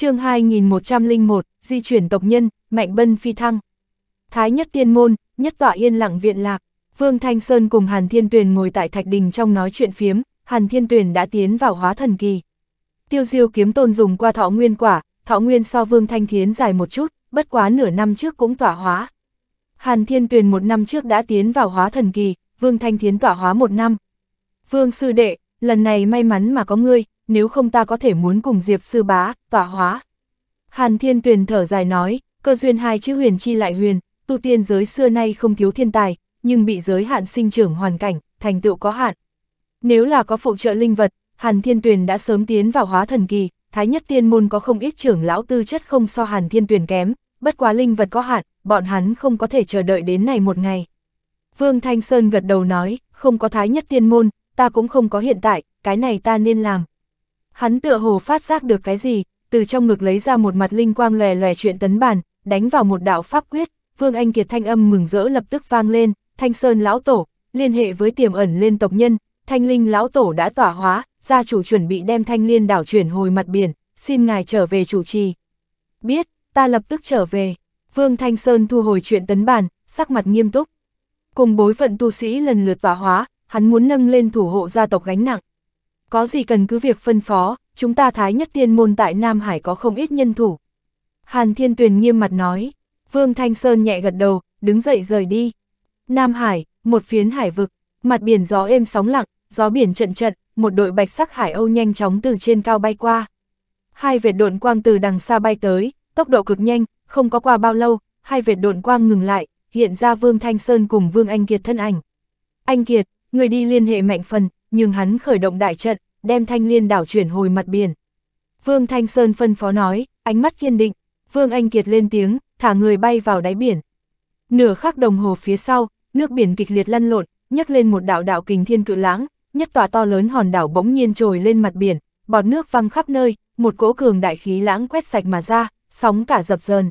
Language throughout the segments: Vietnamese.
chương 2101, di chuyển tộc nhân, mạnh bân phi thăng. Thái nhất tiên môn, nhất tọa yên lặng viện lạc, Vương Thanh Sơn cùng Hàn Thiên Tuyền ngồi tại Thạch Đình trong nói chuyện phiếm, Hàn Thiên Tuyền đã tiến vào hóa thần kỳ. Tiêu diêu kiếm tôn dùng qua thọ nguyên quả, thọ nguyên so Vương Thanh Thiến dài một chút, bất quá nửa năm trước cũng tỏa hóa. Hàn Thiên Tuyền một năm trước đã tiến vào hóa thần kỳ, Vương Thanh Thiến tỏa hóa một năm. Vương Sư Đệ, lần này may mắn mà có ngươi, nếu không ta có thể muốn cùng Diệp sư bá, tỏa hóa. Hàn Thiên Tuyền thở dài nói, cơ duyên hai chữ huyền chi lại huyền, tu tiên giới xưa nay không thiếu thiên tài, nhưng bị giới hạn sinh trưởng hoàn cảnh, thành tựu có hạn. Nếu là có phụ trợ linh vật, Hàn Thiên Tuyền đã sớm tiến vào hóa thần kỳ, Thái nhất tiên môn có không ít trưởng lão tư chất không so Hàn Thiên Tuyền kém, bất quá linh vật có hạn, bọn hắn không có thể chờ đợi đến này một ngày. Vương Thanh Sơn gật đầu nói, không có Thái nhất tiên môn, ta cũng không có hiện tại, cái này ta nên làm. Hắn tựa hồ phát giác được cái gì, từ trong ngực lấy ra một mặt linh quang lòe lòe chuyện tấn bản, đánh vào một đạo pháp quyết, Vương Anh Kiệt thanh âm mừng rỡ lập tức vang lên, Thanh Sơn lão tổ, liên hệ với tiềm ẩn lên tộc nhân, Thanh Linh lão tổ đã tỏa hóa, gia chủ chuẩn bị đem Thanh Liên đảo chuyển hồi mặt biển, xin ngài trở về chủ trì. Biết, ta lập tức trở về. Vương Thanh Sơn thu hồi chuyện tấn bản, sắc mặt nghiêm túc. Cùng bối phận tu sĩ lần lượt tỏa hóa, hắn muốn nâng lên thủ hộ gia tộc gánh nặng có gì cần cứ việc phân phó, chúng ta Thái Nhất Tiên Môn tại Nam Hải có không ít nhân thủ. Hàn Thiên Tuyền nghiêm mặt nói, Vương Thanh Sơn nhẹ gật đầu, đứng dậy rời đi. Nam Hải, một phiến hải vực, mặt biển gió êm sóng lặng, gió biển trận trận, một đội bạch sắc hải âu nhanh chóng từ trên cao bay qua. Hai vệt độn quang từ đằng xa bay tới, tốc độ cực nhanh, không có qua bao lâu, hai vệt độn quang ngừng lại, hiện ra Vương Thanh Sơn cùng Vương Anh Kiệt thân ảnh. Anh Kiệt, người đi liên hệ mạnh phần, nhưng hắn khởi động đại trận, đem thanh liên đảo chuyển hồi mặt biển. Vương Thanh Sơn phân phó nói, ánh mắt kiên định, Vương Anh Kiệt lên tiếng, thả người bay vào đáy biển. Nửa khắc đồng hồ phía sau, nước biển kịch liệt lăn lộn, nhấc lên một đảo đảo kình thiên cự lãng, nhất tòa to lớn hòn đảo bỗng nhiên trồi lên mặt biển, bọt nước văng khắp nơi, một cỗ cường đại khí lãng quét sạch mà ra, sóng cả dập dờn.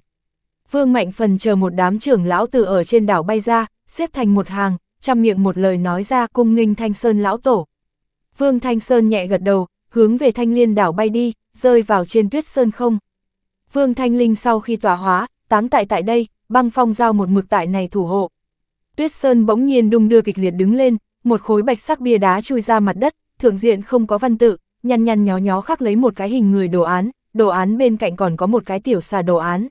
Vương Mạnh Phần chờ một đám trưởng lão từ ở trên đảo bay ra, xếp thành một hàng, trăm miệng một lời nói ra cung nghênh Thanh Sơn lão tổ. Vương Thanh Sơn nhẹ gật đầu, hướng về Thanh Liên đảo bay đi, rơi vào trên tuyết sơn không. Vương Thanh Linh sau khi tỏa hóa, táng tại tại đây, băng phong giao một mực tại này thủ hộ. Tuyết sơn bỗng nhiên đung đưa kịch liệt đứng lên, một khối bạch sắc bia đá chui ra mặt đất, thượng diện không có văn tự, nhăn nhăn nhó nhó khắc lấy một cái hình người đồ án, đồ án bên cạnh còn có một cái tiểu xà đồ án.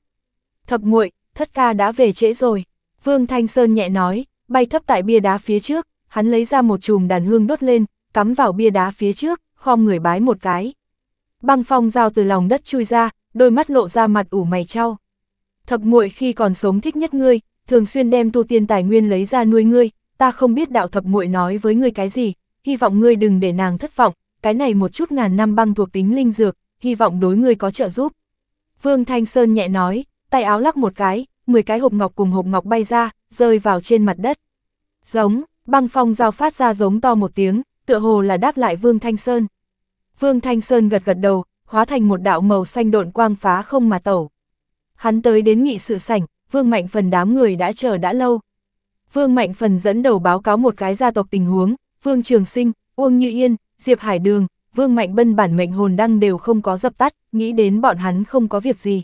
Thập nguội thất ca đã về trễ rồi, Vương Thanh Sơn nhẹ nói, bay thấp tại bia đá phía trước, hắn lấy ra một chùm đàn hương đốt lên, cắm vào bia đá phía trước, khom người bái một cái. Băng phong dao từ lòng đất chui ra, đôi mắt lộ ra mặt ủ mày trao. Thập muội khi còn sống thích nhất ngươi, thường xuyên đem tu tiên tài nguyên lấy ra nuôi ngươi, ta không biết đạo thập muội nói với ngươi cái gì, hy vọng ngươi đừng để nàng thất vọng, cái này một chút ngàn năm băng thuộc tính linh dược, hy vọng đối ngươi có trợ giúp. Vương Thanh Sơn nhẹ nói, tay áo lắc một cái, 10 cái hộp ngọc cùng hộp ngọc bay ra, rơi vào trên mặt đất. Giống, băng phong giao phát ra giống to một tiếng, tựa hồ là đáp lại Vương Thanh Sơn. Vương Thanh Sơn gật gật đầu, hóa thành một đạo màu xanh độn quang phá không mà tẩu. Hắn tới đến nghị sự sảnh, Vương Mạnh Phần đám người đã chờ đã lâu. Vương Mạnh Phần dẫn đầu báo cáo một cái gia tộc tình huống, Vương Trường Sinh, Uông Như Yên, Diệp Hải Đường, Vương Mạnh Bân bản mệnh hồn đăng đều không có dập tắt, nghĩ đến bọn hắn không có việc gì.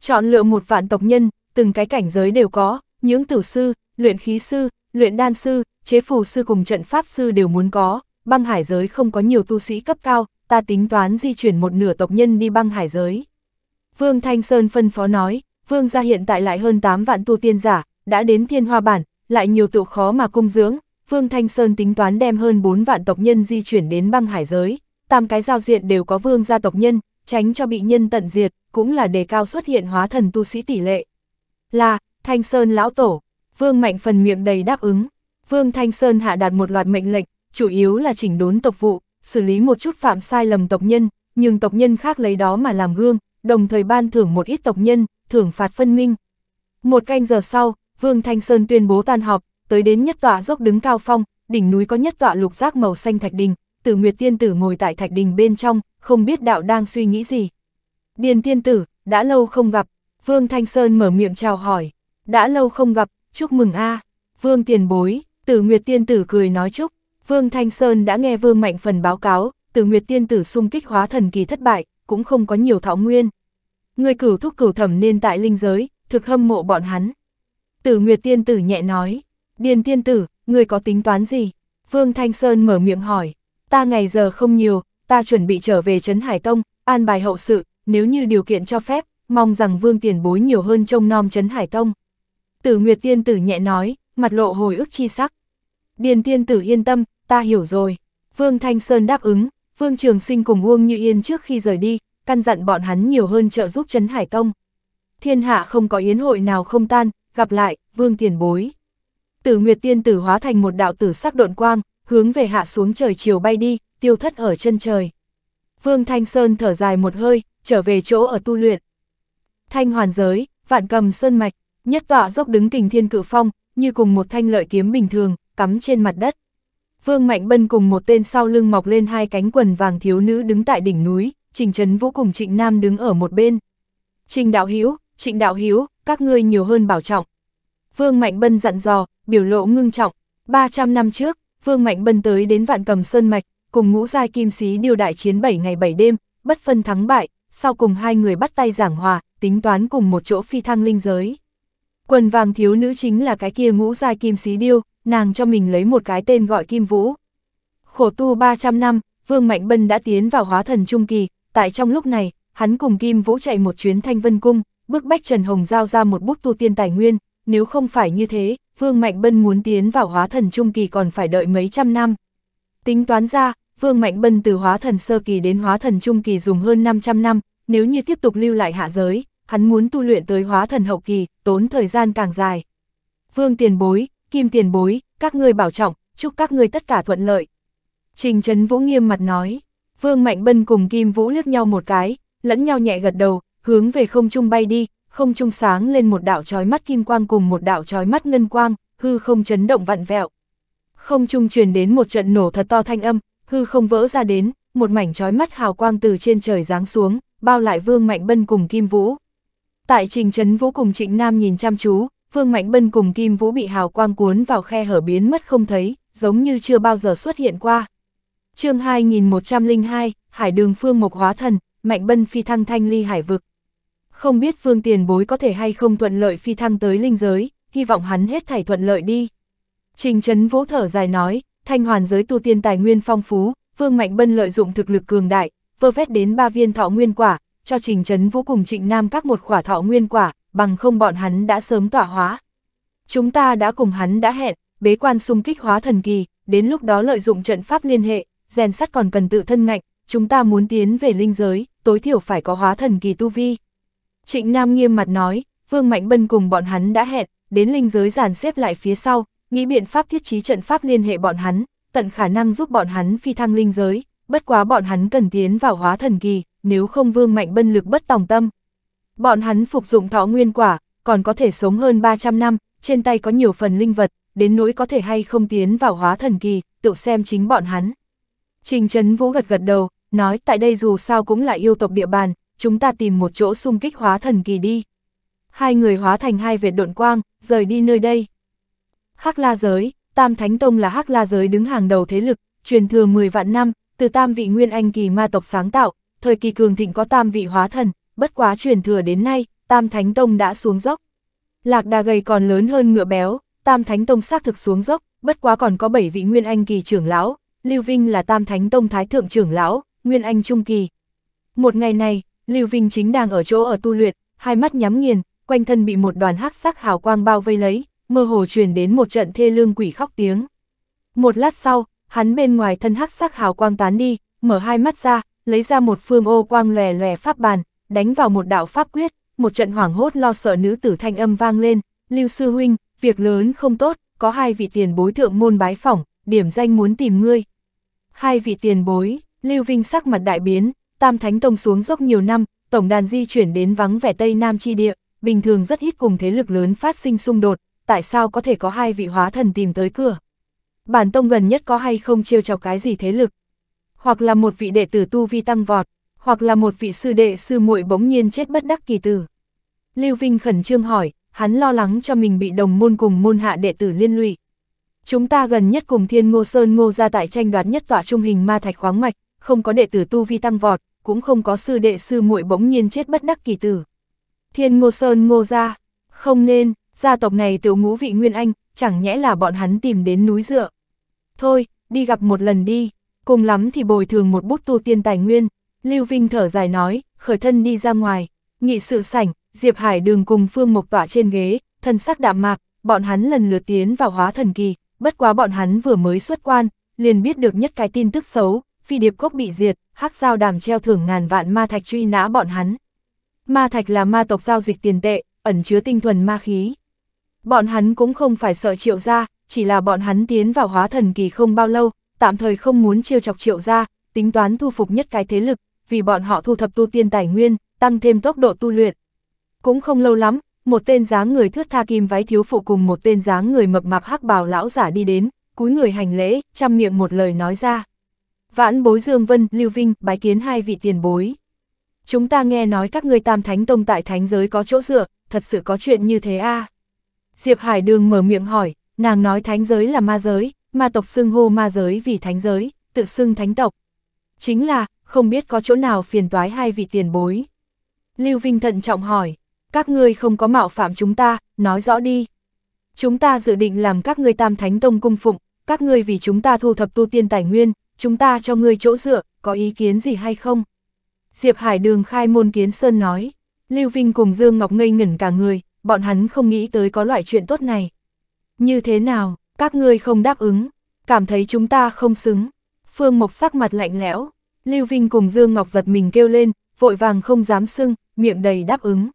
Chọn lựa một vạn tộc nhân, từng cái cảnh giới đều có, những tử sư, luyện khí sư, luyện đan sư, chế phù sư cùng trận pháp sư đều muốn có, băng hải giới không có nhiều tu sĩ cấp cao, ta tính toán di chuyển một nửa tộc nhân đi băng hải giới. Vương Thanh Sơn phân phó nói, Vương gia hiện tại lại hơn 8 vạn tu tiên giả, đã đến thiên hoa bản, lại nhiều tựu khó mà cung dưỡng, Vương Thanh Sơn tính toán đem hơn 4 vạn tộc nhân di chuyển đến băng hải giới, tam cái giao diện đều có vương gia tộc nhân, tránh cho bị nhân tận diệt, cũng là đề cao xuất hiện hóa thần tu sĩ tỷ lệ. Là, Thanh Sơn lão tổ, Vương Mạnh phần miệng đầy đáp ứng. Vương Thanh Sơn hạ đạt một loạt mệnh lệnh, chủ yếu là chỉnh đốn tộc vụ, xử lý một chút phạm sai lầm tộc nhân, nhưng tộc nhân khác lấy đó mà làm gương, đồng thời ban thưởng một ít tộc nhân, thưởng phạt phân minh. Một canh giờ sau, Vương Thanh Sơn tuyên bố tan họp, tới đến nhất tọa dốc đứng cao phong, đỉnh núi có nhất tọa lục giác màu xanh thạch đình, Tử Nguyệt tiên tử ngồi tại thạch đình bên trong, không biết đạo đang suy nghĩ gì. Điền tiên tử, đã lâu không gặp, Vương Thanh Sơn mở miệng chào hỏi đã lâu không gặp, chúc mừng a Vương tiền bối, tử Nguyệt Tiên Tử cười nói chúc, Vương Thanh Sơn đã nghe Vương Mạnh Phần báo cáo, tử Nguyệt Tiên Tử xung kích hóa thần kỳ thất bại, cũng không có nhiều thọ nguyên. Người cửu thúc cửu thẩm nên tại linh giới, thực hâm mộ bọn hắn. Tử Nguyệt Tiên Tử nhẹ nói, Điền Tiên Tử, người có tính toán gì? Vương Thanh Sơn mở miệng hỏi, ta ngày giờ không nhiều, ta chuẩn bị trở về Trấn Hải Tông, an bài hậu sự, nếu như điều kiện cho phép, mong rằng Vương Tiền Bối nhiều hơn trông nom Trấn Hải Tông. Tử Nguyệt tiên tử nhẹ nói, mặt lộ hồi ức chi sắc. Điền tiên tử yên tâm, ta hiểu rồi. Vương Thanh Sơn đáp ứng, Vương Trường Sinh cùng Uông Như Yên trước khi rời đi, căn dặn bọn hắn nhiều hơn trợ giúp Trấn Hải Tông. Thiên hạ không có yến hội nào không tan, gặp lại, Vương Tiền Bối. Tử Nguyệt Tiên Tử hóa thành một đạo tử sắc độn quang, hướng về hạ xuống trời chiều bay đi, tiêu thất ở chân trời. Vương Thanh Sơn thở dài một hơi, trở về chỗ ở tu luyện. Thanh hoàn giới, vạn cầm sơn mạch. Nhất tọa dốc đứng kình thiên cử phong, như cùng một thanh lợi kiếm bình thường, cắm trên mặt đất. Vương Mạnh Bân cùng một tên sau lưng mọc lên hai cánh quần vàng thiếu nữ đứng tại đỉnh núi, Trình Trấn Vũ cùng Trịnh Nam đứng ở một bên. Trình Đạo Hiếu, Trịnh Đạo Hiếu, các ngươi nhiều hơn bảo trọng. Vương Mạnh Bân dặn dò, biểu lộ ngưng trọng. 300 năm trước, Vương Mạnh Bân tới đến Vạn Cầm Sơn Mạch, cùng ngũ giai kim sĩ điều đại chiến 7 ngày 7 đêm, bất phân thắng bại, sau cùng hai người bắt tay giảng hòa, tính toán cùng một chỗ phi thăng linh giới. Quần vàng thiếu nữ chính là cái kia ngũ dài kim xí điêu, nàng cho mình lấy một cái tên gọi Kim Vũ. Khổ tu 300 năm, Vương Mạnh Bân đã tiến vào hóa thần trung kỳ, tại trong lúc này, hắn cùng Kim Vũ chạy một chuyến thanh vân cung, bước bách Trần Hồng giao ra một bút tu tiên tài nguyên, nếu không phải như thế, Vương Mạnh Bân muốn tiến vào hóa thần trung kỳ còn phải đợi mấy trăm năm. Tính toán ra, Vương Mạnh Bân từ hóa thần sơ kỳ đến hóa thần trung kỳ dùng hơn 500 năm, nếu như tiếp tục lưu lại hạ giới, hắn muốn tu luyện tới hóa thần hậu kỳ, tốn thời gian càng dài. Vương tiền bối, kim tiền bối, các người bảo trọng, chúc các người tất cả thuận lợi. Trình Trấn Vũ nghiêm mặt nói, Vương Mạnh Bân cùng Kim Vũ liếc nhau một cái, lẫn nhau nhẹ gật đầu, hướng về không trung bay đi, không trung sáng lên một đạo trói mắt kim quang cùng một đạo trói mắt ngân quang, hư không chấn động vặn vẹo. Không trung truyền đến một trận nổ thật to thanh âm, hư không vỡ ra đến, một mảnh trói mắt hào quang từ trên trời giáng xuống, bao lại Vương Mạnh Bân cùng Kim Vũ. Tại Trình chấn Vũ cùng Trịnh Nam nhìn chăm chú, Vương Mạnh Bân cùng Kim Vũ bị hào quang cuốn vào khe hở biến mất không thấy, giống như chưa bao giờ xuất hiện qua. chương 2102, Hải đường Phương Mộc Hóa Thần, Mạnh Bân phi thăng thanh ly hải vực. Không biết phương Tiền Bối có thể hay không thuận lợi phi thăng tới linh giới, hy vọng hắn hết thảy thuận lợi đi. Trình chấn Vũ thở dài nói, thanh hoàn giới tu tiên tài nguyên phong phú, Vương Mạnh Bân lợi dụng thực lực cường đại, vơ vét đến ba viên thọ nguyên quả, cho Trình Trấn Vũ cùng Trịnh Nam các một khỏa thọ nguyên quả, bằng không bọn hắn đã sớm tỏa hóa. Chúng ta đã cùng hắn đã hẹn, bế quan xung kích hóa thần kỳ, đến lúc đó lợi dụng trận pháp liên hệ, rèn sắt còn cần tự thân ngạnh, chúng ta muốn tiến về linh giới, tối thiểu phải có hóa thần kỳ tu vi. Trịnh Nam nghiêm mặt nói, Vương Mạnh Bân cùng bọn hắn đã hẹn, đến linh giới giàn xếp lại phía sau, nghĩ biện pháp thiết trí trận pháp liên hệ bọn hắn, tận khả năng giúp bọn hắn phi thăng linh giới, bất quá bọn hắn cần tiến vào hóa thần kỳ, nếu không vương mạnh bân lực bất tòng tâm. Bọn hắn phục dụng thọ nguyên quả, còn có thể sống hơn 300 năm, trên tay có nhiều phần linh vật, đến nỗi có thể hay không tiến vào hóa thần kỳ, tự xem chính bọn hắn. Trình Trấn Vũ gật gật đầu, nói tại đây dù sao cũng là yêu tộc địa bàn, chúng ta tìm một chỗ xung kích hóa thần kỳ đi. Hai người hóa thành hai vệt độn quang, rời đi nơi đây. Hắc La Giới, Tam Thánh Tông là Hắc La Giới đứng hàng đầu thế lực, truyền thừa 10 vạn năm, từ tam vị nguyên anh kỳ ma tộc sáng tạo, thời kỳ cường thịnh có tam vị hóa thần, bất quá truyền thừa đến nay, tam thánh tông đã xuống dốc. Lạc đà gầy còn lớn hơn ngựa béo, tam thánh tông xác thực xuống dốc, bất quá còn có 7 vị nguyên anh kỳ trưởng lão, Lưu Vinh là tam thánh tông thái thượng trưởng lão, nguyên anh trung kỳ. Một ngày này, Lưu Vinh chính đang ở chỗ ở tu luyện, hai mắt nhắm nghiền, quanh thân bị một đoàn hắc sắc hào quang bao vây lấy, mơ hồ truyền đến một trận thê lương quỷ khóc tiếng. Một lát sau, hắn bên ngoài thân hắc sắc hào quang tán đi, mở hai mắt ra, lấy ra một phương ô quang lòe lòe pháp bàn, đánh vào một đạo pháp quyết, một trận hoảng hốt lo sợ nữ tử thanh âm vang lên, Lưu Sư Huynh, việc lớn không tốt, có hai vị tiền bối thượng môn bái phỏng, điểm danh muốn tìm ngươi. Hai vị tiền bối, Lưu Vinh sắc mặt đại biến, Tam Thánh Tông xuống dốc nhiều năm, tổng đàn di chuyển đến vắng vẻ Tây Nam chi địa, bình thường rất ít cùng thế lực lớn phát sinh xung đột, tại sao có thể có hai vị hóa thần tìm tới cửa? Bản tông gần nhất có hay không trêu chọc cái gì thế lực, hoặc là một vị đệ tử tu vi tăng vọt, hoặc là một vị sư đệ sư muội bỗng nhiên chết bất đắc kỳ tử. Lưu Vinh khẩn trương hỏi, hắn lo lắng cho mình bị đồng môn cùng môn hạ đệ tử liên lụy. Chúng ta gần nhất cùng Thiên Ngô Sơn Ngô ra tại tranh đoạt nhất tọa trung hình ma thạch khoáng mạch, không có đệ tử tu vi tăng vọt, cũng không có sư đệ sư muội bỗng nhiên chết bất đắc kỳ tử. Thiên Ngô Sơn Ngô ra, không nên, gia tộc này tiểu ngũ vị Nguyên Anh, chẳng nhẽ là bọn hắn tìm đến núi dựa. Thôi, đi gặp một lần đi cùng lắm thì bồi thường một bút tu tiên tài nguyên. Lưu Vinh thở dài nói, khởi thân đi ra ngoài, nghị sự sảnh, Diệp Hải đường cùng Phương Mộc tọa trên ghế, thân sắc đạm mạc, bọn hắn lần lượt tiến vào hóa thần kỳ, bất quá bọn hắn vừa mới xuất quan, liền biết được nhất cái tin tức xấu, phi điệp cốc bị diệt, hắc giao đàm treo thưởng ngàn vạn ma thạch truy nã bọn hắn. Ma thạch là ma tộc giao dịch tiền tệ, ẩn chứa tinh thuần ma khí. Bọn hắn cũng không phải sợ triệu ra, chỉ là bọn hắn tiến vào hóa thần kỳ không bao lâu, tạm thời không muốn chiêu chọc triệu ra, tính toán thu phục nhất cái thế lực, vì bọn họ thu thập tu tiên tài nguyên, tăng thêm tốc độ tu luyện. Cũng không lâu lắm, một tên dáng người thướt tha kim váy thiếu phụ cùng một tên dáng người mập mạp hắc bào lão giả đi đến, cúi người hành lễ, chăm miệng một lời nói ra. Vãn bối Dương Vân, Lưu Vinh, bái kiến hai vị tiền bối. Chúng ta nghe nói các ngươi tam thánh tông tại thánh giới có chỗ dựa, thật sự có chuyện như thế a à? Diệp Hải Đường mở miệng hỏi, nàng nói thánh giới là ma giới, ma tộc xưng hô ma giới vì thánh giới, tự xưng thánh tộc. Chính là, không biết có chỗ nào phiền toái hai vị tiền bối. Lưu Vinh thận trọng hỏi, các ngươi không có mạo phạm chúng ta, nói rõ đi. Chúng ta dự định làm các ngươi tam thánh tông cung phụng, các ngươi vì chúng ta thu thập tu tiên tài nguyên, chúng ta cho ngươi chỗ dựa, có ý kiến gì hay không? Diệp Hải Đường khai môn kiến Sơn nói, Lưu Vinh cùng Dương Ngọc ngây ngẩn cả người, bọn hắn không nghĩ tới có loại chuyện tốt này. Như thế nào, các ngươi không đáp ứng, cảm thấy chúng ta không xứng. Phương Mộc sắc mặt lạnh lẽo, Lưu Vinh cùng Dương Ngọc giật mình kêu lên, vội vàng không dám sưng, miệng đầy đáp ứng.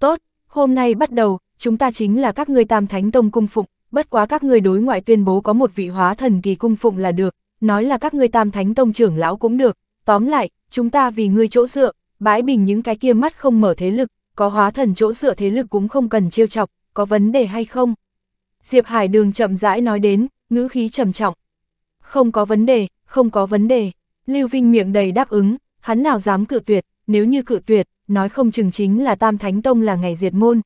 Tốt, hôm nay bắt đầu, chúng ta chính là các ngươi Tam Thánh Tông cung phụng, bất quá các ngươi đối ngoại tuyên bố có một vị hóa thần kỳ cung phụng là được, nói là các ngươi Tam Thánh Tông trưởng lão cũng được, tóm lại, chúng ta vì ngươi chỗ dựa, bãi bình những cái kia mắt không mở thế lực, có hóa thần chỗ dựa thế lực cũng không cần trêu chọc, có vấn đề hay không? Diệp Hải Đường chậm rãi nói đến, ngữ khí trầm trọng. Không có vấn đề, không có vấn đề. Lưu Vinh miệng đầy đáp ứng, hắn nào dám cự tuyệt, nếu như cự tuyệt, nói không chừng chính là Tam Thánh Tông là ngày diệt môn.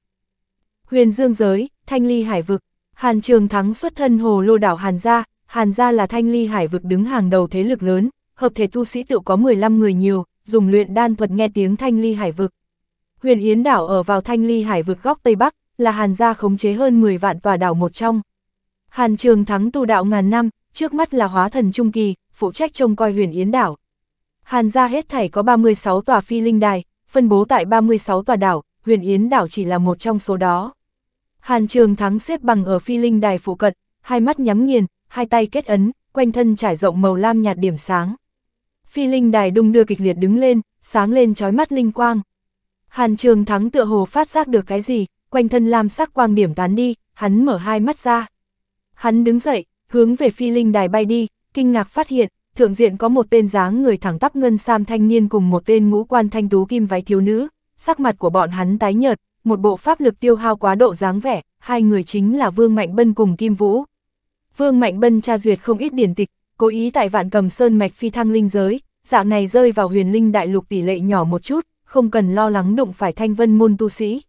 Huyền Dương Giới, Thanh Ly Hải Vực, Hàn Trường Thắng xuất thân hồ lô đảo Hàn Gia, Hàn Gia là Thanh Ly Hải Vực đứng hàng đầu thế lực lớn, hợp thể tu sĩ tự có 15 người nhiều, dùng luyện đan thuật nghe tiếng Thanh Ly Hải Vực. Huyền Yến Đảo ở vào Thanh Ly Hải Vực góc Tây Bắc, là Hàn gia khống chế hơn 10 vạn tòa đảo một trong. Hàn Trường Thắng tu đạo ngàn năm, trước mắt là hóa thần trung kỳ, phụ trách trông coi huyền yến đảo. Hàn gia hết thảy có 36 tòa phi linh đài, phân bố tại 36 tòa đảo, huyền yến đảo chỉ là một trong số đó. Hàn Trường Thắng xếp bằng ở phi linh đài phụ cận, hai mắt nhắm nghiền, hai tay kết ấn, quanh thân trải rộng màu lam nhạt điểm sáng. Phi linh đài đung đưa kịch liệt đứng lên, sáng lên trói mắt linh quang. Hàn Trường Thắng tựa hồ phát giác được cái gì, quanh thân lam sắc quang điểm tán đi, hắn mở hai mắt ra. Hắn đứng dậy, hướng về phi linh đài bay đi, kinh ngạc phát hiện, thượng diện có một tên dáng người thẳng tắp ngân sam thanh niên cùng một tên ngũ quan thanh tú kim váy thiếu nữ, sắc mặt của bọn hắn tái nhợt, một bộ pháp lực tiêu hao quá độ dáng vẻ, hai người chính là Vương Mạnh Bân cùng Kim Vũ. Vương Mạnh Bân tra duyệt không ít điển tịch, cố ý tại vạn cầm sơn mạch phi thăng linh giới, dạng này rơi vào huyền linh đại lục tỷ lệ nhỏ một chút, không cần lo lắng đụng phải thanh vân môn tu sĩ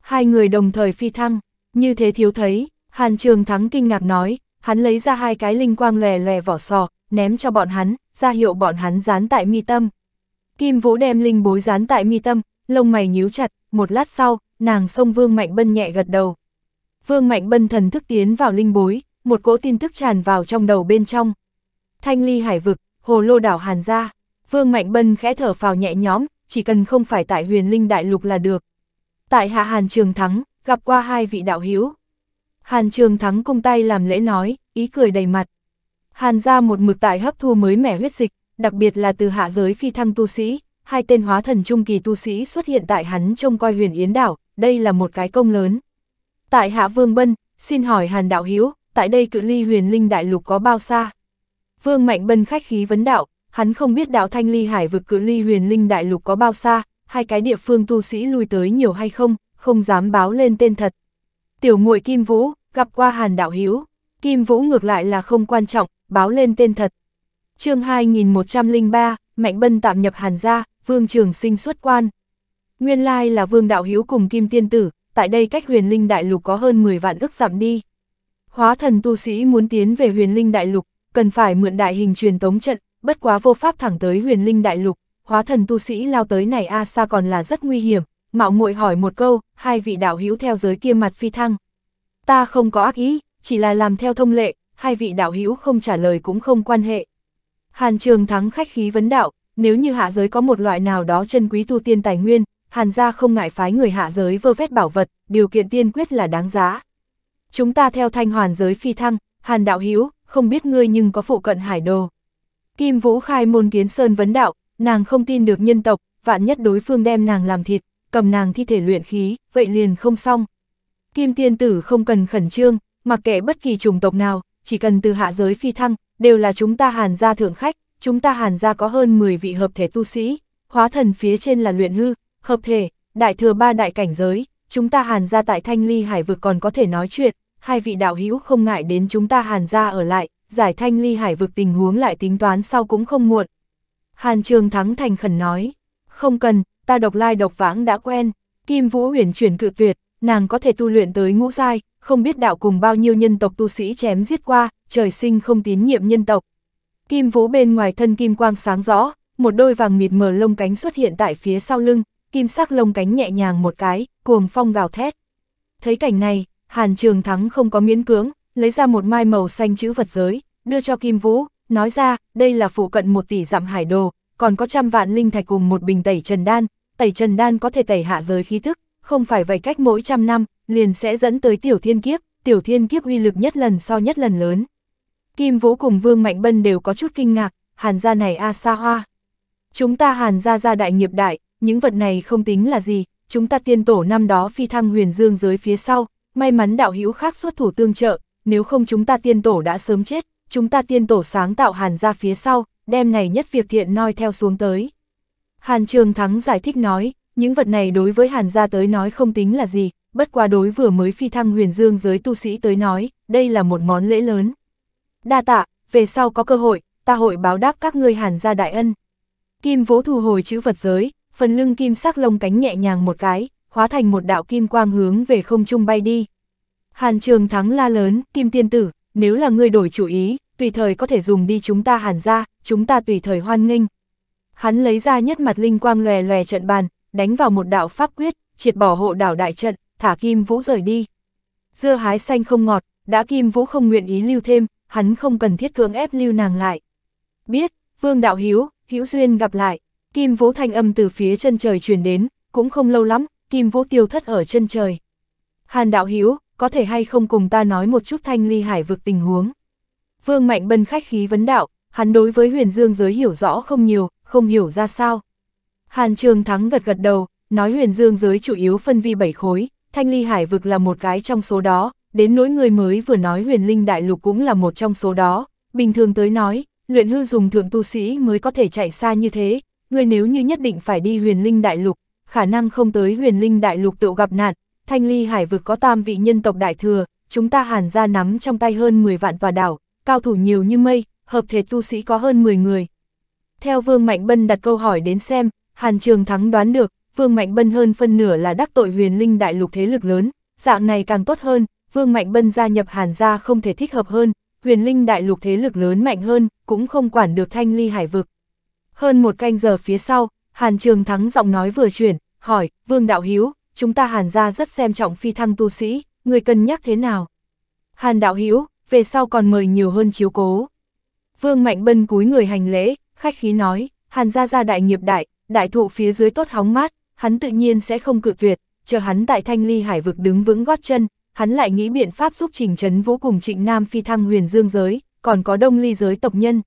hai người đồng thời phi thăng, như thế thiếu thấy, Hàn Trường Thắng kinh ngạc nói, hắn lấy ra hai cái linh quang lè lè vỏ sò, ném cho bọn hắn, ra hiệu bọn hắn dán tại mi tâm. Kim Vũ đem linh bối dán tại mi tâm, lông mày nhíu chặt, một lát sau, nàng sông Vương Mạnh Bân nhẹ gật đầu. Vương Mạnh Bân thần thức tiến vào linh bối, một cỗ tin tức tràn vào trong đầu bên trong. Thanh ly hải vực, hồ lô đảo hàn ra, Vương Mạnh Bân khẽ thở phào nhẹ nhõm, chỉ cần không phải tại huyền linh đại lục là được tại hạ Hàn Trường Thắng, gặp qua hai vị đạo hiếu Hàn Trường Thắng cung tay làm lễ nói, ý cười đầy mặt. Hàn ra một mực tại hấp thu mới mẻ huyết dịch, đặc biệt là từ hạ giới phi thăng tu sĩ, hai tên hóa thần trung kỳ tu sĩ xuất hiện tại hắn trông coi huyền yến đảo, đây là một cái công lớn. Tại hạ Vương Bân, xin hỏi Hàn Đạo Hiếu, tại đây cự ly huyền linh đại lục có bao xa? Vương Mạnh Bân khách khí vấn đạo, hắn không biết đạo thanh ly hải vực cự ly huyền linh đại lục có bao xa, hai cái địa phương tu sĩ lui tới nhiều hay không, không dám báo lên tên thật. Tiểu muội Kim Vũ, gặp qua Hàn Đạo Hiếu, Kim Vũ ngược lại là không quan trọng, báo lên tên thật. chương 2103, Mạnh Bân tạm nhập Hàn gia, Vương Trường Sinh xuất quan. Nguyên lai là Vương Đạo Hiếu cùng Kim Tiên Tử, tại đây cách huyền linh đại lục có hơn 10 vạn ức giảm đi. Hóa thần tu sĩ muốn tiến về huyền linh đại lục, cần phải mượn đại hình truyền tống trận, bất quá vô pháp thẳng tới huyền linh đại lục, hóa thần tu sĩ lao tới này a à xa còn là rất nguy hiểm, mạo muội hỏi một câu, hai vị đạo hữu theo giới kia mặt phi thăng. Ta không có ác ý, chỉ là làm theo thông lệ, hai vị đạo hữu không trả lời cũng không quan hệ. Hàn Trường thắng khách khí vấn đạo, nếu như hạ giới có một loại nào đó chân quý tu tiên tài nguyên, Hàn gia không ngại phái người hạ giới vơ vét bảo vật, điều kiện tiên quyết là đáng giá. Chúng ta theo thanh hoàn giới phi thăng, Hàn đạo hữu, không biết ngươi nhưng có phụ cận hải đồ. Kim Vũ khai môn kiến sơn vấn đạo, Nàng không tin được nhân tộc, vạn nhất đối phương đem nàng làm thịt, cầm nàng thi thể luyện khí, vậy liền không xong. Kim tiên tử không cần khẩn trương, mặc kệ bất kỳ chủng tộc nào, chỉ cần từ hạ giới phi thăng, đều là chúng ta hàn gia thượng khách, chúng ta hàn gia có hơn 10 vị hợp thể tu sĩ, hóa thần phía trên là luyện hư, hợp thể, đại thừa ba đại cảnh giới, chúng ta hàn gia tại thanh ly hải vực còn có thể nói chuyện, hai vị đạo hữu không ngại đến chúng ta hàn gia ở lại, giải thanh ly hải vực tình huống lại tính toán sau cũng không muộn. Hàn Trường Thắng thành khẩn nói, không cần, ta độc lai độc vãng đã quen, Kim Vũ huyền chuyển cự tuyệt, nàng có thể tu luyện tới ngũ sai, không biết đạo cùng bao nhiêu nhân tộc tu sĩ chém giết qua, trời sinh không tín nhiệm nhân tộc. Kim Vũ bên ngoài thân kim quang sáng rõ, một đôi vàng mịt mờ lông cánh xuất hiện tại phía sau lưng, kim sắc lông cánh nhẹ nhàng một cái, cuồng phong gào thét. Thấy cảnh này, Hàn Trường Thắng không có miễn cưỡng, lấy ra một mai màu xanh chữ vật giới, đưa cho Kim Vũ, nói ra, đây là phụ cận một tỷ dặm hải đồ, còn có trăm vạn linh thạch cùng một bình tẩy trần đan, tẩy trần đan có thể tẩy hạ giới khí thức, không phải vậy cách mỗi trăm năm, liền sẽ dẫn tới tiểu thiên kiếp, tiểu thiên kiếp uy lực nhất lần so nhất lần lớn. Kim Vũ cùng Vương Mạnh Bân đều có chút kinh ngạc, hàn gia này a à xa hoa. Chúng ta hàn gia gia đại nghiệp đại, những vật này không tính là gì, chúng ta tiên tổ năm đó phi thăng huyền dương giới phía sau, may mắn đạo hữu khác xuất thủ tương trợ, nếu không chúng ta tiên tổ đã sớm chết, chúng ta tiên tổ sáng tạo Hàn ra phía sau, đem này nhất việc thiện noi theo xuống tới. Hàn Trường Thắng giải thích nói, những vật này đối với Hàn gia tới nói không tính là gì, bất quá đối vừa mới phi thăng huyền dương giới tu sĩ tới nói, đây là một món lễ lớn. Đa tạ, về sau có cơ hội, ta hội báo đáp các ngươi Hàn gia đại ân. Kim vỗ thu hồi chữ vật giới, phần lưng kim sắc lông cánh nhẹ nhàng một cái, hóa thành một đạo kim quang hướng về không trung bay đi. Hàn Trường Thắng la lớn, Kim Tiên Tử, nếu là ngươi đổi chủ ý, tùy thời có thể dùng đi chúng ta hàn ra, chúng ta tùy thời hoan nghênh. Hắn lấy ra nhất mặt linh quang lòe lòe trận bàn, đánh vào một đạo pháp quyết, triệt bỏ hộ đảo đại trận, thả Kim Vũ rời đi. Dưa hái xanh không ngọt, đã Kim Vũ không nguyện ý lưu thêm, hắn không cần thiết cưỡng ép lưu nàng lại. Biết, Vương Đạo Hiếu, Hữu Duyên gặp lại, Kim Vũ thanh âm từ phía chân trời truyền đến, cũng không lâu lắm, Kim Vũ tiêu thất ở chân trời. Hàn Đạo Hiếu, có thể hay không cùng ta nói một chút thanh ly hải vực tình huống. Vương Mạnh Bân khách khí vấn đạo, hắn đối với huyền dương giới hiểu rõ không nhiều, không hiểu ra sao. Hàn Trường Thắng gật gật đầu, nói huyền dương giới chủ yếu phân vi bảy khối, thanh ly hải vực là một cái trong số đó, đến nỗi người mới vừa nói huyền linh đại lục cũng là một trong số đó, bình thường tới nói, luyện hư dùng thượng tu sĩ mới có thể chạy xa như thế, người nếu như nhất định phải đi huyền linh đại lục, khả năng không tới huyền linh đại lục tự gặp nạn, thanh ly hải vực có tam vị nhân tộc đại thừa, chúng ta hàn gia nắm trong tay hơn 10 vạn tòa đảo, cao thủ nhiều như mây, hợp thể tu sĩ có hơn 10 người. Theo Vương Mạnh Bân đặt câu hỏi đến xem, Hàn Trường Thắng đoán được, Vương Mạnh Bân hơn phân nửa là đắc tội huyền linh đại lục thế lực lớn, dạng này càng tốt hơn, Vương Mạnh Bân gia nhập Hàn gia không thể thích hợp hơn, huyền linh đại lục thế lực lớn mạnh hơn, cũng không quản được thanh ly hải vực. Hơn một canh giờ phía sau, Hàn Trường Thắng giọng nói vừa chuyển, hỏi, Vương Đạo Hiếu, chúng ta hàn gia rất xem trọng phi thăng tu sĩ, người cân nhắc thế nào. Hàn đạo hữu về sau còn mời nhiều hơn chiếu cố. Vương Mạnh Bân cúi người hành lễ, khách khí nói, hàn gia gia đại nghiệp đại, đại thụ phía dưới tốt hóng mát, hắn tự nhiên sẽ không cự tuyệt, chờ hắn tại thanh ly hải vực đứng vững gót chân, hắn lại nghĩ biện pháp giúp Trình Trấn Vũ cùng Trịnh Nam phi thăng huyền dương giới, còn có đông ly giới tộc nhân.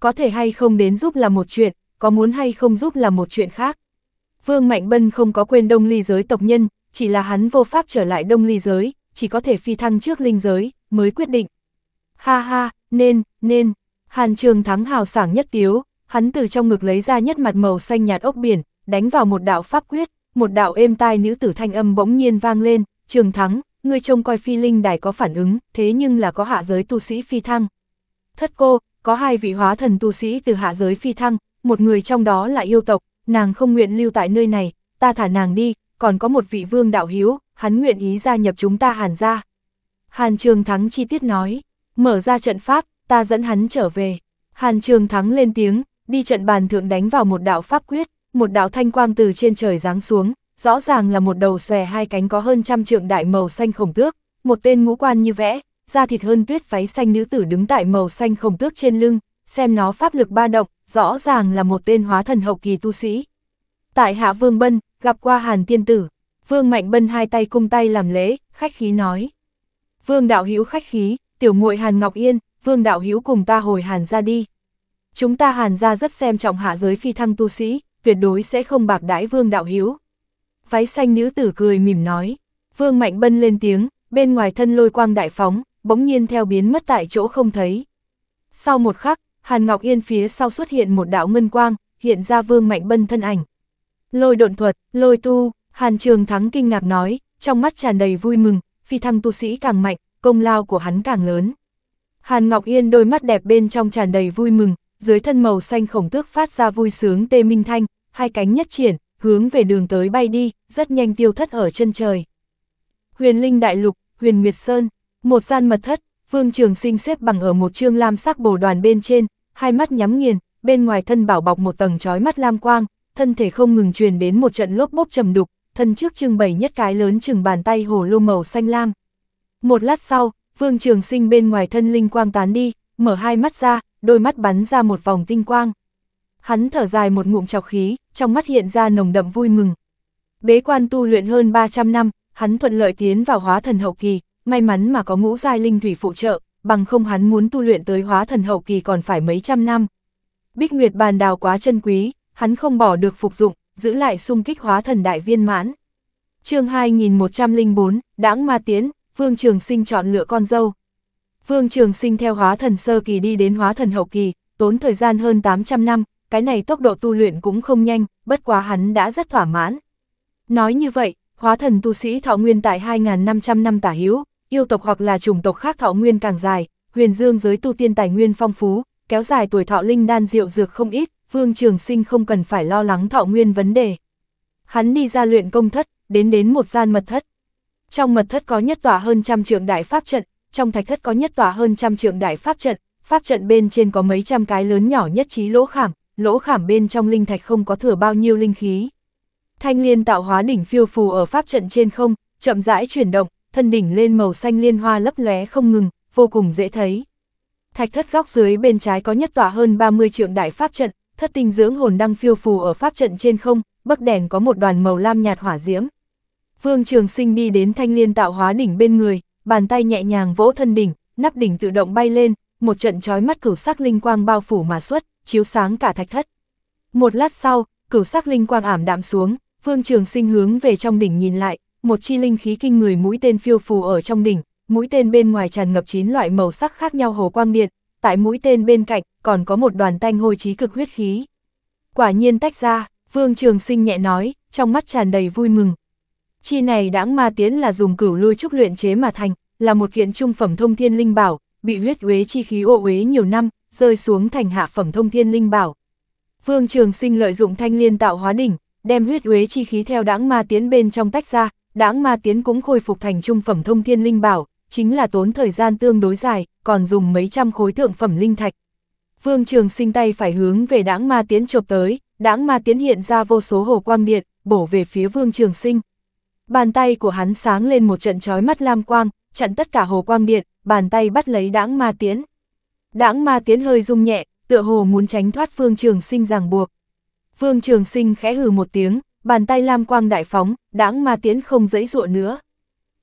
Có thể hay không đến giúp là một chuyện, có muốn hay không giúp là một chuyện khác. Vương Mạnh Bân không có quên đông ly giới tộc nhân, chỉ là hắn vô pháp trở lại đông ly giới, chỉ có thể phi thăng trước linh giới, mới quyết định. Ha ha, nên, nên, Hàn Trường Thắng hào sảng nhất tiếu, hắn từ trong ngực lấy ra nhất mặt màu xanh nhạt ốc biển, đánh vào một đạo pháp quyết, một đạo êm tai nữ tử thanh âm bỗng nhiên vang lên, Trường Thắng, ngươi trông coi phi linh đài có phản ứng, thế nhưng là có hạ giới tu sĩ phi thăng. Thất cô, có hai vị hóa thần tu sĩ từ hạ giới phi thăng, một người trong đó là yêu tộc, nàng không nguyện lưu tại nơi này, ta thả nàng đi, còn có một vị vương đạo hiếu, hắn nguyện ý gia nhập chúng ta hàn ra. Hàn Trường Thắng chi tiết nói, mở ra trận pháp, ta dẫn hắn trở về. Hàn Trường Thắng lên tiếng, đi trận bàn thượng đánh vào một đạo pháp quyết, một đạo thanh quang từ trên trời giáng xuống, rõ ràng là một đầu xòe hai cánh có hơn trăm trượng đại màu xanh khổng tước, một tên ngũ quan như vẽ, da thịt hơn tuyết váy xanh nữ tử đứng tại màu xanh khổng tước trên lưng, xem nó pháp lực ba động, rõ ràng là một tên hóa thần hậu kỳ tu sĩ. Tại hạ Vương Bân, gặp qua Hàn Tiên Tử, Vương Mạnh Bân hai tay cung tay làm lễ, khách khí nói. Vương Đạo Hữu khách khí, tiểu muội Hàn Ngọc Yên, Vương Đạo Hữu cùng ta hồi Hàn ra đi. Chúng ta Hàn ra rất xem trọng hạ giới phi thăng tu sĩ, tuyệt đối sẽ không bạc đãi Vương Đạo Hữu. Váy xanh nữ tử cười mỉm nói, Vương Mạnh Bân lên tiếng, bên ngoài thân lôi quang đại phóng, bỗng nhiên theo biến mất tại chỗ không thấy. Sau một khắc, Hàn Ngọc Yên phía sau xuất hiện một đạo ngân quang, hiện ra Vương Mạnh Bân thân ảnh. Lôi độn thuật, lôi tu, Hàn Trường Thắng kinh ngạc nói, trong mắt tràn đầy vui mừng, phi thăng tu sĩ càng mạnh, công lao của hắn càng lớn. Hàn Ngọc Yên đôi mắt đẹp bên trong tràn đầy vui mừng, dưới thân màu xanh khổng tước phát ra vui sướng tê minh thanh, hai cánh nhất triển, hướng về đường tới bay đi, rất nhanh tiêu thất ở chân trời. Huyền Linh Đại Lục, Huyền Nguyệt Sơn, một gian mật thất, Vương Trường Sinh xếp bằng ở một trương lam sắc bồ đoàn bên trên, hai mắt nhắm nghiền, bên ngoài thân bảo bọc một tầng trói mắt lam quang, thân thể không ngừng truyền đến một trận lốp bốp trầm đục, thân trước trưng bày nhất cái lớn chừng bàn tay hồ lô màu xanh lam. Một lát sau, Vương Trường Sinh bên ngoài thân linh quang tán đi, mở hai mắt ra, đôi mắt bắn ra một vòng tinh quang. Hắn thở dài một ngụm trọc khí, trong mắt hiện ra nồng đậm vui mừng. Bế quan tu luyện hơn 300 năm, hắn thuận lợi tiến vào hóa thần hậu kỳ, may mắn mà có ngũ giai linh thủy phụ trợ, bằng không hắn muốn tu luyện tới hóa thần hậu kỳ còn phải mấy trăm năm. Bích Nguyệt bàn đào quá chân quý, hắn không bỏ được phục dụng, giữ lại xung kích hóa thần đại viên mãn. chương 2104, Đãng Ma Tiến, Vương Trường Sinh chọn lựa con dâu. Vương Trường Sinh theo hóa thần sơ kỳ đi đến hóa thần hậu kỳ, tốn thời gian hơn 800 năm, cái này tốc độ tu luyện cũng không nhanh, bất quá hắn đã rất thỏa mãn. Nói như vậy, hóa thần tu sĩ thọ nguyên tại 2.500 năm tả hiếu yêu tộc hoặc là chủng tộc khác thọ nguyên càng dài, huyền dương giới tu tiên tài nguyên phong phú, kéo dài tuổi thọ linh đan rượu dược không ít, Vương Trường Sinh không cần phải lo lắng thọ nguyên vấn đề. Hắn đi ra luyện công thất, đến đến một gian mật thất. Trong mật thất có nhất tòa hơn trăm trượng đại pháp trận, trong thạch thất có nhất tòa hơn trăm trượng đại pháp trận, pháp trận bên trên có mấy trăm cái lớn nhỏ nhất trí lỗ khảm, lỗ khảm bên trong linh thạch không có thừa bao nhiêu linh khí. Thanh liên tạo hóa đỉnh phiêu phù ở pháp trận trên không, chậm rãi chuyển động, thân đỉnh lên màu xanh liên hoa lấp lóe không ngừng, vô cùng dễ thấy. Thạch thất góc dưới bên trái có nhất tỏa hơn 30 trượng đại pháp trận, thất tinh dưỡng hồn đang phiêu phù ở pháp trận trên không, bắc đèn có một đoàn màu lam nhạt hỏa diễm. Vương Trường Sinh đi đến thanh liên tạo hóa đỉnh bên người, bàn tay nhẹ nhàng vỗ thân đỉnh, nắp đỉnh tự động bay lên, một trận chói mắt cửu sắc linh quang bao phủ mà xuất, chiếu sáng cả thạch thất. Một lát sau, cửu sắc linh quang ảm đạm xuống, Vương Trường Sinh hướng về trong đỉnh nhìn lại, một chi linh khí kinh người mũi tên phiêu phù ở trong đỉnh, mũi tên bên ngoài tràn ngập chín loại màu sắc khác nhau hồ quang điện, tại mũi tên bên cạnh còn có một đoàn tanh hôi trí cực huyết khí. Quả nhiên tách ra, Vương Trường Sinh nhẹ nói, trong mắt tràn đầy vui mừng. Chi này đãng ma tiến là dùng cửu lôi trúc luyện chế mà thành, là một kiện trung phẩm thông thiên linh bảo, bị huyết uế chi khí ô uế nhiều năm, rơi xuống thành hạ phẩm thông thiên linh bảo. Vương Trường Sinh lợi dụng thanh liên tạo hóa đỉnh, đem huyết uế chi khí theo đãng ma tiến bên trong tách ra, đãng ma tiến cũng khôi phục thành trung phẩm thông thiên linh bảo, chính là tốn thời gian tương đối dài, còn dùng mấy trăm khối thượng phẩm linh thạch. Vương Trường sinh tay phải hướng về đãng ma tiến chộp tới, đãng ma tiến hiện ra vô số hồ quang điện, bổ về phía Vương Trường sinh. Bàn tay của hắn sáng lên một trận chói mắt lam quang, chặn tất cả hồ quang điện, bàn tay bắt lấy đãng ma tiến. Đãng ma tiến hơi rung nhẹ, tựa hồ muốn tránh thoát Vương Trường sinh ràng buộc. Vương Trường sinh khẽ hừ một tiếng, bàn tay lam quang đại phóng, đãng ma tiễn không dãy dụa nữa.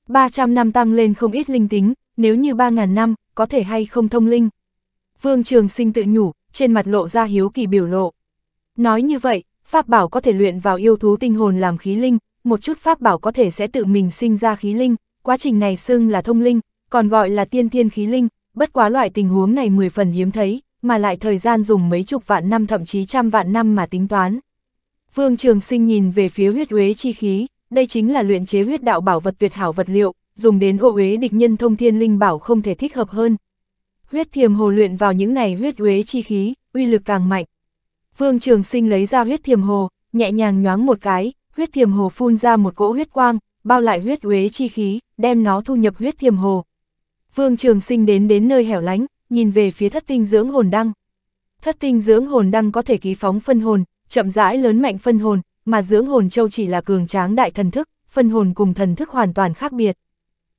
300 năm tăng lên không ít linh tính, nếu như 3.000 năm, có thể hay không thông linh. Vương Trường Sinh tự nhủ, trên mặt lộ ra hiếu kỳ biểu lộ. Nói như vậy, Pháp bảo có thể luyện vào yêu thú tinh hồn làm khí linh, một chút Pháp bảo có thể sẽ tự mình sinh ra khí linh, quá trình này xưng là thông linh, còn gọi là tiên thiên khí linh, bất quá loại tình huống này 10 phần hiếm thấy, mà lại thời gian dùng mấy chục vạn năm thậm chí trăm vạn năm mà tính toán. Vương Trường Sinh nhìn về phía huyết uế chi khí, đây chính là luyện chế huyết đạo bảo vật tuyệt hảo vật liệu, dùng đến ô uế địch nhân thông thiên linh bảo không thể thích hợp hơn. Huyết thiềm hồ luyện vào những này huyết uế chi khí, uy lực càng mạnh. Vương Trường Sinh lấy ra huyết thiềm hồ, nhẹ nhàng nhoáng một cái, huyết thiềm hồ phun ra một cỗ huyết quang, bao lại huyết uế chi khí, đem nó thu nhập huyết thiềm hồ. Vương Trường Sinh đến đến nơi hẻo lánh, nhìn về phía thất tinh dưỡng hồn đăng. Thất tinh dưỡng hồn đăng có thể ký phóng phân hồn, chậm rãi lớn mạnh phân hồn, mà dưỡng hồn châu chỉ là cường tráng đại thần thức, phân hồn cùng thần thức hoàn toàn khác biệt.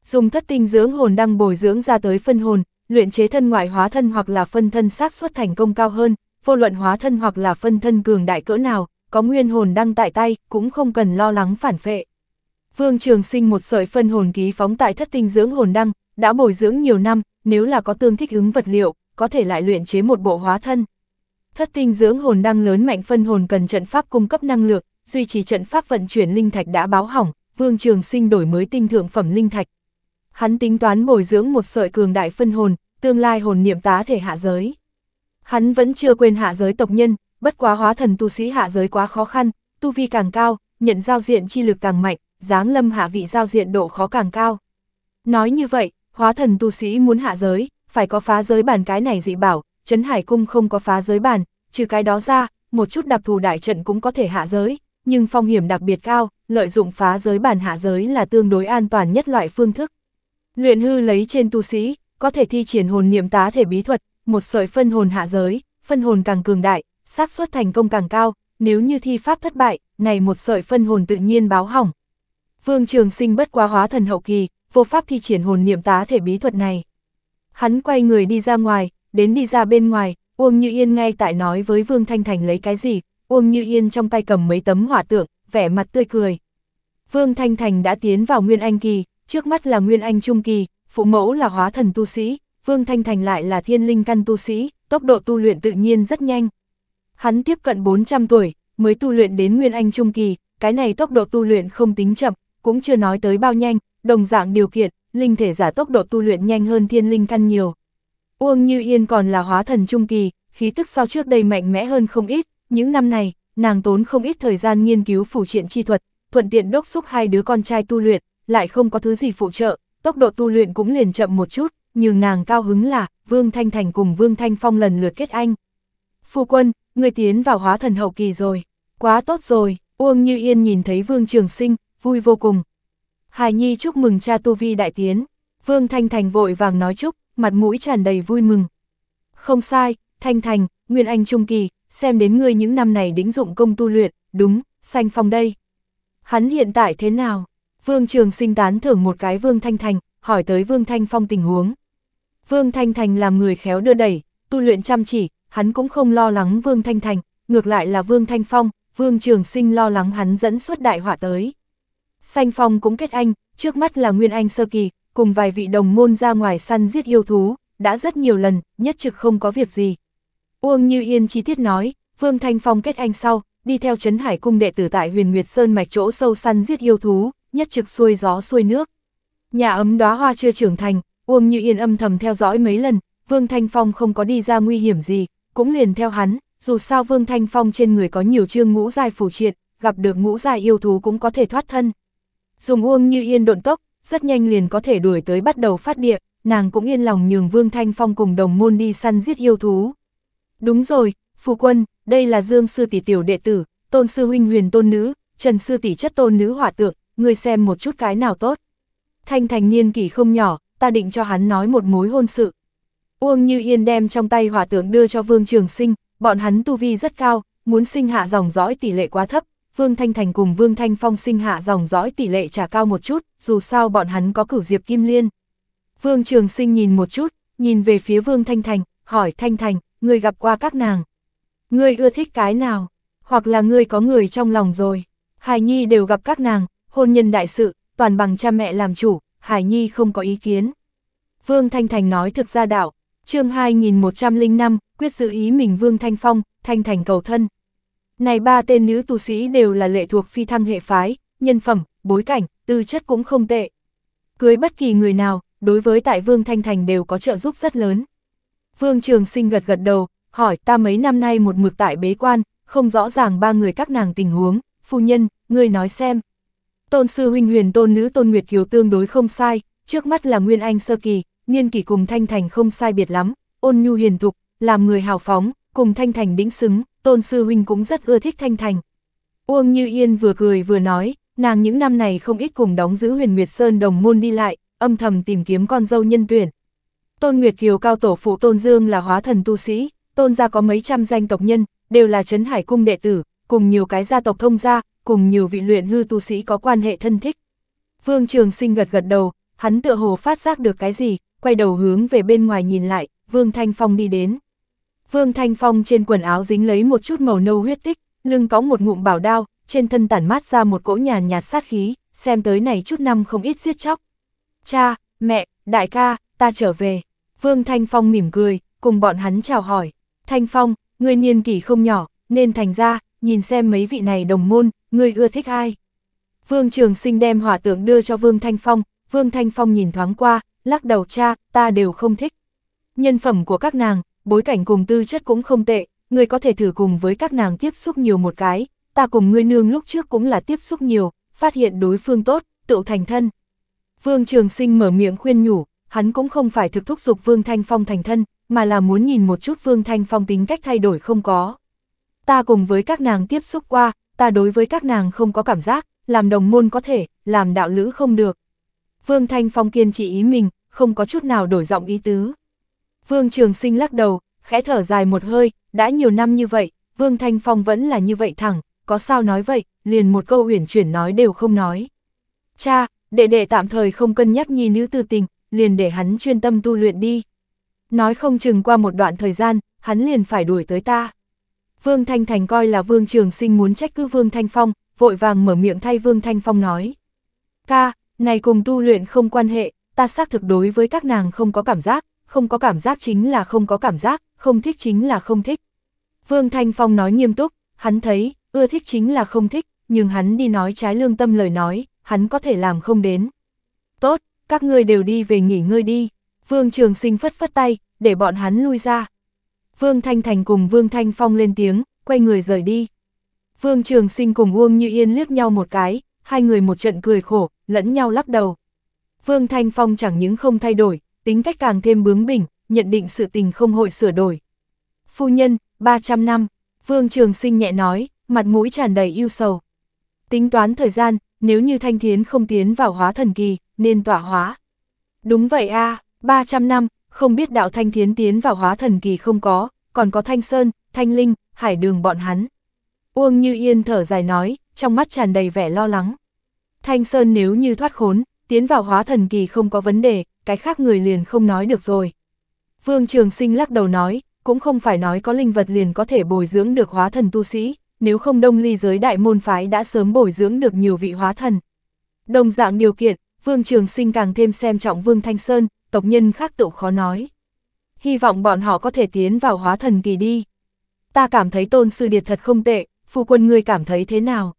Dùng thất tinh dưỡng hồn đang bồi dưỡng ra tới phân hồn, luyện chế thân ngoại hóa thân hoặc là phân thân xác suất thành công cao hơn, vô luận hóa thân hoặc là phân thân cường đại cỡ nào, có nguyên hồn đang tại tay, cũng không cần lo lắng phản phệ. Vương Trường Sinh một sợi phân hồn ký phóng tại thất tinh dưỡng hồn đăng, đã bồi dưỡng nhiều năm, nếu là có tương thích ứng vật liệu, có thể lại luyện chế một bộ hóa thân. Thất tinh dưỡng hồn đang lớn mạnh phân hồn cần trận pháp cung cấp năng lượng, duy trì trận pháp vận chuyển linh thạch đã báo hỏng, Vương Trường Sinh đổi mới tinh thượng phẩm linh thạch. Hắn tính toán bồi dưỡng một sợi cường đại phân hồn, tương lai hồn niệm tá thể hạ giới. Hắn vẫn chưa quên hạ giới tộc nhân, bất quá hóa thần tu sĩ hạ giới quá khó khăn, tu vi càng cao, nhận giao diện chi lực càng mạnh, dáng lâm hạ vị giao diện độ khó càng cao. Nói như vậy, hóa thần tu sĩ muốn hạ giới, phải có phá giới bản cái này dị bảo, Trấn Hải Cung không có phá giới bản, trừ cái đó ra, một chút đặc thù đại trận cũng có thể hạ giới, nhưng phong hiểm đặc biệt cao, lợi dụng phá giới bản hạ giới là tương đối an toàn nhất loại phương thức. Luyện hư lấy trên tu sĩ, có thể thi triển hồn niệm tá thể bí thuật, một sợi phân hồn hạ giới, phân hồn càng cường đại, xác suất thành công càng cao, nếu như thi pháp thất bại, này một sợi phân hồn tự nhiên báo hỏng. Vương Trường Sinh bất quá hóa thần hậu kỳ, vô pháp thi triển hồn niệm tá thể bí thuật này. Hắn quay người đi ra ngoài, Đến đi ra bên ngoài, Uông Như Yên ngay tại nói với Vương Thanh Thành lấy cái gì, Uông Như Yên trong tay cầm mấy tấm hỏa tượng, vẻ mặt tươi cười. Vương Thanh Thành đã tiến vào Nguyên Anh Kỳ, trước mắt là Nguyên Anh Trung Kỳ, phụ mẫu là hóa thần tu sĩ, Vương Thanh Thành lại là thiên linh căn tu sĩ, tốc độ tu luyện tự nhiên rất nhanh. Hắn tiếp cận 400 tuổi, mới tu luyện đến Nguyên Anh Trung Kỳ, cái này tốc độ tu luyện không tính chậm, cũng chưa nói tới bao nhanh, đồng dạng điều kiện, linh thể giả tốc độ tu luyện nhanh hơn thiên linh căn nhiều, Uông Như Yên còn là hóa thần trung kỳ, khí tức so trước đây mạnh mẽ hơn không ít, những năm này, nàng tốn không ít thời gian nghiên cứu phủ triện chi thuật, thuận tiện đốc xúc hai đứa con trai tu luyện, lại không có thứ gì phụ trợ, tốc độ tu luyện cũng liền chậm một chút, nhưng nàng cao hứng là, Vương Thanh Thành cùng Vương Thanh Phong lần lượt kết anh. Phu quân, người tiến vào hóa thần hậu kỳ rồi, quá tốt rồi, Uông Như Yên nhìn thấy Vương Trường Sinh, vui vô cùng. Hải Nhi chúc mừng cha Tu Vi đại tiến, Vương Thanh Thành vội vàng nói chúc, mặt mũi tràn đầy vui mừng. Không sai, Thanh Thành, Nguyên Anh Trung Kỳ, xem đến ngươi những năm này đĩnh dụng công tu luyện, đúng, xanh phong đây. Hắn hiện tại thế nào? Vương Trường sinh tán thưởng một cái Vương Thanh Thành, hỏi tới Vương Thanh Phong tình huống. Vương Thanh Thành làm người khéo đưa đẩy, tu luyện chăm chỉ, hắn cũng không lo lắng Vương Thanh Thành, ngược lại là Vương Thanh Phong, Vương Trường sinh lo lắng hắn dẫn suốt đại họa tới. Xanh Phong cũng kết anh, trước mắt là Nguyên Anh Sơ Kỳ, cùng vài vị đồng môn ra ngoài săn giết yêu thú, đã rất nhiều lần, nhất trực không có việc gì. Uông Như Yên chi tiết nói, Vương Thanh Phong kết anh sau, đi theo Trấn Hải Cung đệ tử tại huyền Nguyệt Sơn mạch chỗ sâu săn giết yêu thú, nhất trực xuôi gió xuôi nước. Nhà ấm đóa hoa chưa trưởng thành, Uông Như Yên âm thầm theo dõi mấy lần, Vương Thanh Phong không có đi ra nguy hiểm gì, cũng liền theo hắn, dù sao Vương Thanh Phong trên người có nhiều chương ngũ dài phủ triện, gặp được ngũ dài yêu thú cũng có thể thoát thân. Dùng Uông Như Yên độn tốc, rất nhanh liền có thể đuổi tới bắt đầu phát địa, nàng cũng yên lòng nhường Vương Thanh Phong cùng đồng môn đi săn giết yêu thú. Đúng rồi, Phu Quân, đây là Dương Sư Tỷ Tiểu đệ tử, Tôn Sư Huynh Huyền Tôn Nữ, Trần Sư Tỷ Chất Tôn Nữ Hỏa Tượng, ngươi xem một chút cái nào tốt. Thanh thành niên kỷ không nhỏ, ta định cho hắn nói một mối hôn sự. Uông Như Yên đem trong tay hỏa tượng đưa cho Vương Trường Sinh, bọn hắn tu vi rất cao, muốn sinh hạ dòng dõi tỷ lệ quá thấp, Vương Thanh Thành cùng Vương Thanh Phong sinh hạ dòng dõi tỷ lệ trả cao một chút, dù sao bọn hắn có cửu diệp kim liên. Vương Trường Sinh nhìn một chút, nhìn về phía Vương Thanh Thành, hỏi Thanh Thành, người gặp qua các nàng. Người ưa thích cái nào, hoặc là người có người trong lòng rồi. Hải Nhi đều gặp các nàng, hôn nhân đại sự, toàn bằng cha mẹ làm chủ, Hải Nhi không có ý kiến. Vương Thanh Thành nói thực ra đạo, chương 2105, quyết giữ ý mình Vương Thanh Phong, Thanh Thành cầu thân. Này ba tên nữ tu sĩ đều là lệ thuộc phi thăng hệ phái, nhân phẩm, bối cảnh, tư chất cũng không tệ. Cưới bất kỳ người nào, đối với tại Vương Thanh Thành đều có trợ giúp rất lớn. Vương Trường Sinh gật gật đầu, hỏi ta mấy năm nay một mực tại bế quan, không rõ ràng ba người các nàng tình huống, phu nhân, ngươi nói xem. Tôn sư huynh huyền tôn nữ tôn Nguyệt Kiều tương đối không sai, trước mắt là Nguyên Anh Sơ Kỳ, niên kỳ cùng Thanh Thành không sai biệt lắm, ôn nhu hiền thục, làm người hào phóng, cùng Thanh Thành đĩnh xứng, tôn sư huynh cũng rất ưa thích Thanh Thành. Uông Như Yên vừa cười vừa nói, nàng những năm này không ít cùng đóng giữ huyền Nguyệt Sơn đồng môn đi lại, âm thầm tìm kiếm con dâu nhân tuyển. Tôn Nguyệt Kiều cao tổ phụ Tôn Dương là hóa thần tu sĩ, Tôn gia có mấy trăm danh tộc nhân, đều là Trấn Hải Cung đệ tử, cùng nhiều cái gia tộc thông gia, cùng nhiều vị luyện hư tu sĩ có quan hệ thân thích. Vương Trường Sinh gật gật đầu, hắn tựa hồ phát giác được cái gì, quay đầu hướng về bên ngoài nhìn lại, Vương Thanh Phong đi đến. Vương Thanh Phong trên quần áo dính lấy một chút màu nâu huyết tích, lưng có một ngụm bảo đao, trên thân tản mát ra một cỗ nhàn nhạt sát khí, xem tới này chút năm không ít giết chóc. Cha, mẹ, đại ca, ta trở về. Vương Thanh Phong mỉm cười, cùng bọn hắn chào hỏi. Thanh Phong, người niên kỷ không nhỏ, nên thành ra, nhìn xem mấy vị này đồng môn, người ưa thích ai. Vương Trường Sinh đem hỏa tượng đưa cho Vương Thanh Phong, Vương Thanh Phong nhìn thoáng qua, lắc đầu cha, ta đều không thích. Nhân phẩm của các nàng, bối cảnh cùng tư chất cũng không tệ, ngươi có thể thử cùng với các nàng tiếp xúc nhiều một cái, ta cùng ngươi nương lúc trước cũng là tiếp xúc nhiều, phát hiện đối phương tốt, tự thành thân. Vương Trường Sinh mở miệng khuyên nhủ, hắn cũng không phải thực thúc dục Vương Thanh Phong thành thân, mà là muốn nhìn một chút Vương Thanh Phong tính cách thay đổi không có. Ta cùng với các nàng tiếp xúc qua, ta đối với các nàng không có cảm giác, làm đồng môn có thể, làm đạo lữ không được. Vương Thanh Phong kiên trì ý mình, không có chút nào đổi giọng ý tứ. Vương Trường Sinh lắc đầu, khẽ thở dài một hơi, đã nhiều năm như vậy, Vương Thanh Phong vẫn là như vậy thẳng, có sao nói vậy, liền một câu uyển chuyển nói đều không nói. Cha, đệ đệ tạm thời không cân nhắc nhi nữ tư tình, liền để hắn chuyên tâm tu luyện đi. Nói không chừng qua một đoạn thời gian, hắn liền phải đuổi tới ta. Vương Thanh Thành coi là Vương Trường Sinh muốn trách cứ Vương Thanh Phong, vội vàng mở miệng thay Vương Thanh Phong nói. Ca, này cùng tu luyện không quan hệ, ta xác thực đối với các nàng không có cảm giác, không có cảm giác chính là không có cảm giác, không thích chính là không thích. Vương Thanh Phong nói nghiêm túc, hắn thấy, ưa thích chính là không thích, nhưng hắn đi nói trái lương tâm lời nói, hắn có thể làm không đến. Tốt, các ngươi đều đi về nghỉ ngơi đi. Vương Trường Sinh phất phất tay, để bọn hắn lui ra. Vương Thanh Thành cùng Vương Thanh Phong lên tiếng, quay người rời đi. Vương Trường Sinh cùng Uông Như Yên liếc nhau một cái, hai người một trận cười khổ, lẫn nhau lắc đầu. Vương Thanh Phong chẳng những không thay đổi, tính cách càng thêm bướng bỉnh, nhận định sự tình không hội sửa đổi. Phu nhân, 300 năm, Vương Trường Sinh nhẹ nói, mặt mũi tràn đầy ưu sầu. Tính toán thời gian, nếu như thanh thiến không tiến vào hóa thần kỳ, nên tỏa hóa. Đúng vậy a à, 300 năm, không biết đạo thanh thiến tiến vào hóa thần kỳ không có, còn có thanh sơn, thanh linh, hải đường bọn hắn. Uông Như Yên thở dài nói, trong mắt tràn đầy vẻ lo lắng. Thanh Sơn nếu như thoát khốn, tiến vào hóa thần kỳ không có vấn đề, cái khác người liền không nói được rồi. Vương Trường Sinh lắc đầu nói, cũng không phải nói có linh vật liền có thể bồi dưỡng được hóa thần tu sĩ, nếu không đông ly giới đại môn phái đã sớm bồi dưỡng được nhiều vị hóa thần. Đồng dạng điều kiện, Vương Trường Sinh càng thêm xem trọng Vương Thanh Sơn, tộc nhân khác tự khó nói. Hy vọng bọn họ có thể tiến vào hóa thần kỳ đi. Ta cảm thấy tôn sư điệt thật không tệ, phu quân ngươi cảm thấy thế nào?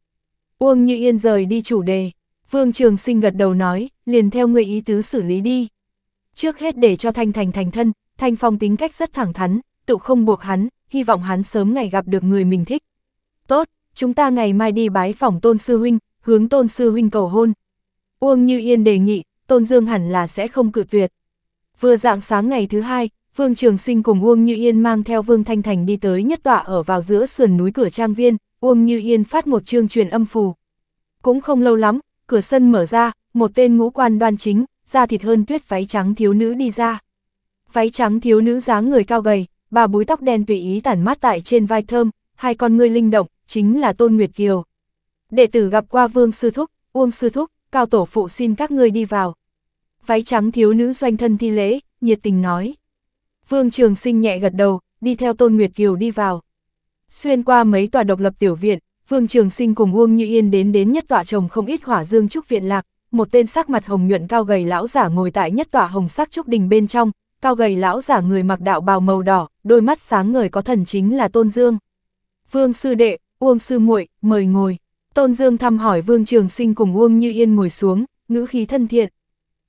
Uông Như Yên rời đi chủ đề, Vương Trường Sinh gật đầu nói, liền theo người ý tứ xử lý đi. Trước hết để cho Thanh Thành thành thân, Thanh Phong tính cách rất thẳng thắn, tự không buộc hắn, hy vọng hắn sớm ngày gặp được người mình thích. Tốt, chúng ta ngày mai đi bái phòng Tôn Sư Huynh, hướng Tôn Sư Huynh cầu hôn. Uông Như Yên đề nghị, Tôn Dương hẳn là sẽ không cự tuyệt. Vừa dạng sáng ngày thứ hai, Vương Trường Sinh cùng Uông Như Yên mang theo Vương Thanh Thành đi tới nhất tọa ở vào giữa sườn núi cửa trang viên, Uông Như Yên phát một chương truyền âm phù. Cũng không lâu lắm, cửa sân mở ra, một tên ngũ quan đoan chính, da thịt hơn tuyết váy trắng thiếu nữ đi ra. Váy trắng thiếu nữ dáng người cao gầy, bà búi tóc đen tùy ý tản mát tại trên vai thơm, hai con ngươi linh động, chính là Tôn Nguyệt Kiều. Đệ tử gặp qua Vương Sư Thúc, Uông Sư Thúc, Cao Tổ Phụ xin các ngươi đi vào. Váy trắng thiếu nữ doanh thân thi lễ, nhiệt tình nói. Vương Trường Sinh nhẹ gật đầu, đi theo Tôn Nguyệt Kiều đi vào. Xuyên qua mấy tòa độc lập tiểu viện, Vương Trường Sinh cùng Uông Như Yên đến đến nhất tọa chồng không ít hỏa dương trúc viện lạc, một tên sắc mặt hồng nhuận cao gầy lão giả ngồi tại nhất tòa hồng sắc trúc đình bên trong, cao gầy lão giả người mặc đạo bào màu đỏ, đôi mắt sáng người có thần chính là Tôn Dương. Vương sư đệ, Uông sư muội, mời ngồi. Tôn Dương thăm hỏi Vương Trường Sinh cùng Uông Như Yên ngồi xuống, ngữ khí thân thiện.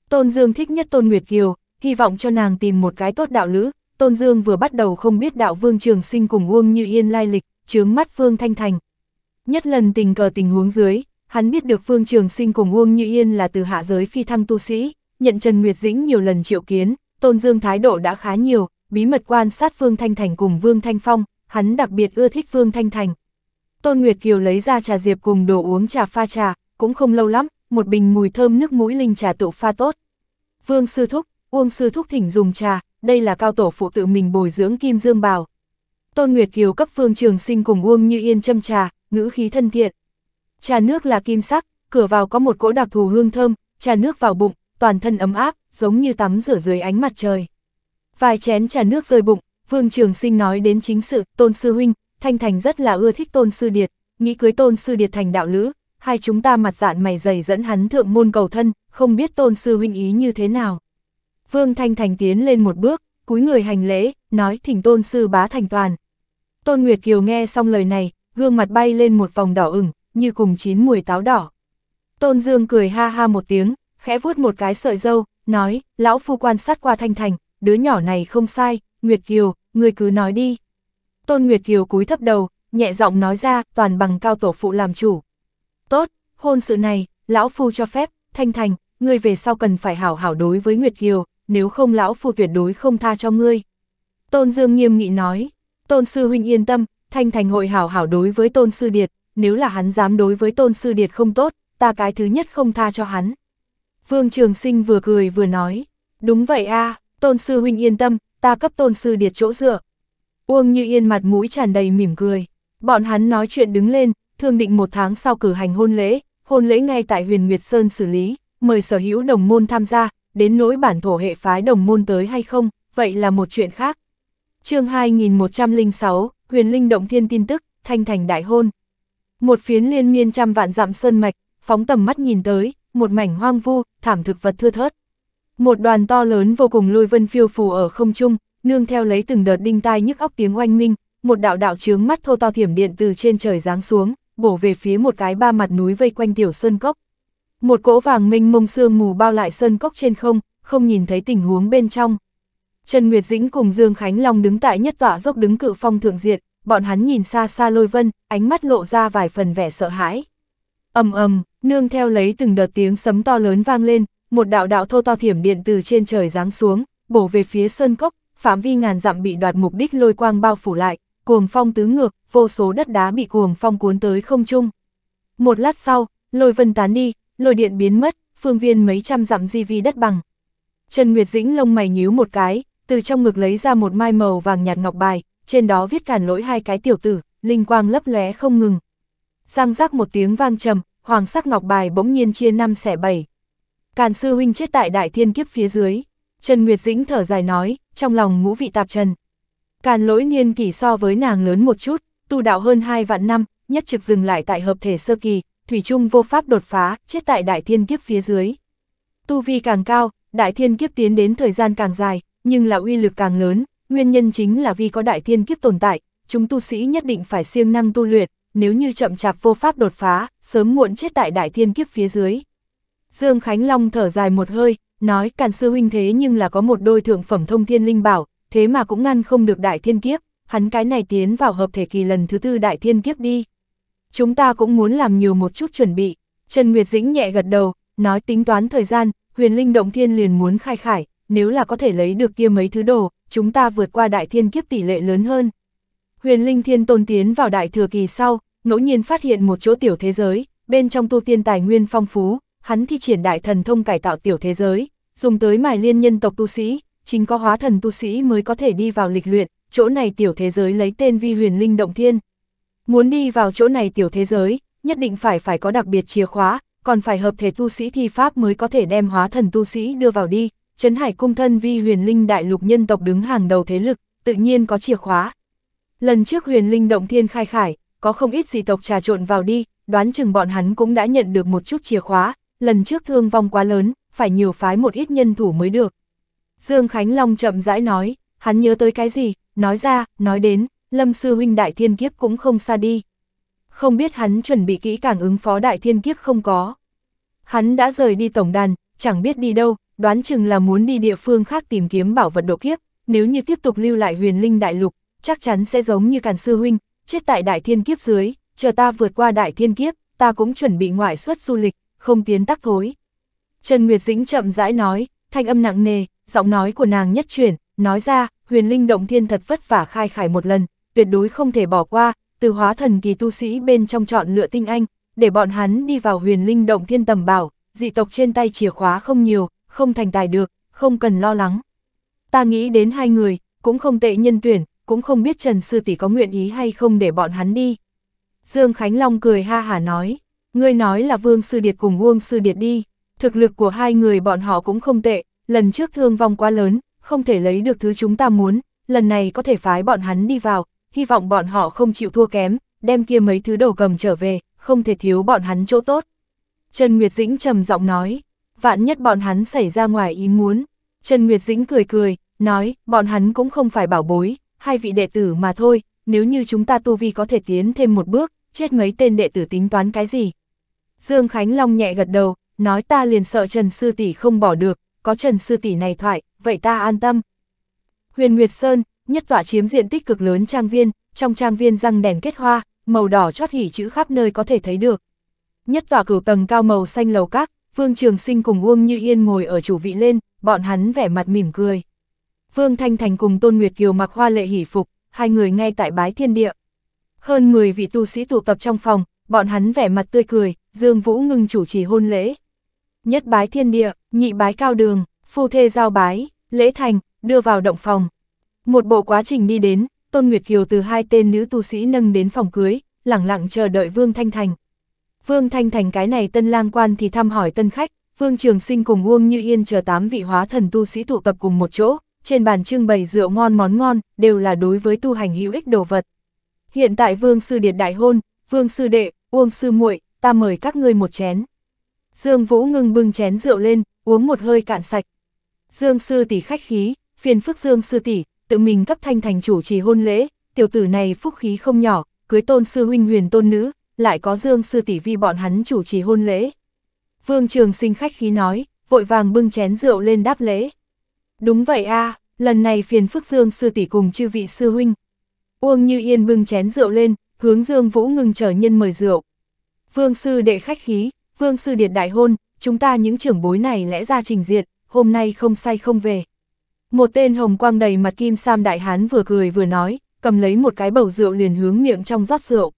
Tôn Dương thích nhất Tôn Nguyệt Kiều, hy vọng cho nàng tìm một cái tốt đạo lữ. Tôn Dương vừa bắt đầu không biết đạo Vương Trường Sinh cùng Uông Như Yên lai lịch, chướng mắt Vương Thanh Thành. Nhất lần tình cờ tình huống dưới, Hắn biết được Phương Trường Sinh cùng Uông Như Yên là từ hạ giới phi thăng tu sĩ, nhận Trần Nguyệt Dĩnh nhiều lần triệu kiến, Tôn Dương thái độ đã khá nhiều, bí mật quan sát Phương Thanh Thành cùng Vương Thanh Phong, hắn đặc biệt ưa thích Phương Thanh Thành. Tôn Nguyệt Kiều lấy ra trà diệp cùng đồ uống trà pha trà, cũng không lâu lắm, một bình mùi thơm nước mũi linh trà tự pha tốt. Vương Sư Thúc, Uông Sư Thúc thỉnh dùng trà, đây là cao tổ phụ tự mình bồi dưỡng Kim Dương Bào. Tôn Nguyệt Kiều cấp Phương Trường Sinh cùng Uông Như Yên châm trà, ngữ khí thân thiện, trà nước là kim sắc, cửa vào có một cỗ đặc thù hương thơm, trà nước vào bụng, toàn thân ấm áp, giống như tắm rửa dưới ánh mặt trời. Vài chén trà nước rơi bụng, Vương Trường Sinh nói đến chính sự, Tôn Sư Huynh, Thanh Thành rất là ưa thích Tôn Sư Điệt, nghĩ cưới Tôn Sư Điệt thành đạo lữ, hai chúng ta mặt dạn mày dày dẫn hắn thượng môn cầu thân, không biết Tôn Sư Huynh ý như thế nào. Vương Thanh Thành tiến lên một bước, cúi người hành lễ, nói thỉnh Tôn Sư bá thành toàn. Tôn Nguyệt Kiều nghe xong lời này, gương mặt bay lên một vòng đỏ ửng, như cùng chín mùi táo đỏ. Tôn Dương cười ha ha một tiếng, khẽ vuốt một cái sợi dâu, nói, lão phu quan sát qua Thanh Thành, đứa nhỏ này không sai, Nguyệt Kiều, người cứ nói đi. Tôn Nguyệt Kiều cúi thấp đầu, nhẹ giọng nói ra, toàn bằng cao tổ phụ làm chủ. Tốt, hôn sự này, lão phu cho phép, Thanh Thành, ngươi về sau cần phải hảo hảo đối với Nguyệt Kiều, nếu không lão phu tuyệt đối không tha cho ngươi. Tôn Dương nghiêm nghị nói, Tôn Sư Huynh yên tâm, Thanh Thành hội hảo hảo đối với Tôn Sư Điệt, nếu là hắn dám đối với tôn sư điệt không tốt, ta cái thứ nhất không tha cho hắn. Vương Trường Sinh vừa cười vừa nói, đúng vậy a tôn sư huynh yên tâm, ta cấp tôn sư điệt chỗ dựa. Uông Như Yên mặt mũi tràn đầy mỉm cười, bọn hắn nói chuyện đứng lên, thương định một tháng sau cử hành hôn lễ, hôn lễ ngay tại huyền Nguyệt Sơn xử lý, mời sở hữu đồng môn tham gia, đến nỗi bản thổ hệ phái đồng môn tới hay không, vậy là một chuyện khác. chương 2106, huyền linh động thiên tin tức, thanh thành đại hôn. Một phiến liên miên trăm vạn dặm sơn mạch, phóng tầm mắt nhìn tới, một mảnh hoang vu, thảm thực vật thưa thớt. Một đoàn to lớn vô cùng lôi vân phiêu phù ở không trung, nương theo lấy từng đợt đinh tai nhức óc tiếng oanh minh, một đạo đạo chướng mắt thô to thiểm điện từ trên trời giáng xuống, bổ về phía một cái ba mặt núi vây quanh tiểu sơn cốc. Một cỗ vàng minh mông sương mù bao lại sơn cốc trên không, không nhìn thấy tình huống bên trong. Trần Nguyệt Dĩnh cùng Dương Khánh Long đứng tại nhất tọa dốc đứng cự phong thượng diện, bọn hắn nhìn xa xa lôi vân, ánh mắt lộ ra vài phần vẻ sợ hãi. ầm ầm, nương theo lấy từng đợt tiếng sấm to lớn vang lên, một đạo đạo thô to thiểm điện từ trên trời giáng xuống, bổ về phía sơn cốc, phạm vi ngàn dặm bị đoạt mục đích lôi quang bao phủ lại, cuồng phong tứ ngược, vô số đất đá bị cuồng phong cuốn tới không trung. Một lát sau, lôi vân tán đi, lôi điện biến mất, phương viên mấy trăm dặm di vi đất bằng. Trần Nguyệt Dĩnh lông mày nhíu một cái, từ trong ngực lấy ra một mai màu vàng nhạt ngọc bài, trên đó viết cản lỗi hai cái tiểu tử, linh quang lấp lóe không ngừng. Giang rác một tiếng vang trầm, hoàng sắc ngọc bài bỗng nhiên chia năm xẻ bảy. Càn sư huynh chết tại đại thiên kiếp phía dưới. Trần Nguyệt Dĩnh thở dài nói, trong lòng ngũ vị tạp trần. Càn lỗi niên kỷ so với nàng lớn một chút, tu đạo hơn hai vạn năm, nhất trực dừng lại tại hợp thể sơ kỳ, thủy chung vô pháp đột phá, chết tại đại thiên kiếp phía dưới. Tu vi càng cao, đại thiên kiếp tiến đến thời gian càng dài, nhưng là uy lực càng lớn, Nguyên nhân chính là vì có đại tiên kiếp tồn tại, chúng tu sĩ nhất định phải siêng năng tu luyện, nếu như chậm chạp vô pháp đột phá, sớm muộn chết tại đại thiên kiếp phía dưới. Dương Khánh Long thở dài một hơi, nói càn sư huynh thế nhưng là có một đôi thượng phẩm thông thiên linh bảo, thế mà cũng ngăn không được đại thiên kiếp, hắn cái này tiến vào hợp thể kỳ lần thứ tư đại thiên kiếp đi. Chúng ta cũng muốn làm nhiều một chút chuẩn bị, Trần Nguyệt Dĩnh nhẹ gật đầu, nói tính toán thời gian, huyền linh động thiên liền muốn khai khải, nếu là có thể lấy được kia mấy thứ đồ, chúng ta vượt qua đại thiên kiếp tỷ lệ lớn hơn. Huyền Linh Thiên Tôn tiến vào đại thừa kỳ sau, ngẫu nhiên phát hiện một chỗ tiểu thế giới, bên trong tu tiên tài nguyên phong phú, hắn thi triển đại thần thông cải tạo tiểu thế giới, dùng tới mài liên nhân tộc tu sĩ, chính có hóa thần tu sĩ mới có thể đi vào lịch luyện, chỗ này tiểu thế giới lấy tên vi huyền linh động thiên. Muốn đi vào chỗ này tiểu thế giới, nhất định phải phải có đặc biệt chìa khóa, còn phải hợp thể tu sĩ thi pháp mới có thể đem hóa thần tu sĩ đưa vào đi, Trấn Hải Cung thân vi huyền linh đại lục nhân tộc đứng hàng đầu thế lực, tự nhiên có chìa khóa. Lần trước huyền linh động thiên khai khải, có không ít dị tộc trà trộn vào đi, đoán chừng bọn hắn cũng đã nhận được một chút chìa khóa, lần trước thương vong quá lớn, phải nhiều phái một ít nhân thủ mới được. Dương Khánh Long chậm rãi nói, hắn nhớ tới cái gì, nói ra, nói đến, lâm sư huynh đại thiên kiếp cũng không xa đi. Không biết hắn chuẩn bị kỹ càng ứng phó đại thiên kiếp không có. Hắn đã rời đi tổng đàn, chẳng biết đi đâu, đoán chừng là muốn đi địa phương khác tìm kiếm bảo vật độ kiếp, nếu như tiếp tục lưu lại huyền linh đại lục, chắc chắn sẽ giống như Càn Sư Huynh, chết tại đại thiên kiếp dưới, chờ ta vượt qua đại thiên kiếp, ta cũng chuẩn bị ngoại xuất du lịch, không tiến tắc thối. Trần Nguyệt Dĩnh chậm rãi nói, thanh âm nặng nề, giọng nói của nàng nhất chuyển, nói ra, huyền linh động thiên thật vất vả khai khải một lần, tuyệt đối không thể bỏ qua, từ hóa thần kỳ tu sĩ bên trong chọn lựa tinh anh, để bọn hắn đi vào huyền linh động thiên tầm bảo, dị tộc trên tay chìa khóa không nhiều, không thành tài được, không cần lo lắng. Ta nghĩ đến hai người, cũng không tệ nhân tuyển, cũng không biết Trần Sư Tỷ có nguyện ý hay không để bọn hắn đi. Dương Khánh Long cười ha hả nói, ngươi nói là Vương Sư Điệt cùng Uông Sư Điệt đi, thực lực của hai người bọn họ cũng không tệ, lần trước thương vong quá lớn, không thể lấy được thứ chúng ta muốn, lần này có thể phái bọn hắn đi vào, hy vọng bọn họ không chịu thua kém, đem kia mấy thứ đồ cầm trở về, không thể thiếu bọn hắn chỗ tốt. Trần Nguyệt Dĩnh trầm giọng nói, vạn nhất bọn hắn xảy ra ngoài ý muốn. Trần Nguyệt Dĩnh cười cười, nói, bọn hắn cũng không phải bảo bối, hai vị đệ tử mà thôi, nếu như chúng ta tu vi có thể tiến thêm một bước, chết mấy tên đệ tử tính toán cái gì. Dương Khánh Long nhẹ gật đầu, nói ta liền sợ Trần Sư Tỷ không bỏ được, có Trần Sư Tỷ này thoại, vậy ta an tâm. Huyền Nguyệt Sơn, nhất tỏa chiếm diện tích cực lớn trang viên, trong trang viên răng đèn kết hoa, màu đỏ chót hỉ chữ khắp nơi có thể thấy được. Nhất tòa cửu tầng cao màu xanh lầu các, Vương Trường Sinh cùng Uông Như Yên ngồi ở chủ vị lên, bọn hắn vẻ mặt mỉm cười. Vương Thanh Thành cùng Tôn Nguyệt Kiều mặc hoa lệ hỷ phục, hai người ngay tại bái thiên địa. Hơn 10 vị tu sĩ tụ tập trong phòng, bọn hắn vẻ mặt tươi cười, Dương Vũ ngưng chủ trì hôn lễ. Nhất bái thiên địa, nhị bái cao đường, phu thê giao bái, lễ thành, đưa vào động phòng. Một bộ quá trình đi đến, Tôn Nguyệt Kiều từ hai tên nữ tu sĩ nâng đến phòng cưới, lặng lặng chờ đợi Vương Thanh Thành. Vương Thanh Thành cái này tân lang quan thì thăm hỏi tân khách, Vương Trường Sinh cùng Uông Như Yên chờ tám vị hóa thần tu sĩ tụ tập cùng một chỗ, trên bàn trưng bày rượu ngon món ngon, đều là đối với tu hành hữu ích đồ vật. Hiện tại Vương Sư Điệt đại hôn, Vương Sư Đệ, Uông Sư muội ta mời các ngươi một chén. Dương Vũ ngưng bưng chén rượu lên, uống một hơi cạn sạch. Dương Sư tỷ khách khí, phiền phức Dương Sư tỷ tự mình cấp thanh thành chủ trì hôn lễ, tiểu tử này phúc khí không nhỏ, cưới tôn sư huynh huyền tôn nữ, lại có Dương sư tỷ vi bọn hắn chủ trì hôn lễ. Vương Trường Sinh khách khí nói, vội vàng bưng chén rượu lên đáp lễ. Đúng vậy a, lần này phiền phức Dương sư tỷ cùng chư vị sư huynh. Uông Như Yên bưng chén rượu lên, hướng Dương Vũ ngừng trở nhân mời rượu. Vương sư đệ khách khí, Vương sư điệt đại hôn, chúng ta những trưởng bối này lẽ ra trình diệt, hôm nay không say không về. Một tên hồng quang đầy mặt kim sam đại hán vừa cười vừa nói, cầm lấy một cái bầu rượu liền hướng miệng trong rót rượu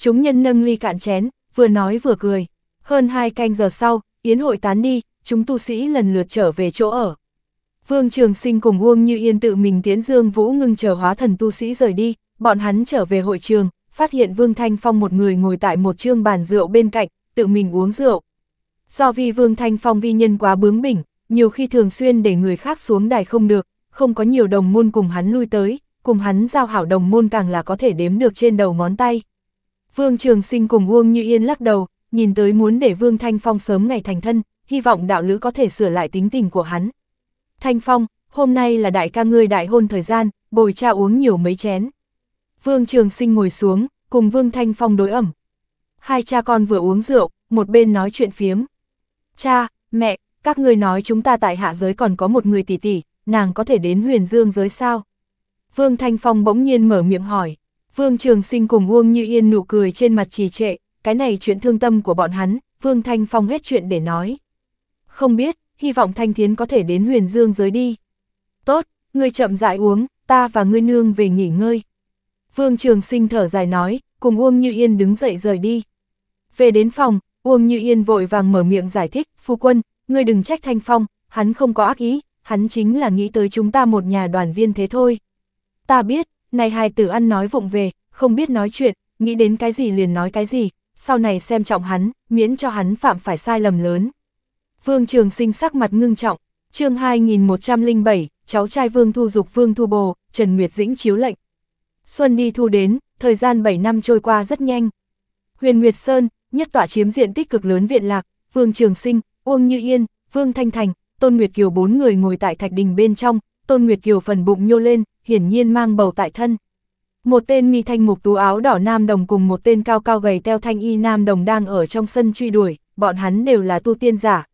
chúng nhân nâng ly cạn chén, vừa nói vừa cười. Hơn hai canh giờ sau, yến hội tán đi, chúng tu sĩ lần lượt trở về chỗ ở. Vương Trường Sinh cùng Uông Như Yên tự mình tiến Dương Vũ ngưng chờ hóa thần tu sĩ rời đi, bọn hắn trở về hội trường, phát hiện Vương Thanh Phong một người ngồi tại một trương bàn rượu bên cạnh, tự mình uống rượu. Do vì Vương Thanh Phong vi nhân quá bướng bỉnh, nhiều khi thường xuyên để người khác xuống đài không được, không có nhiều đồng môn cùng hắn lui tới, cùng hắn giao hảo đồng môn càng là có thể đếm được trên đầu ngón tay. Vương Trường Sinh cùng Uông Như Yên lắc đầu, nhìn tới muốn để Vương Thanh Phong sớm ngày thành thân, hy vọng đạo lữ có thể sửa lại tính tình của hắn. Thanh Phong, hôm nay là đại ca ngươi đại hôn thời gian, bồi cha uống nhiều mấy chén. Vương Trường Sinh ngồi xuống, cùng Vương Thanh Phong đối ẩm. Hai cha con vừa uống rượu, một bên nói chuyện phiếm. Cha, mẹ, các ngươi nói chúng ta tại hạ giới còn có một người tỷ tỷ, nàng có thể đến huyền dương giới sao? Vương Thanh Phong bỗng nhiên mở miệng hỏi. Vương Trường Sinh cùng Uông Như Yên nụ cười trên mặt trì trệ, cái này chuyện thương tâm của bọn hắn, Vương Thanh Phong hết chuyện để nói. Không biết, hy vọng Thanh Thiến có thể đến huyền dương giới đi. Tốt, ngươi chậm dại uống, ta và ngươi nương về nghỉ ngơi. Vương Trường Sinh thở dài nói, cùng Uông Như Yên đứng dậy rời đi. Về đến phòng, Uông Như Yên vội vàng mở miệng giải thích, phu quân, ngươi đừng trách Thanh Phong, hắn không có ác ý, hắn chính là nghĩ tới chúng ta một nhà đoàn viên thế thôi. Ta biết, nay hai tử ăn nói vụng về, không biết nói chuyện, nghĩ đến cái gì liền nói cái gì, sau này xem trọng hắn, miễn cho hắn phạm phải sai lầm lớn. Vương Trường Sinh sắc mặt ngưng trọng, chương 2107, cháu trai Vương Thu Dục Vương Thu Bồ, Trần Nguyệt Dĩnh chiếu lệnh. Xuân đi thu đến, thời gian 7 năm trôi qua rất nhanh. Huyền Nguyệt Sơn, nhất tọa chiếm diện tích cực lớn viện lạc, Vương Trường Sinh, Uông Như Yên, Vương Thanh Thành, Tôn Nguyệt Kiều bốn người ngồi tại thạch đình bên trong, Tôn Nguyệt Kiều phần bụng nhô lên, hiển nhiên mang bầu tại thân. Một tên mi thanh mục tú áo đỏ nam đồng cùng một tên cao cao gầy teo thanh y nam đồng đang ở trong sân truy đuổi, bọn hắn đều là tu tiên giả.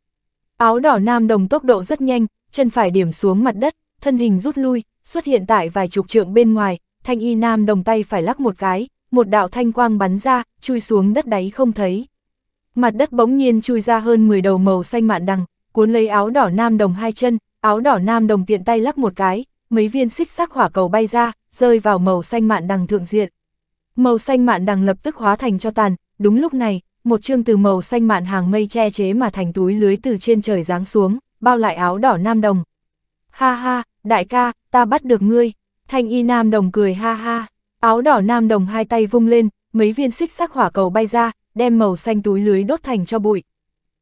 Áo đỏ nam đồng tốc độ rất nhanh, chân phải điểm xuống mặt đất, thân hình rút lui, xuất hiện tại vài chục trượng bên ngoài, thanh y nam đồng tay phải lắc một cái, một đạo thanh quang bắn ra, chui xuống đất đáy không thấy. Mặt đất bỗng nhiên chui ra hơn 10 đầu màu xanh mạn đằng, cuốn lấy áo đỏ nam đồng hai chân, áo đỏ nam đồng tiện tay lắc một cái, mấy viên xích sắc hỏa cầu bay ra, rơi vào màu xanh mạn đằng thượng diện. Màu xanh mạn đằng lập tức hóa thành cho tàn, đúng lúc này, một chương từ màu xanh mạn hàng mây che chế mà thành túi lưới từ trên trời giáng xuống, bao lại áo đỏ nam đồng. Ha ha, đại ca, ta bắt được ngươi. Thanh y nam đồng cười ha ha. Áo đỏ nam đồng hai tay vung lên, mấy viên xích sắc hỏa cầu bay ra, đem màu xanh túi lưới đốt thành cho bụi.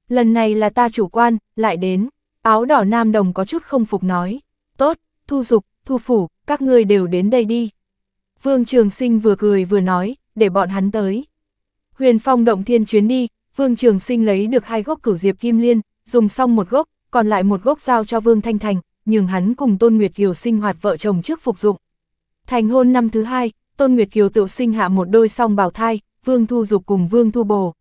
Lần này là ta chủ quan, lại đến. Áo đỏ nam đồng có chút không phục nói. Tốt, thu dục, thu phủ, các ngươi đều đến đây đi. Vương Trường Sinh vừa cười vừa nói, để bọn hắn tới. Huyền Phong động thiên chuyến đi, Vương Trường Sinh lấy được hai gốc cửu diệp kim liên, dùng xong một gốc, còn lại một gốc giao cho Vương Thanh Thành, nhường hắn cùng Tôn Nguyệt Kiều sinh hoạt vợ chồng trước phục dụng. Thành hôn năm thứ hai, Tôn Nguyệt Kiều tự sinh hạ một đôi song bào thai, Vương Thu Dục cùng Vương Thu Bồ.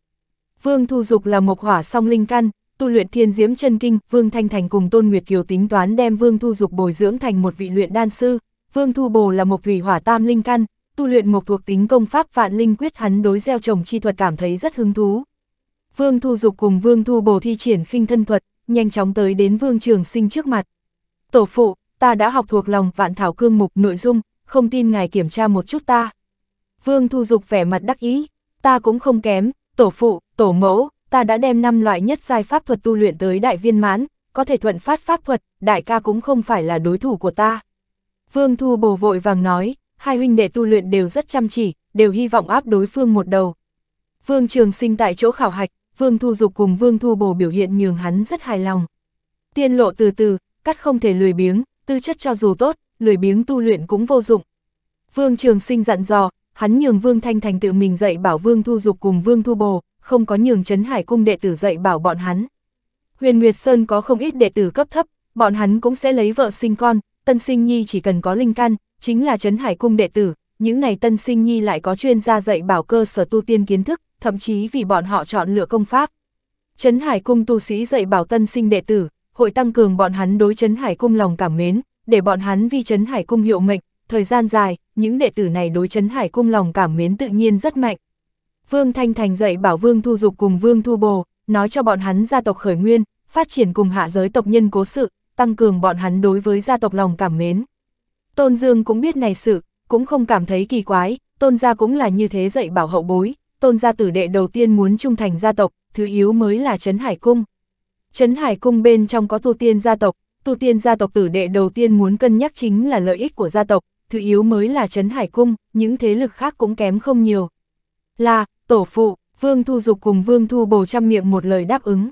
Vương Thu Dục là một hỏa song linh căn, tu luyện thiên diễm chân kinh, Vương Thanh Thành cùng Tôn Nguyệt Kiều tính toán đem Vương Thu Dục bồi dưỡng thành một vị luyện đan sư. Vương Thu Bồ là một thủy hỏa tam linh căn, tu luyện một thuộc tính công pháp vạn linh quyết hắn đối gieo trồng chi thuật cảm thấy rất hứng thú. Vương Thu Dục cùng Vương Thu Bồ thi triển khinh thân thuật, nhanh chóng tới đến Vương Trường Sinh trước mặt. Tổ phụ, ta đã học thuộc lòng vạn thảo cương mục nội dung, không tin ngài kiểm tra một chút ta. Vương Thu Dục vẻ mặt đắc ý, ta cũng không kém, tổ phụ, tổ mẫu, ta đã đem năm loại nhất giai pháp thuật tu luyện tới đại viên mãn, có thể thuận phát pháp thuật, đại ca cũng không phải là đối thủ của ta. Vương Thu Bồ vội vàng nói, hai huynh đệ tu luyện đều rất chăm chỉ, đều hy vọng áp đối phương một đầu. Vương Trường Sinh tại chỗ khảo hạch, Vương Thu Dục cùng Vương Thu Bồ biểu hiện nhường hắn rất hài lòng. Tiên lộ từ từ, cắt không thể lười biếng, tư chất cho dù tốt, lười biếng tu luyện cũng vô dụng. Vương Trường Sinh dặn dò, hắn nhường Vương Thanh Thành tự mình dạy bảo Vương Thu Dục cùng Vương Thu Bồ, không có nhường Trấn Hải Cung đệ tử dạy bảo bọn hắn. Huyền Nguyệt Sơn có không ít đệ tử cấp thấp, bọn hắn cũng sẽ lấy vợ sinh con, tân sinh nhi chỉ cần có linh căn, chính là Trấn Hải Cung đệ tử, những này tân sinh nhi lại có chuyên gia dạy bảo cơ sở tu tiên kiến thức, thậm chí vì bọn họ chọn lựa công pháp. Trấn Hải Cung tu sĩ dạy bảo tân sinh đệ tử, hội tăng cường bọn hắn đối Trấn Hải Cung lòng cảm mến, để bọn hắn vi Trấn Hải Cung hiệu mệnh, thời gian dài, những đệ tử này đối Trấn Hải Cung lòng cảm mến tự nhiên rất mạnh, Vương Thanh Thành dạy bảo Vương Thu Dục cùng Vương Thu Bồ, nói cho bọn hắn gia tộc khởi nguyên, phát triển cùng hạ giới tộc nhân cố sự, tăng cường bọn hắn đối với gia tộc lòng cảm mến. Tôn Dương cũng biết này sự, cũng không cảm thấy kỳ quái, tôn gia cũng là như thế dạy bảo hậu bối, tôn gia tử đệ đầu tiên muốn trung thành gia tộc, thứ yếu mới là Trấn Hải Cung. Trấn Hải Cung bên trong có tu tiên gia tộc, tu tiên gia tộc tử đệ đầu tiên muốn cân nhắc chính là lợi ích của gia tộc, thứ yếu mới là Trấn Hải Cung, những thế lực khác cũng kém không nhiều. Là, Tổ phụ, Vương Thu Dục cùng Vương Thu Bồ chăm miệng một lời đáp ứng.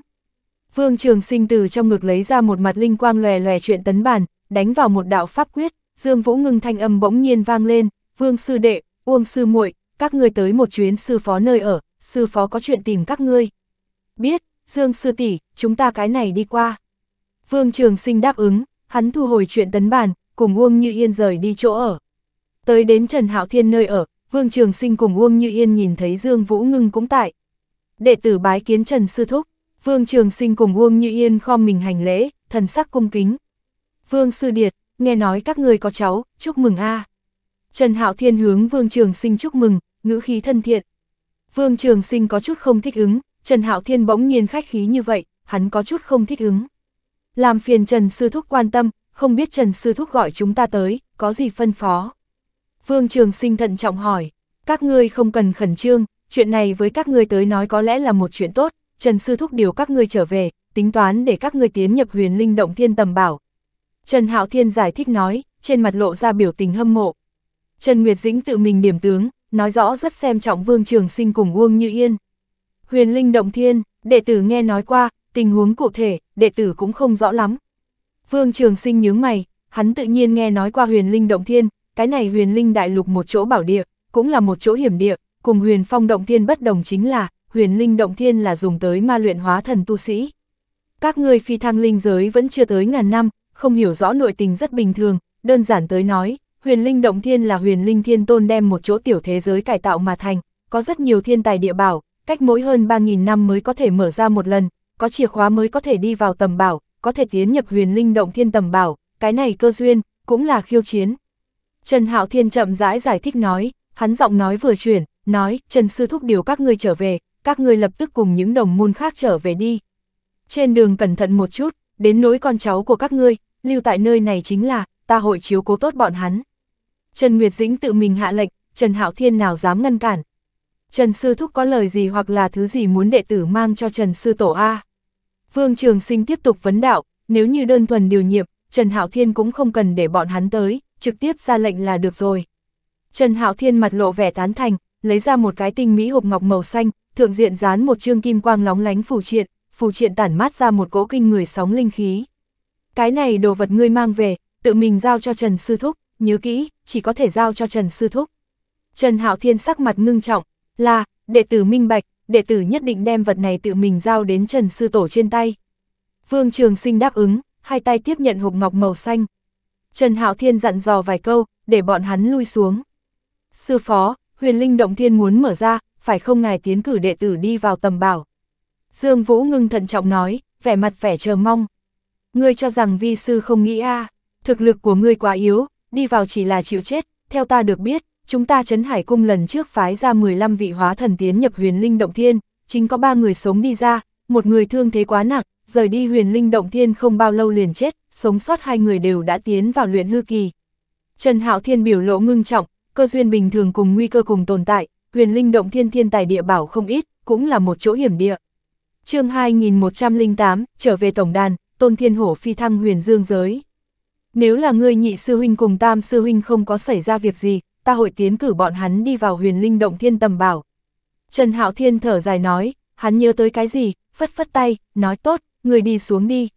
Vương Trường Sinh từ trong ngực lấy ra một mặt linh quang lòe lòe chuyện tấn bản đánh vào một đạo pháp quyết, Dương Vũ ngưng thanh âm bỗng nhiên vang lên, "Vương sư đệ, Uông sư muội, các ngươi tới một chuyến sư phó nơi ở, sư phó có chuyện tìm các ngươi." "Biết, Dương sư tỷ, chúng ta cái này đi qua." Vương Trường Sinh đáp ứng, hắn thu hồi chuyện tấn bản cùng Uông Như Yên rời đi chỗ ở. Tới đến Trần Hạo Thiên nơi ở, Vương Trường Sinh cùng Uông Như Yên nhìn thấy Dương Vũ Ngưng cũng tại. Đệ tử bái kiến Trần Sư Thúc, Vương Trường Sinh cùng Uông Như Yên khom mình hành lễ, thần sắc cung kính. Vương Sư Điệt, nghe nói các người có cháu, chúc mừng a Trần Hạo Thiên hướng Vương Trường Sinh chúc mừng, ngữ khí thân thiện. Vương Trường Sinh có chút không thích ứng, Trần Hạo Thiên bỗng nhiên khách khí như vậy, hắn có chút không thích ứng. Làm phiền Trần Sư Thúc quan tâm, không biết Trần Sư Thúc gọi chúng ta tới, có gì phân phó. Vương Trường Sinh thận trọng hỏi, các ngươi không cần khẩn trương, chuyện này với các ngươi tới nói có lẽ là một chuyện tốt, Trần Sư Thúc điều các ngươi trở về, tính toán để các ngươi tiến nhập huyền linh động thiên tầm bảo. Trần Hạo Thiên giải thích nói, trên mặt lộ ra biểu tình hâm mộ. Trần Nguyệt Dĩnh tự mình điểm tướng, nói rõ rất xem trọng Vương Trường Sinh cùng Uông Như Yên. Huyền linh động thiên, đệ tử nghe nói qua, tình huống cụ thể, đệ tử cũng không rõ lắm. Vương Trường Sinh nhướng mày, hắn tự nhiên nghe nói qua huyền linh động thiên, cái này huyền linh đại lục một chỗ bảo địa, cũng là một chỗ hiểm địa, cùng huyền phong động thiên bất đồng chính là, huyền linh động thiên là dùng tới ma luyện hóa thần tu sĩ. Các người phi thăng linh giới vẫn chưa tới ngàn năm, không hiểu rõ nội tình rất bình thường, đơn giản tới nói, huyền linh động thiên là huyền linh thiên tôn đem một chỗ tiểu thế giới cải tạo mà thành, có rất nhiều thiên tài địa bảo, cách mỗi hơn 3.000 năm mới có thể mở ra một lần, có chìa khóa mới có thể đi vào tầm bảo, có thể tiến nhập huyền linh động thiên tầm bảo, cái này cơ duyên, cũng là khiêu chiến, Trần Hạo Thiên chậm rãi giải thích nói, hắn giọng nói vừa chuyển, nói, Trần Sư Thúc điều các ngươi trở về, các ngươi lập tức cùng những đồng môn khác trở về đi. Trên đường cẩn thận một chút, đến nỗi con cháu của các ngươi, lưu tại nơi này chính là, ta hội chiếu cố tốt bọn hắn. Trần Nguyệt Dĩnh tự mình hạ lệnh, Trần Hạo Thiên nào dám ngăn cản. Trần Sư Thúc có lời gì hoặc là thứ gì muốn đệ tử mang cho Trần Sư Tổ A. Vương Trường Sinh tiếp tục vấn đạo, nếu như đơn thuần điều nhiệm, Trần Hạo Thiên cũng không cần để bọn hắn tới, trực tiếp ra lệnh là được rồi. Trần Hạo Thiên mặt lộ vẻ tán thành, lấy ra một cái tinh mỹ hộp ngọc màu xanh, thượng diện dán một chương kim quang lóng lánh phù triện, phù triện tản mát ra một cỗ kinh người sóng linh khí. Cái này đồ vật ngươi mang về, tự mình giao cho Trần Sư Thúc, nhớ kỹ, chỉ có thể giao cho Trần Sư Thúc. Trần Hạo Thiên sắc mặt ngưng trọng, là, đệ tử minh bạch, đệ tử nhất định đem vật này tự mình giao đến Trần Sư Tổ trên tay. Vương Trường Sinh đáp ứng, hai tay tiếp nhận hộp ngọc màu xanh. Trần Hạo Thiên dặn dò vài câu, để bọn hắn lui xuống. Sư phó, huyền linh động thiên muốn mở ra, phải không ngài tiến cử đệ tử đi vào tầm bảo. Dương Vũ ngưng thận trọng nói, vẻ mặt vẻ chờ mong. Ngươi cho rằng vi sư không nghĩ a thực lực của ngươi quá yếu, đi vào chỉ là chịu chết, theo ta được biết, chúng ta Trấn hải cung lần trước phái ra 15 vị hóa thần tiến nhập huyền linh động thiên, chính có ba người sống đi ra, một người thương thế quá nặng, rời đi huyền linh động thiên không bao lâu liền chết, sống sót hai người đều đã tiến vào luyện hư kỳ. Trần Hạo Thiên biểu lộ ngưng trọng, cơ duyên bình thường cùng nguy cơ cùng tồn tại, huyền linh động thiên thiên tài địa bảo không ít, cũng là một chỗ hiểm địa. chương 2108, trở về tổng đàn, tôn thiên hổ phi thăng huyền dương giới. Nếu là ngươi nhị sư huynh cùng tam sư huynh không có xảy ra việc gì, ta hội tiến cử bọn hắn đi vào huyền linh động thiên tầm bảo. Trần Hạo Thiên thở dài nói, hắn nhớ tới cái gì, phất phất tay, nói tốt, người đi xuống đi.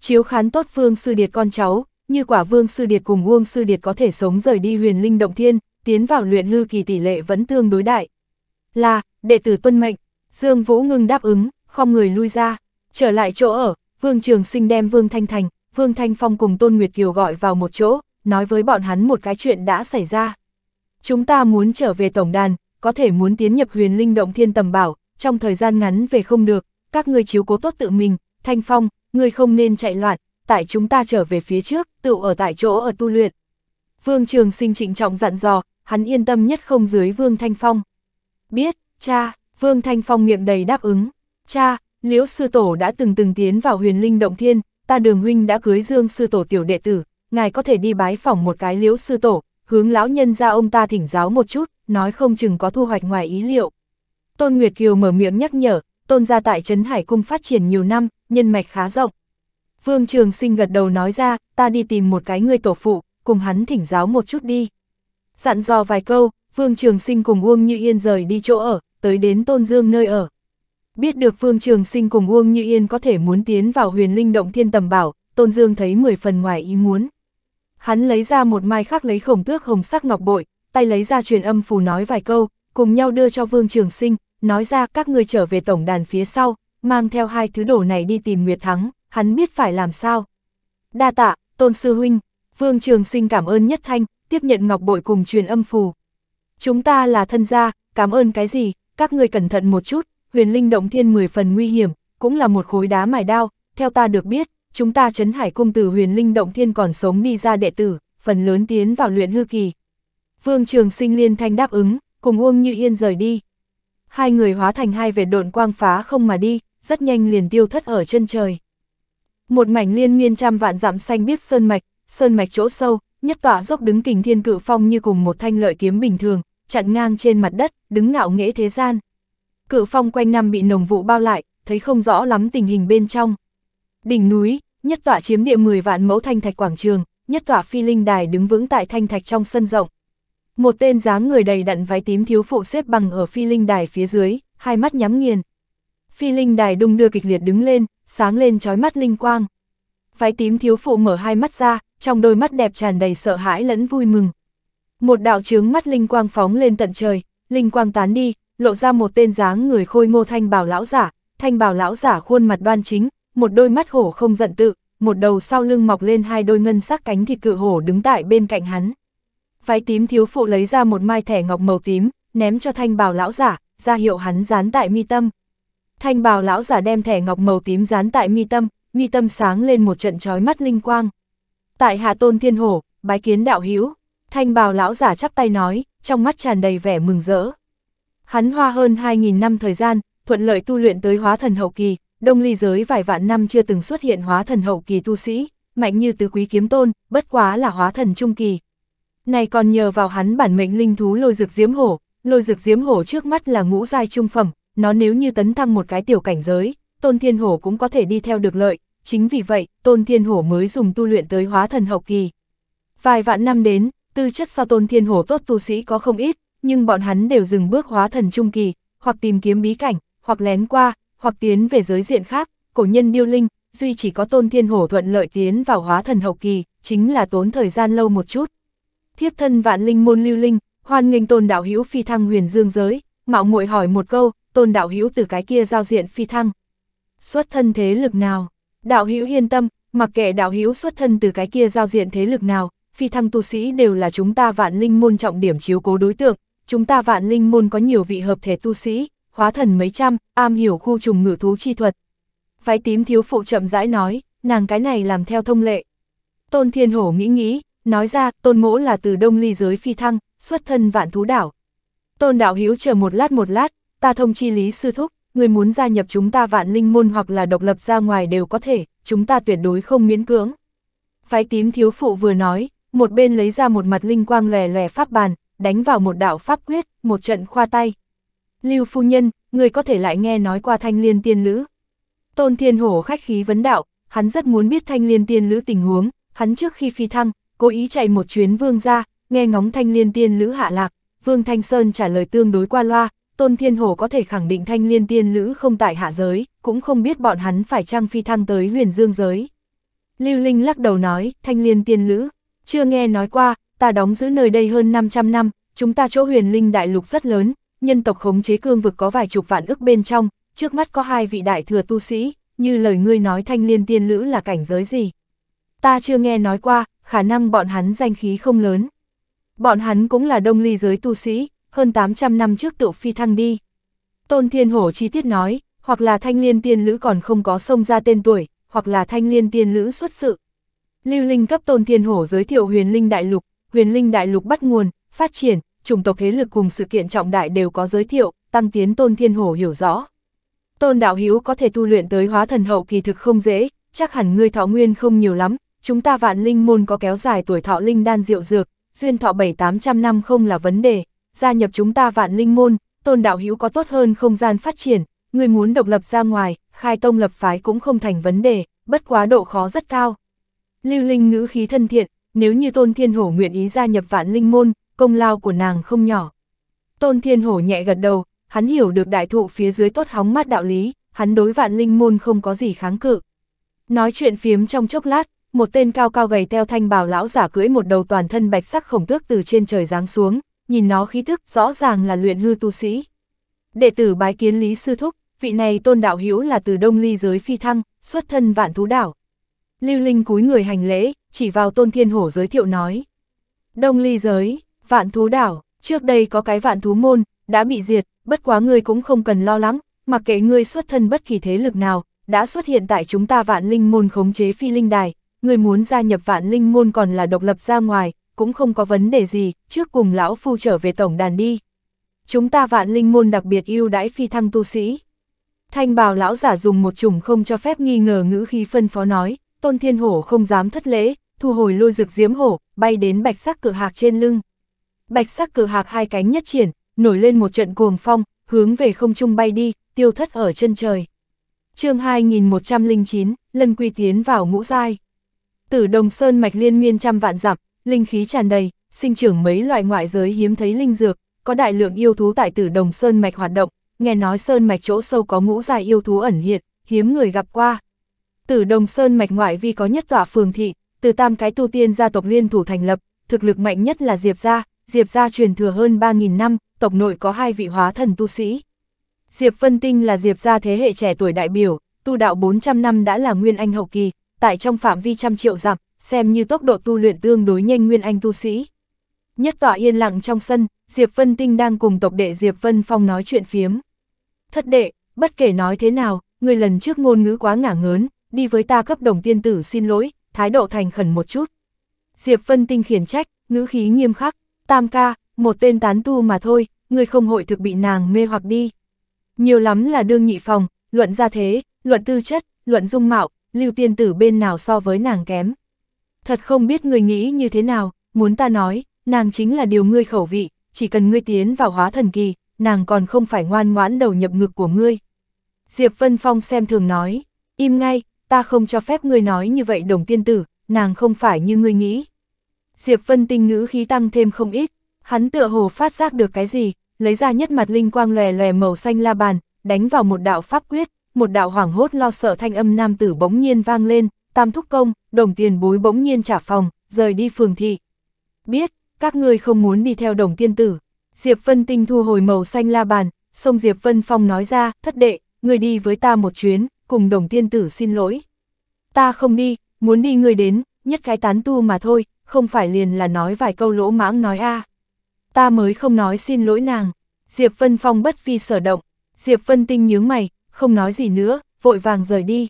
Chiếu khán tốt Vương Sư Điệt con cháu, như quả Vương Sư Điệt cùng Uông Sư Điệt có thể sống rời đi huyền linh động thiên, tiến vào luyện hư kỳ tỷ lệ vẫn tương đối đại. Là, đệ tử tuân mệnh, Dương Vũ ngưng đáp ứng, không người lui ra, trở lại chỗ ở, Vương Trường Sinh đem Vương Thanh Thành, Vương Thanh Phong cùng Tôn Nguyệt Kiều gọi vào một chỗ, nói với bọn hắn một cái chuyện đã xảy ra. Chúng ta muốn trở về tổng đàn, có thể muốn tiến nhập huyền linh động thiên tầm bảo, trong thời gian ngắn về không được, các ngươi chiếu cố tốt tự mình, Thanh Phong, ngươi không nên chạy loạn, tại chúng ta trở về phía trước, tự ở tại chỗ ở tu luyện. Vương Trường Sinh trịnh trọng dặn dò, hắn yên tâm nhất không dưới Vương Thanh Phong. Biết, cha, Vương Thanh Phong miệng đầy đáp ứng. Cha, Liễu Sư Tổ đã từng từng tiến vào huyền linh động thiên, ta đường huynh đã cưới Dương Sư Tổ tiểu đệ tử, ngài có thể đi bái phỏng một cái Liễu Sư Tổ, hướng lão nhân ra ông ta thỉnh giáo một chút, nói không chừng có thu hoạch ngoài ý liệu. Tôn Nguyệt Kiều mở miệng nhắc nhở, tôn gia tại Trấn Hải Cung phát triển nhiều năm, nhân mạch khá rộng. Vương Trường Sinh gật đầu nói ra, ta đi tìm một cái người tổ phụ, cùng hắn thỉnh giáo một chút đi. Dặn dò vài câu, Vương Trường Sinh cùng Uông Như Yên rời đi chỗ ở, tới đến Tôn Dương nơi ở. Biết được Vương Trường Sinh cùng Uông Như Yên có thể muốn tiến vào huyền linh động thiên tầm bảo, Tôn Dương thấy 10 phần ngoài ý muốn. Hắn lấy ra một mai khắc lấy khổng tước hồng sắc ngọc bội, tay lấy ra truyền âm phù nói vài câu, cùng nhau đưa cho Vương Trường Sinh, nói ra các ngươi trở về tổng đàn phía sau, mang theo hai thứ đồ này đi tìm Nguyệt Thắng, hắn biết phải làm sao. Đa tạ, tôn sư huynh, vương trường sinh cảm ơn nhất thanh, tiếp nhận ngọc bội cùng truyền âm phù. Chúng ta là thân gia, cảm ơn cái gì, các ngươi cẩn thận một chút, huyền linh động thiên 10 phần nguy hiểm, cũng là một khối đá mài đao, theo ta được biết, chúng ta Trấn hải cung từ huyền linh động thiên còn sống đi ra đệ tử, phần lớn tiến vào luyện hư kỳ. Vương Trường Sinh liên thanh đáp ứng, cùng Uông Như Yên rời đi hai người hóa thành hai vệt độn quang phá không mà đi, rất nhanh liền tiêu thất ở chân trời. Một mảnh liên miên trăm vạn dặm xanh biếc sơn mạch, sơn mạch chỗ sâu, nhất tỏa dốc đứng kình thiên cự phong như cùng một thanh lợi kiếm bình thường, chặn ngang trên mặt đất, đứng ngạo nghễ thế gian. Cự phong quanh năm bị nồng vụ bao lại, thấy không rõ lắm tình hình bên trong. Đỉnh núi, nhất tỏa chiếm địa 10 vạn mẫu thanh thạch quảng trường, nhất tỏa phi linh đài đứng vững tại thanh thạch trong sân rộng, một tên dáng người đầy đặn váy tím thiếu phụ xếp bằng ở phi linh đài phía dưới, hai mắt nhắm nghiền. Phi linh đài đung đưa kịch liệt đứng lên, sáng lên trói mắt linh quang. Váy tím thiếu phụ mở hai mắt ra, trong đôi mắt đẹp tràn đầy sợ hãi lẫn vui mừng. Một đạo chướng mắt linh quang phóng lên tận trời, linh quang tán đi, lộ ra một tên dáng người khôi ngô thanh bảo lão giả, thanh bảo lão giả khuôn mặt đoan chính, một đôi mắt hổ không giận tự, một đầu sau lưng mọc lên hai đôi ngân sắc cánh thịt cự hổ đứng tại bên cạnh hắn váy tím thiếu phụ lấy ra một mai thẻ ngọc màu tím, ném cho thanh bào lão giả, ra hiệu hắn dán tại mi tâm. Thanh bào lão giả đem thẻ ngọc màu tím dán tại mi tâm, mi tâm sáng lên một trận trói mắt linh quang. Tại hạ tôn thiên hổ, bái kiến đạo hữu thanh bào lão giả chắp tay nói, trong mắt tràn đầy vẻ mừng rỡ. Hắn hoa hơn 2.000 năm thời gian, thuận lợi tu luyện tới hóa thần hậu kỳ, đông ly giới vài vạn năm chưa từng xuất hiện hóa thần hậu kỳ tu sĩ, mạnh như tứ quý kiếm tôn, bất quá là hóa thần trung kỳ, này còn nhờ vào hắn bản mệnh linh thú lôi dược diếm hổ, lôi dược diếm hổ trước mắt là ngũ giai trung phẩm, nó nếu như tấn thăng một cái tiểu cảnh giới, tôn thiên hổ cũng có thể đi theo được lợi, chính vì vậy, tôn thiên hổ mới dùng tu luyện tới hóa thần hậu kỳ. Vài vạn năm đến, tư chất so tôn thiên hổ tốt tu sĩ có không ít, nhưng bọn hắn đều dừng bước hóa thần trung kỳ, hoặc tìm kiếm bí cảnh, hoặc lén qua, hoặc tiến về giới diện khác, cổ nhân điêu linh, duy chỉ có tôn thiên hổ thuận lợi tiến vào hóa thần hậu kỳ, chính là tốn thời gian lâu một chút thiếp thân vạn linh môn lưu linh, hoan nghênh tôn đạo hữu phi thăng huyền dương giới, mạo muội hỏi một câu, tôn đạo hữu từ cái kia giao diện phi thăng. Xuất thân thế lực nào? Đạo hữu yên tâm, mặc kệ đạo hữu xuất thân từ cái kia giao diện thế lực nào, phi thăng tu sĩ đều là chúng ta vạn linh môn trọng điểm chiếu cố đối tượng, chúng ta vạn linh môn có nhiều vị hợp thể tu sĩ, hóa thần mấy trăm, am hiểu khu trùng ngự thú chi thuật. phái tím thiếu phụ chậm rãi nói, nàng cái này làm theo thông lệ. Tôn Thiên Hổ nghĩ nghĩ, nói ra, tôn mỗ là từ đông ly giới phi thăng, xuất thân vạn thú đảo. Tôn đạo Hiếu chờ một lát một lát, ta thông chi lý sư thúc, người muốn gia nhập chúng ta vạn linh môn hoặc là độc lập ra ngoài đều có thể, chúng ta tuyệt đối không miễn cưỡng. Phái tím thiếu phụ vừa nói, một bên lấy ra một mặt linh quang lòe lòe pháp bàn, đánh vào một đạo pháp quyết, một trận khoa tay. Lưu phu nhân, người có thể lại nghe nói qua thanh liên tiên lữ. Tôn thiên hổ khách khí vấn đạo, hắn rất muốn biết thanh liên tiên lữ tình huống, hắn trước khi phi thăng, cố ý chạy một chuyến vương ra, nghe ngóng thanh liên tiên lữ hạ lạc, vương thanh sơn trả lời tương đối qua loa, tôn thiên hồ có thể khẳng định thanh liên tiên lữ không tại hạ giới, cũng không biết bọn hắn phải trang phi thăng tới huyền dương giới. Lưu Linh lắc đầu nói, thanh liên tiên lữ, chưa nghe nói qua, ta đóng giữ nơi đây hơn 500 năm, chúng ta chỗ huyền linh đại lục rất lớn, nhân tộc khống chế cương vực có vài chục vạn ức bên trong, trước mắt có hai vị đại thừa tu sĩ, như lời ngươi nói thanh liên tiên lữ là cảnh giới gì ta chưa nghe nói qua, khả năng bọn hắn danh khí không lớn. Bọn hắn cũng là đông ly giới tu sĩ, hơn 800 năm trước tự phi thăng đi. Tôn Thiên Hổ chi tiết nói, hoặc là thanh liên tiên lữ còn không có xông ra tên tuổi, hoặc là thanh liên tiên lữ xuất sự. Lưu Linh cấp Tôn Thiên Hổ giới thiệu huyền linh đại lục, huyền linh đại lục bắt nguồn, phát triển, chủng tộc thế lực cùng sự kiện trọng đại đều có giới thiệu, tăng tiến Tôn Thiên Hổ hiểu rõ. Tôn Đạo Hiếu có thể tu luyện tới hóa thần hậu kỳ thực không dễ, chắc hẳn ngươi thọ nguyên không nhiều lắm, chúng ta vạn linh môn có kéo dài tuổi thọ linh đan diệu dược, duyên thọ 7-800 năm không là vấn đề, gia nhập chúng ta vạn linh môn, tôn đạo hữu có tốt hơn không gian phát triển, người muốn độc lập ra ngoài, khai tông lập phái cũng không thành vấn đề, bất quá độ khó rất cao. Lưu Linh ngữ khí thân thiện, nếu như Tôn Thiên Hổ nguyện ý gia nhập vạn linh môn, công lao của nàng không nhỏ. Tôn Thiên Hổ nhẹ gật đầu, hắn hiểu được đại thụ phía dưới tốt hóng mát đạo lý, hắn đối vạn linh môn không có gì kháng cự. Nói chuyện phiếm trong chốc lát, một tên cao cao gầy teo thanh bảo lão giả cưỡi một đầu toàn thân bạch sắc khổng tước từ trên trời giáng xuống, nhìn nó khí thức rõ ràng là luyện hư tu sĩ. Đệ tử bái kiến Lý Sư Thúc, vị này tôn đạo hữu là từ đông ly giới phi thăng, xuất thân vạn thú đảo. Lưu Linh cúi người hành lễ, chỉ vào tôn thiên hổ giới thiệu nói. Đông ly giới, vạn thú đảo, trước đây có cái vạn thú môn, đã bị diệt, bất quá ngươi cũng không cần lo lắng, mặc kệ ngươi xuất thân bất kỳ thế lực nào, đã xuất hiện tại chúng ta vạn linh môn khống chế phi linh đài, người muốn gia nhập vạn linh môn còn là độc lập ra ngoài, cũng không có vấn đề gì, trước cùng lão phu trở về tổng đàn đi. Chúng ta vạn linh môn đặc biệt yêu đãi phi thăng tu sĩ. Thanh bào lão giả dùng một chủng không cho phép nghi ngờ ngữ khi phân phó nói, tôn thiên hổ không dám thất lễ, thu hồi lôi rực diếm hổ, bay đến bạch sắc cự hạc trên lưng. Bạch sắc cự hạc hai cánh nhất triển, nổi lên một trận cuồng phong, hướng về không trung bay đi, tiêu thất ở chân trời. chương 2109, lần quy tiến vào ngũ giai. Tử đồng sơn mạch liên miên trăm vạn dặm, linh khí tràn đầy, sinh trưởng mấy loại ngoại giới hiếm thấy linh dược, có đại lượng yêu thú tại tử đồng sơn mạch hoạt động, nghe nói sơn mạch chỗ sâu có ngũ dài yêu thú ẩn hiện, hiếm người gặp qua. Tử đồng sơn mạch ngoại vi có nhất tòa phường thị, từ tam cái tu tiên gia tộc liên thủ thành lập, thực lực mạnh nhất là Diệp gia, Diệp gia truyền thừa hơn 3.000 năm, tộc nội có hai vị hóa thần tu sĩ. Diệp Vân Tinh là Diệp gia thế hệ trẻ tuổi đại biểu, tu đạo 400 năm đã là nguyên anh hậu kỳ, tại trong phạm vi trăm triệu dặm, xem như tốc độ tu luyện tương đối nhanh nguyên anh tu sĩ. Nhất tọa yên lặng trong sân, Diệp Vân Tinh đang cùng tộc đệ Diệp Vân Phong nói chuyện phiếm. Thất đệ, bất kể nói thế nào, người lần trước ngôn ngữ quá ngả ngớn, đi với ta cấp đồng tiên tử xin lỗi, thái độ thành khẩn một chút. Diệp Vân Tinh khiển trách, ngữ khí nghiêm khắc, tam ca, một tên tán tu mà thôi, người không hội thực bị nàng mê hoặc đi. Nhiều lắm là đương nhị phòng, luận ra thế, luận tư chất, luận dung mạo, lưu tiên tử bên nào so với nàng kém. Thật không biết người nghĩ như thế nào, muốn ta nói, nàng chính là điều ngươi khẩu vị, chỉ cần ngươi tiến vào hóa thần kỳ, nàng còn không phải ngoan ngoãn đầu nhập ngực của ngươi. Diệp Vân Phong xem thường nói, im ngay, ta không cho phép ngươi nói như vậy đồng tiên tử, nàng không phải như ngươi nghĩ. Diệp Vân tinh ngữ khí tăng thêm không ít, hắn tựa hồ phát giác được cái gì, lấy ra nhất mặt linh quang lòe lòe màu xanh la bàn, đánh vào một đạo pháp quyết, một đạo hoảng hốt lo sợ thanh âm nam tử bỗng nhiên vang lên, tam thúc công, đồng tiền bối bỗng nhiên trả phòng, rời đi phường thị. Biết, các ngươi không muốn đi theo đồng tiên tử. Diệp Vân Tinh thu hồi màu xanh la bàn, sông Diệp Vân Phong nói ra, thất đệ, người đi với ta một chuyến, cùng đồng tiên tử xin lỗi. Ta không đi, muốn đi người đến, nhất cái tán tu mà thôi, không phải liền là nói vài câu lỗ mãng nói a Ta mới không nói xin lỗi nàng. Diệp Vân Phong bất vi sở động, Diệp Vân Tinh nhướng mày, không nói gì nữa, vội vàng rời đi.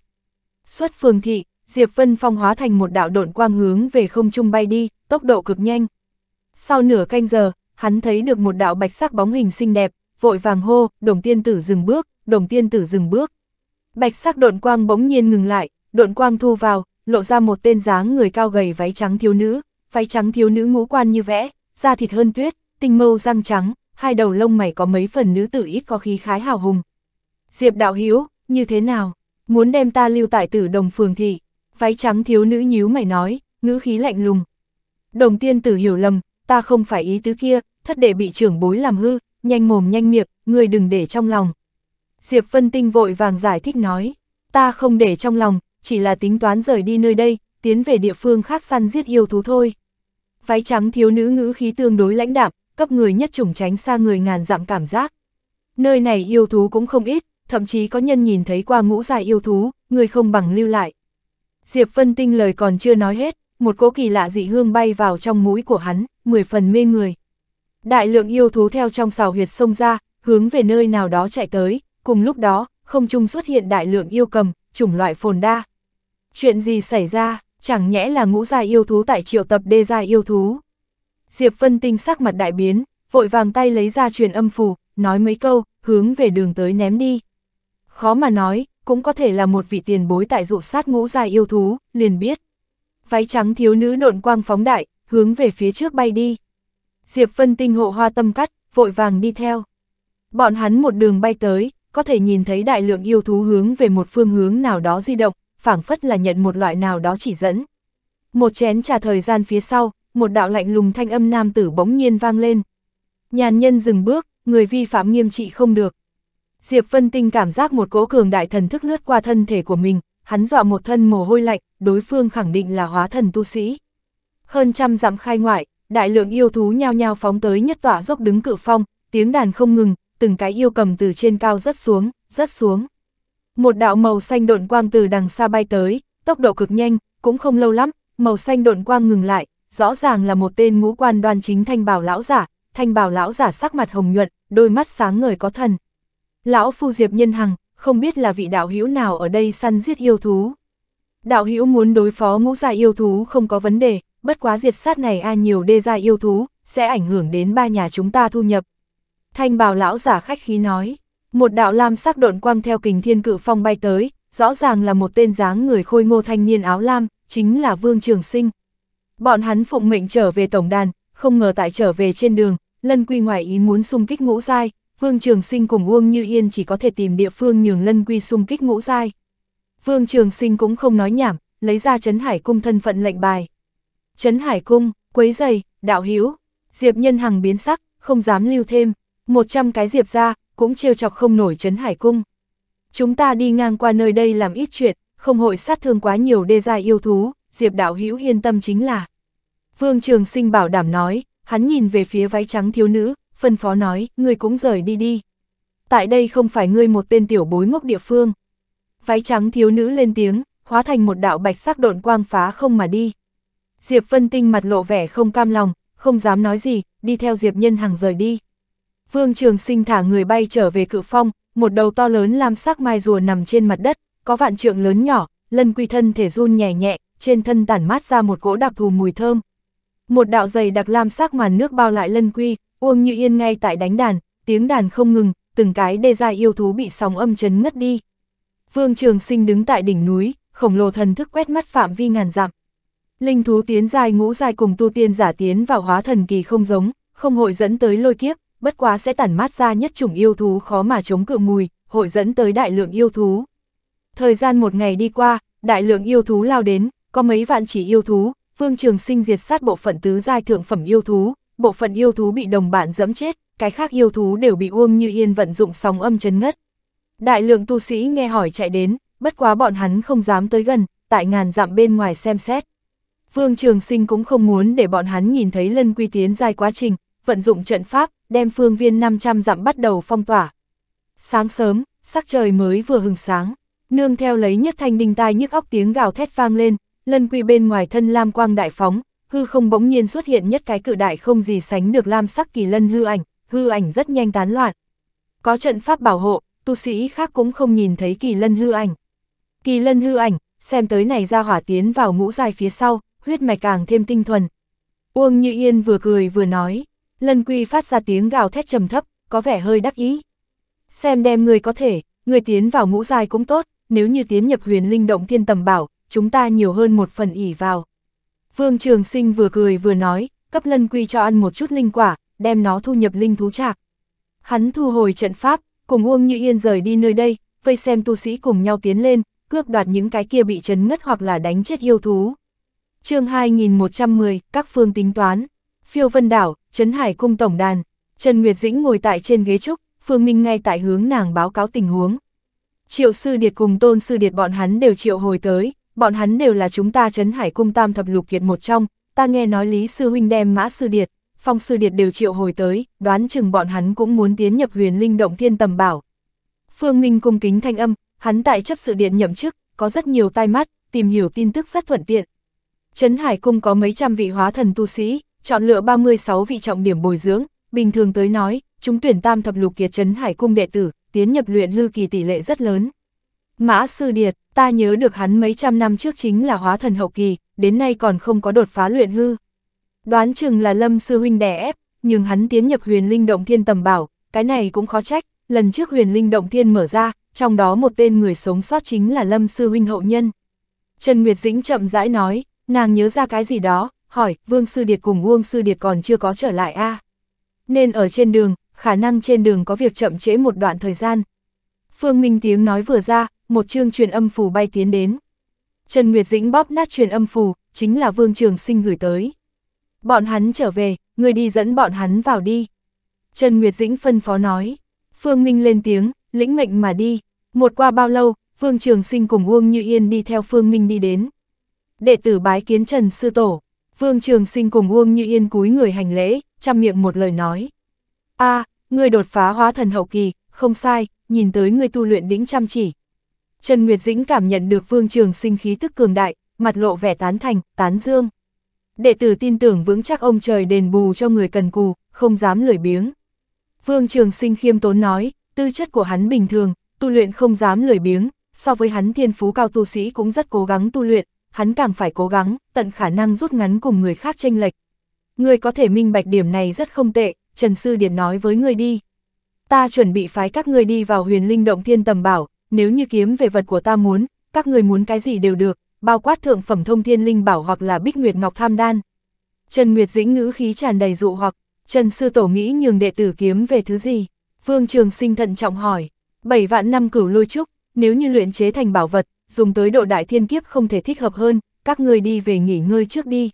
Xuất phường thị, Diệp Vân Phong hóa thành một đạo độn quang hướng về không trung bay đi, tốc độ cực nhanh. Sau nửa canh giờ, hắn thấy được một đạo bạch sắc bóng hình xinh đẹp, vội vàng hô, đồng tiên tử dừng bước, đồng tiên tử dừng bước. Bạch sắc độn quang bỗng nhiên ngừng lại, độn quang thu vào, lộ ra một tên dáng người cao gầy váy trắng thiếu nữ, váy trắng thiếu nữ ngũ quan như vẽ, da thịt hơn tuyết, tinh mâu răng trắng, hai đầu lông mày có mấy phần nữ tử ít có khí khái hào hùng, Diệp đạo hữu như thế nào, muốn đem ta lưu tại tử đồng phường thị, váy trắng thiếu nữ nhíu mày nói, ngữ khí lạnh lùng. Đồng tiên tử hiểu lầm, ta không phải ý tứ kia, thất để bị trưởng bối làm hư, nhanh mồm nhanh miệng, người đừng để trong lòng. Diệp Vân Tinh vội vàng giải thích nói, ta không để trong lòng, chỉ là tính toán rời đi nơi đây, tiến về địa phương khác săn giết yêu thú thôi. Váy trắng thiếu nữ ngữ khí tương đối lãnh đạm, cấp người nhất chủng tránh xa người ngàn dặm cảm giác. Nơi này yêu thú cũng không ít, thậm chí có nhân nhìn thấy qua ngũ dài yêu thú, người không bằng lưu lại. Diệp Vân Tinh lời còn chưa nói hết, một cỗ kỳ lạ dị hương bay vào trong mũi của hắn, mười phần mê người. Đại lượng yêu thú theo trong xào huyệt sông ra, hướng về nơi nào đó chạy tới, cùng lúc đó, không trung xuất hiện đại lượng yêu cầm, chủng loại phồn đa. Chuyện gì xảy ra, chẳng nhẽ là ngũ giai yêu thú tại triệu tập đê giai yêu thú. Diệp Vân Tinh sắc mặt đại biến, vội vàng tay lấy ra truyền âm phù, nói mấy câu, hướng về đường tới ném đi. Khó mà nói, cũng có thể là một vị tiền bối tại dụ sát ngũ dài yêu thú, liền biết. Váy trắng thiếu nữ độn quang phóng đại, hướng về phía trước bay đi. Diệp Vân Tinh hộ hoa tâm cắt, vội vàng đi theo. Bọn hắn một đường bay tới, có thể nhìn thấy đại lượng yêu thú hướng về một phương hướng nào đó di động, phảng phất là nhận một loại nào đó chỉ dẫn. Một chén trà thời gian phía sau, một đạo lạnh lùng thanh âm nam tử bỗng nhiên vang lên. Nhàn nhân dừng bước, người vi phạm nghiêm trị không được. Diệp Vân Tinh cảm giác một cỗ cường đại thần thức lướt qua thân thể của mình, hắn dọa một thân mồ hôi lạnh, đối phương khẳng định là hóa thần tu sĩ. Hơn trăm dặm khai ngoại, đại lượng yêu thú nhao nhao phóng tới nhất tỏa dốc đứng cự phong, tiếng đàn không ngừng, từng cái yêu cầm từ trên cao rất xuống, rất xuống. Một đạo màu xanh độn quang từ đằng xa bay tới, tốc độ cực nhanh, cũng không lâu lắm, màu xanh độn quang ngừng lại, rõ ràng là một tên ngũ quan đoan chính thanh bảo lão giả, thanh bảo lão giả sắc mặt hồng nhuận, đôi mắt sáng ngời có thần, Lão Phu Diệp Nhân Hằng, không biết là vị đạo hữu nào ở đây săn giết yêu thú. Đạo hữu muốn đối phó ngũ gia yêu thú không có vấn đề, bất quá diệt sát này a nhiều đê gia yêu thú, sẽ ảnh hưởng đến ba nhà chúng ta thu nhập. Thanh bảo lão giả khách khí nói, một đạo lam sắc độn quang theo kình thiên cự phong bay tới, rõ ràng là một tên dáng người khôi ngô thanh niên áo lam, chính là Vương Trường Sinh. Bọn hắn phụng mệnh trở về tổng đàn, không ngờ tại trở về trên đường, Lân Quy ngoại ý muốn xung kích ngũ giai, Vương Trường Sinh cùng Uông Như Yên chỉ có thể tìm địa phương nhường Lân Quy xung kích ngũ giai. Vương Trường Sinh cũng không nói nhảm, lấy ra Trấn Hải Cung thân phận lệnh bài. Trấn Hải Cung, quấy giày, đạo hữu Diệp Nhân Hằng biến sắc, không dám lưu thêm, 100 cái Diệp ra, cũng trêu chọc không nổi Trấn Hải Cung. Chúng ta đi ngang qua nơi đây làm ít chuyện, không hội sát thương quá nhiều đê giai yêu thú, Diệp đạo hữu yên tâm chính là. Vương Trường Sinh bảo đảm nói, hắn nhìn về phía váy trắng thiếu nữ, phân phó nói, ngươi cũng rời đi đi. Tại đây không phải ngươi một tên tiểu bối ngốc địa phương. Váy trắng thiếu nữ lên tiếng, hóa thành một đạo bạch sắc độn quang phá không mà đi. Diệp Vân Tinh mặt lộ vẻ không cam lòng, không dám nói gì, đi theo Diệp Nhân Hằng rời đi. Vương Trường Sinh thả người bay trở về cự phong, một đầu to lớn lam sắc mai rùa nằm trên mặt đất, có vạn trượng lớn nhỏ, lân quy thân thể run nhẹ nhẹ, trên thân tản mát ra một gỗ đặc thù mùi thơm. Một đạo dày đặc lam sắc màn nước bao lại lân quy, Uông Như Yên ngay tại đánh đàn, tiếng đàn không ngừng, từng cái đê ra yêu thú bị sóng âm chấn ngất đi. Vương Trường Sinh đứng tại đỉnh núi, khổng lồ thần thức quét mắt phạm vi ngàn dặm. Linh thú tiến dài ngũ dài cùng tu tiên giả tiến vào hóa thần kỳ không giống, không hội dẫn tới lôi kiếp, bất quá sẽ tản mát ra nhất chủng yêu thú khó mà chống cự mùi, hội dẫn tới đại lượng yêu thú. Thời gian một ngày đi qua, đại lượng yêu thú lao đến, có mấy vạn chỉ yêu thú, Vương Trường Sinh diệt sát bộ phận tứ giai thượng phẩm yêu thú, bộ phận yêu thú bị đồng bạn dẫm chết, cái khác yêu thú đều bị Uông Như Yên vận dụng sóng âm chấn ngất. Đại lượng tu sĩ nghe hỏi chạy đến, bất quá bọn hắn không dám tới gần, tại ngàn dặm bên ngoài xem xét. Vương Trường Sinh cũng không muốn để bọn hắn nhìn thấy lân quy tiến dài quá trình, vận dụng trận pháp, đem phương viên 500 dặm bắt đầu phong tỏa. Sáng sớm, sắc trời mới vừa hừng sáng, nương theo lấy nhất thanh đinh tai nhức óc tiếng gào thét vang lên, lân quy bên ngoài thân lam quang đại phóng, hư không bỗng nhiên xuất hiện nhất cái cự đại không gì sánh được lam sắc kỳ lân hư ảnh, hư ảnh rất nhanh tán loạn. Có trận pháp bảo hộ, tu sĩ khác cũng không nhìn thấy kỳ lân hư ảnh. Kỳ lân hư ảnh, xem tới này ra hỏa tiến vào ngũ dài phía sau, huyết mạch càng thêm tinh thuần. Uông Như Yên vừa cười vừa nói, lân quy phát ra tiếng gào thét trầm thấp, có vẻ hơi đắc ý. Xem đem người có thể, người tiến vào ngũ dài cũng tốt, nếu như tiến nhập huyền linh động thiên tầm bảo, chúng ta nhiều hơn một phần ỉ vào. Vương Trường Sinh vừa cười vừa nói, cấp lân quy cho ăn một chút linh quả, đem nó thu nhập linh thú trạc. Hắn thu hồi trận pháp, cùng Uông Như Yên rời đi nơi đây, vây xem tu sĩ cùng nhau tiến lên, cướp đoạt những cái kia bị chấn ngất hoặc là đánh chết yêu thú. chương 2110, các phương tính toán. Phiêu Vân Đảo, Trấn Hải Cung Tổng Đàn. Trần Nguyệt Dĩnh ngồi tại trên ghế trúc, Phương Minh ngay tại hướng nàng báo cáo tình huống. Triệu sư điệt cùng tôn sư điệt bọn hắn đều triệu hồi tới, bọn hắn đều là chúng ta trấn hải cung tam thập lục kiệt một trong, ta nghe nói Lý Sư Huynh đem mã sư điệt, phong sư điệt đều triệu hồi tới, đoán chừng bọn hắn cũng muốn tiến nhập huyền linh động thiên tầm bảo. Phương Minh cung kính thanh âm, hắn tại chấp sự điện nhậm chức, có rất nhiều tai mắt, tìm hiểu tin tức rất thuận tiện. Trấn Hải Cung có mấy trăm vị hóa thần tu sĩ, chọn lựa 36 vị trọng điểm bồi dưỡng, bình thường tới nói, chúng tuyển tam thập lục kiệt Trấn Hải Cung đệ tử, tiến nhập luyện hư kỳ tỷ lệ rất lớn. Mã Sư Điệt, ta nhớ được hắn mấy trăm năm trước chính là hóa thần hậu kỳ, đến nay còn không có đột phá luyện hư. Đoán chừng là Lâm Sư Huynh đè ép, nhưng hắn tiến nhập huyền linh động thiên tầm bảo, cái này cũng khó trách, lần trước huyền linh động thiên mở ra, trong đó một tên người sống sót chính là Lâm Sư Huynh hậu nhân. Trần Nguyệt Dĩnh chậm rãi nói, nàng nhớ ra cái gì đó, hỏi, Vương Sư Điệt cùng Uông Sư Điệt còn chưa có trở lại a à? Nên ở trên đường, khả năng trên đường có việc chậm trễ một đoạn thời gian. Phương Minh Tiếng nói vừa ra, một chương truyền âm phù bay tiến đến. Trần Nguyệt Dĩnh bóp nát truyền âm phù, chính là Vương Trường Sinh gửi tới. Bọn hắn trở về, người đi dẫn bọn hắn vào đi. Trần Nguyệt Dĩnh phân phó nói. Phương Minh lên tiếng, lĩnh mệnh mà đi. Một qua bao lâu, Vương Trường Sinh cùng Uông Như Yên đi theo Phương Minh đi đến. Đệ tử bái kiến Trần Sư Tổ. Vương Trường Sinh cùng Uông Như Yên cúi người hành lễ, chăm miệng một lời nói. a à, người đột phá hóa thần hậu kỳ, không sai, nhìn tới người tu luyện đĩnh chăm chỉ, Trần Nguyệt Dĩnh cảm nhận được Vương Trường Sinh khí tức cường đại, mặt lộ vẻ tán thành, tán dương. Đệ tử tin tưởng vững chắc ông trời đền bù cho người cần cù, không dám lười biếng. Vương Trường Sinh khiêm tốn nói, tư chất của hắn bình thường, tu luyện không dám lười biếng, so với hắn thiên phú cao tu sĩ cũng rất cố gắng tu luyện, hắn càng phải cố gắng, tận khả năng rút ngắn cùng người khác tranh lệch. Người có thể minh bạch điểm này rất không tệ, Trần Sư Điền nói với người đi. Ta chuẩn bị phái các người đi vào huyền linh động thiên tầm bảo, nếu như kiếm về vật của ta muốn, các người muốn cái gì đều được, bao quát thượng phẩm thông thiên linh bảo hoặc là bích nguyệt ngọc tham đan. Trần Nguyệt Dĩnh ngữ khí tràn đầy dụ hoặc, Trần Sư Tổ nghĩ nhường đệ tử kiếm về thứ gì? Vương Trường Sinh thận trọng hỏi, bảy vạn năm cửu lôi trúc, nếu như luyện chế thành bảo vật, dùng tới độ đại thiên kiếp không thể thích hợp hơn, các người đi về nghỉ ngơi trước đi.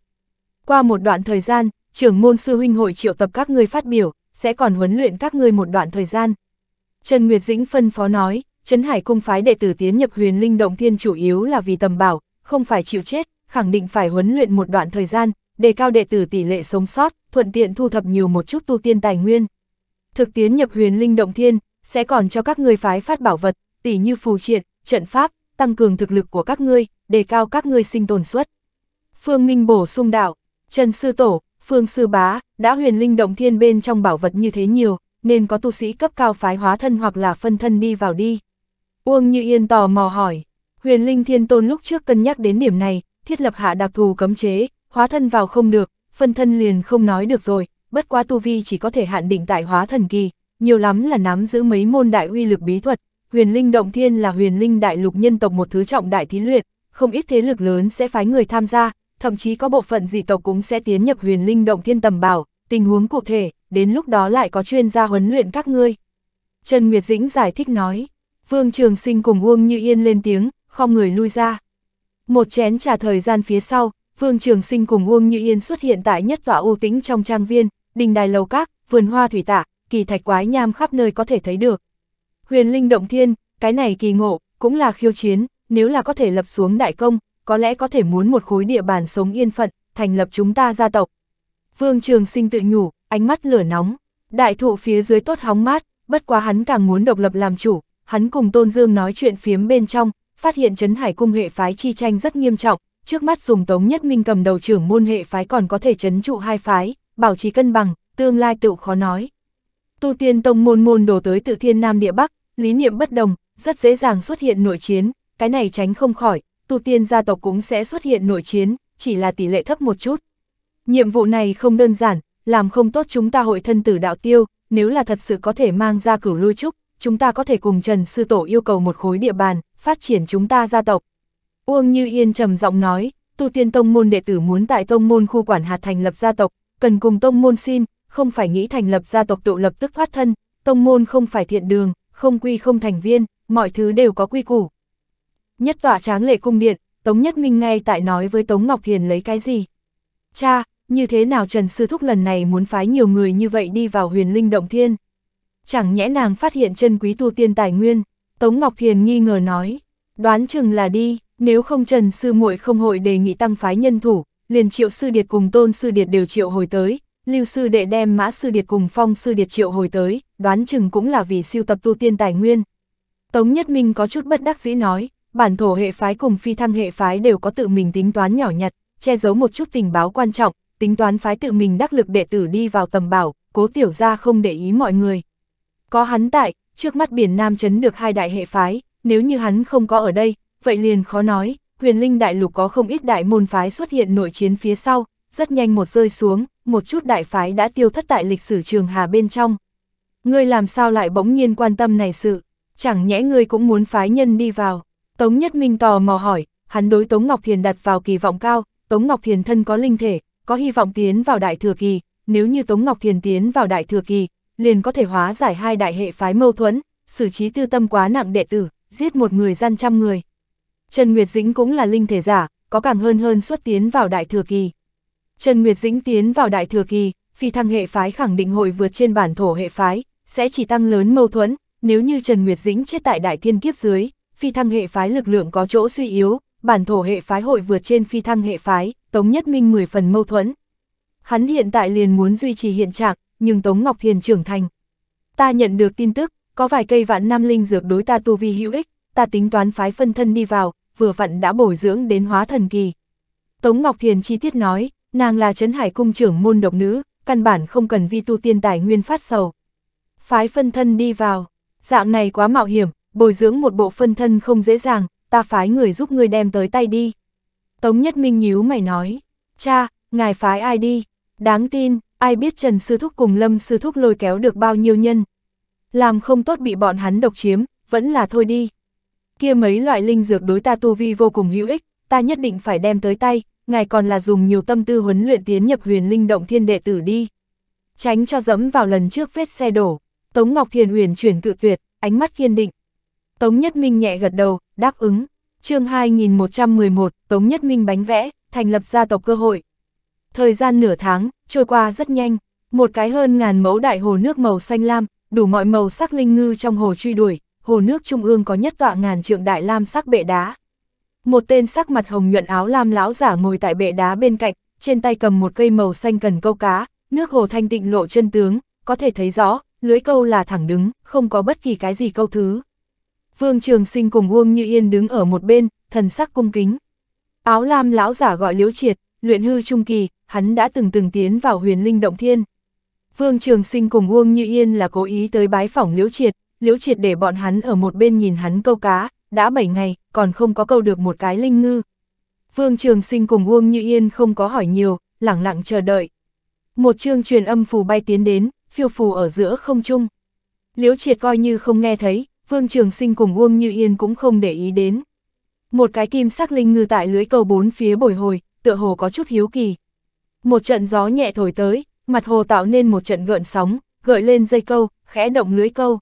Qua một đoạn thời gian, trưởng môn sư huynh hội triệu tập các người phát biểu, sẽ còn huấn luyện các người một đoạn thời gian. Trần Nguyệt Dĩnh phân phó nói, Trấn Hải cung phái đệ tử tiến nhập huyền linh động thiên chủ yếu là vì tầm bảo, không phải chịu chết, khẳng định phải huấn luyện một đoạn thời gian, đề cao đệ tử tỷ lệ sống sót, thuận tiện thu thập nhiều một chút tu tiên tài nguyên. Thực tiến nhập huyền linh động thiên, sẽ còn cho các ngươi phái phát bảo vật, tỷ như phù triện, trận pháp, tăng cường thực lực của các ngươi, đề cao các ngươi sinh tồn suất. Phương Minh bổ sung đạo, Trần Sư Tổ, Phương Sư Bá, đã huyền linh động thiên bên trong bảo vật như thế nhiều, nên có tu sĩ cấp cao phái hóa thân hoặc là phân thân đi vào đi. Uông Như Yên tò mò hỏi, huyền linh thiên tôn lúc trước cân nhắc đến điểm này, thiết lập hạ đặc thù cấm chế, hóa thân vào không được, phân thân liền không nói được rồi, bất quá tu vi chỉ có thể hạn định tại hóa thần kỳ, nhiều lắm là nắm giữ mấy môn đại uy lực bí thuật, huyền linh động thiên là huyền linh đại lục nhân tộc một thứ trọng đại thí luyện, không ít thế lực lớn sẽ phái người tham gia, thậm chí có bộ phận dị tộc cũng sẽ tiến nhập huyền linh động thiên tầm bảo, tình huống cụ thể, đến lúc đó lại có chuyên gia huấn luyện các ngươi. Trần Nguyệt Dĩnh giải thích nói. Vương Trường Sinh cùng Uông Như Yên lên tiếng, không người lui ra. Một chén trà thời gian phía sau, Vương Trường Sinh cùng Uông Như Yên xuất hiện tại nhất tọa u tĩnh trong trang viên, đình đài lầu các, vườn hoa thủy tạ, kỳ thạch quái nham khắp nơi có thể thấy được. Huyền linh động thiên, cái này kỳ ngộ, cũng là khiêu chiến, nếu là có thể lập xuống đại công, có lẽ có thể muốn một khối địa bàn sống yên phận, thành lập chúng ta gia tộc. Vương Trường Sinh tự nhủ, ánh mắt lửa nóng, đại thụ phía dưới tốt hóng mát, bất quá hắn càng muốn độc lập làm chủ, hắn cùng Tôn Dương nói chuyện phiếm bên trong, phát hiện Trấn Hải cung hệ phái chi tranh rất nghiêm trọng, trước mắt dùng Tống Nhất Minh cầm đầu trưởng môn hệ phái còn có thể chấn trụ hai phái, bảo trì cân bằng, tương lai tự khó nói. Tu tiên tông môn môn đổ tới tự thiên nam địa bắc, lý niệm bất đồng, rất dễ dàng xuất hiện nội chiến, cái này tránh không khỏi, tu tiên gia tộc cũng sẽ xuất hiện nội chiến, chỉ là tỷ lệ thấp một chút. Nhiệm vụ này không đơn giản, làm không tốt chúng ta hội thân tử đạo tiêu, nếu là thật sự có thể mang ra cửu lui trúc, chúng ta có thể cùng Trần Sư Tổ yêu cầu một khối địa bàn, phát triển chúng ta gia tộc. Uông Như Yên trầm giọng nói, tu tiên tông môn đệ tử muốn tại tông môn khu quản hạt thành lập gia tộc, cần cùng tông môn xin, không phải nghĩ thành lập gia tộc tự lập tức thoát thân, tông môn không phải thiện đường, không quy không thành viên, mọi thứ đều có quy củ. Nhất tỏa tráng lệ cung điện, Tống Nhất Minh ngay tại nói với Tống Ngọc Thiền lấy cái gì. Cha, như thế nào Trần Sư Thúc lần này muốn phái nhiều người như vậy đi vào huyền linh động thiên? chẳng nhẽ nàng phát hiện chân quý tu tiên tài nguyên, Tống Ngọc Thiền nghi ngờ nói, đoán chừng là đi, nếu không Trần Sư muội không hội đề nghị tăng phái nhân thủ, liền triệu sư điệt cùng tôn sư điệt đều triệu hồi tới, lưu sư đệ đem mã sư điệt cùng phong sư điệt triệu hồi tới, đoán chừng cũng là vì siêu tập tu tiên tài nguyên. Tống Nhất Minh có chút bất đắc dĩ nói, bản thổ hệ phái cùng phi thăng hệ phái đều có tự mình tính toán nhỏ nhặt, che giấu một chút tình báo quan trọng, tính toán phái tự mình đắc lực đệ tử đi vào tầm bảo, cố tiểu ra không để ý mọi người. Có hắn tại, trước mắt biển Nam chấn được hai đại hệ phái, nếu như hắn không có ở đây, vậy liền khó nói, huyền linh đại lục có không ít đại môn phái xuất hiện nội chiến phía sau, rất nhanh một rơi xuống, một chút đại phái đã tiêu thất tại lịch sử trường hà bên trong. Ngươi làm sao lại bỗng nhiên quan tâm này sự, chẳng nhẽ ngươi cũng muốn phái nhân đi vào. Tống Nhất Minh tò mò hỏi, hắn đối Tống Ngọc Thiền đặt vào kỳ vọng cao, Tống Ngọc Thiền thân có linh thể, có hy vọng tiến vào đại thừa kỳ, nếu như Tống Ngọc Thiền tiến vào đại thừa kỳ, liền có thể hóa giải hai đại hệ phái mâu thuẫn, xử trí tư tâm quá nặng đệ tử, giết một người gian trăm người. Trần Nguyệt Dĩnh cũng là linh thể giả, có càng hơn hơn xuất tiến vào đại thừa kỳ. Trần Nguyệt Dĩnh tiến vào đại thừa kỳ, phi thăng hệ phái khẳng định hội vượt trên bản thổ hệ phái, sẽ chỉ tăng lớn mâu thuẫn, nếu như Trần Nguyệt Dĩnh chết tại đại thiên kiếp dưới, phi thăng hệ phái lực lượng có chỗ suy yếu, bản thổ hệ phái hội vượt trên phi thăng hệ phái, Tống Nhất Minh 10 phần mâu thuẫn. Hắn hiện tại liền muốn duy trì hiện trạng, nhưng Tống Ngọc Thiền trưởng thành. Ta nhận được tin tức, có vài cây vạn nam linh dược đối ta tu vi hữu ích, ta tính toán phái phân thân đi vào, vừa vặn đã bồi dưỡng đến hóa thần kỳ. Tống Ngọc Thiền chi tiết nói, nàng là Trấn Hải Cung trưởng môn độc nữ, căn bản không cần vi tu tiên tài nguyên phát sầu. Phái phân thân đi vào, dạng này quá mạo hiểm, bồi dưỡng một bộ phân thân không dễ dàng, ta phái người giúp ngươi đem tới tay đi. Tống Nhất Minh nhíu mày nói, cha, ngài phái ai đi, đáng tin, ai biết Trần Sư Thúc cùng Lâm Sư Thúc lôi kéo được bao nhiêu nhân. Làm không tốt bị bọn hắn độc chiếm, vẫn là thôi đi. Kia mấy loại linh dược đối ta tu vi vô cùng hữu ích, ta nhất định phải đem tới tay, ngài còn là dùng nhiều tâm tư huấn luyện tiến nhập huyền linh động thiên đệ tử đi. Tránh cho dẫm vào lần trước vết xe đổ, Tống Ngọc Thiền huyền chuyển cự tuyệt, ánh mắt kiên định. Tống Nhất Minh nhẹ gật đầu, đáp ứng. chương 2111, Tống Nhất Minh bánh vẽ, thành lập gia tộc cơ hội. Thời gian nửa tháng, trôi qua rất nhanh, một cái hơn ngàn mẫu đại hồ nước màu xanh lam, đủ mọi màu sắc linh ngư trong hồ truy đuổi, hồ nước trung ương có nhất tọa ngàn trượng đại lam sắc bệ đá. Một tên sắc mặt hồng nhuận áo lam lão giả ngồi tại bệ đá bên cạnh, trên tay cầm một cây màu xanh cần câu cá, nước hồ thanh tịnh lộ chân tướng, có thể thấy rõ, lưới câu là thẳng đứng, không có bất kỳ cái gì câu thứ. Vương Trường Sinh cùng Uông Như Yên đứng ở một bên, thần sắc cung kính. Áo lam lão giả gọi Liễu Triệt, luyện hư trung kỳ, hắn đã từng từng tiến vào huyền linh động thiên. Vương Trường Sinh cùng Uông Như Yên là cố ý tới bái phỏng Liễu Triệt, Liễu Triệt để bọn hắn ở một bên nhìn hắn câu cá, đã 7 ngày, còn không có câu được một cái linh ngư. Vương Trường Sinh cùng Uông Như Yên không có hỏi nhiều, lặng lặng chờ đợi. Một chương truyền âm phù bay tiến đến, phiêu phù ở giữa không trung. Liễu Triệt coi như không nghe thấy, Vương Trường Sinh cùng Uông Như Yên cũng không để ý đến. Một cái kim sắc linh ngư tại lưới câu bốn phía bồi hồi, tựa hồ có chút hiếu kỳ, một trận gió nhẹ thổi tới, mặt hồ tạo nên một trận gợn sóng, gợi lên dây câu, khẽ động lưới câu.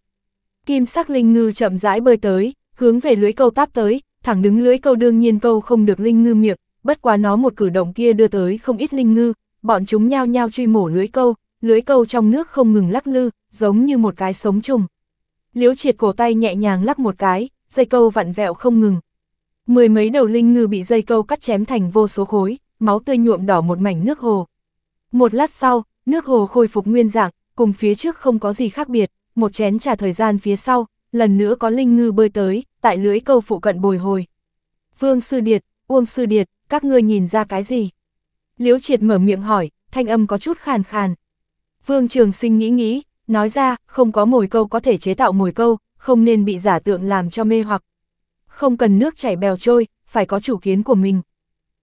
Kim sắc linh ngư chậm rãi bơi tới, hướng về lưới câu táp tới, thẳng đứng lưới câu đương nhiên câu không được linh ngư miệng, bất quá nó một cử động kia đưa tới không ít linh ngư, bọn chúng nhao nhao truy mổ lưới câu, lưới câu trong nước không ngừng lắc lư, giống như một cái sống trùng. Liễu triệt cổ tay nhẹ nhàng lắc một cái, dây câu vặn vẹo không ngừng. Mười mấy đầu linh ngư bị dây câu cắt chém thành vô số khối, máu tươi nhuộm đỏ một mảnh nước hồ. Một lát sau, nước hồ khôi phục nguyên dạng, cùng phía trước không có gì khác biệt, một chén trà thời gian phía sau, lần nữa có linh ngư bơi tới, tại lưỡi câu phụ cận bồi hồi. Vương Sư Điệt, Uông Sư Điệt, các ngươi nhìn ra cái gì? Liễu Triệt mở miệng hỏi, thanh âm có chút khàn khàn. Vương Trường Sinh nghĩ nghĩ, nói ra, không có mồi câu có thể chế tạo mồi câu, không nên bị giả tượng làm cho mê hoặc. Không cần nước chảy bèo trôi, phải có chủ kiến của mình.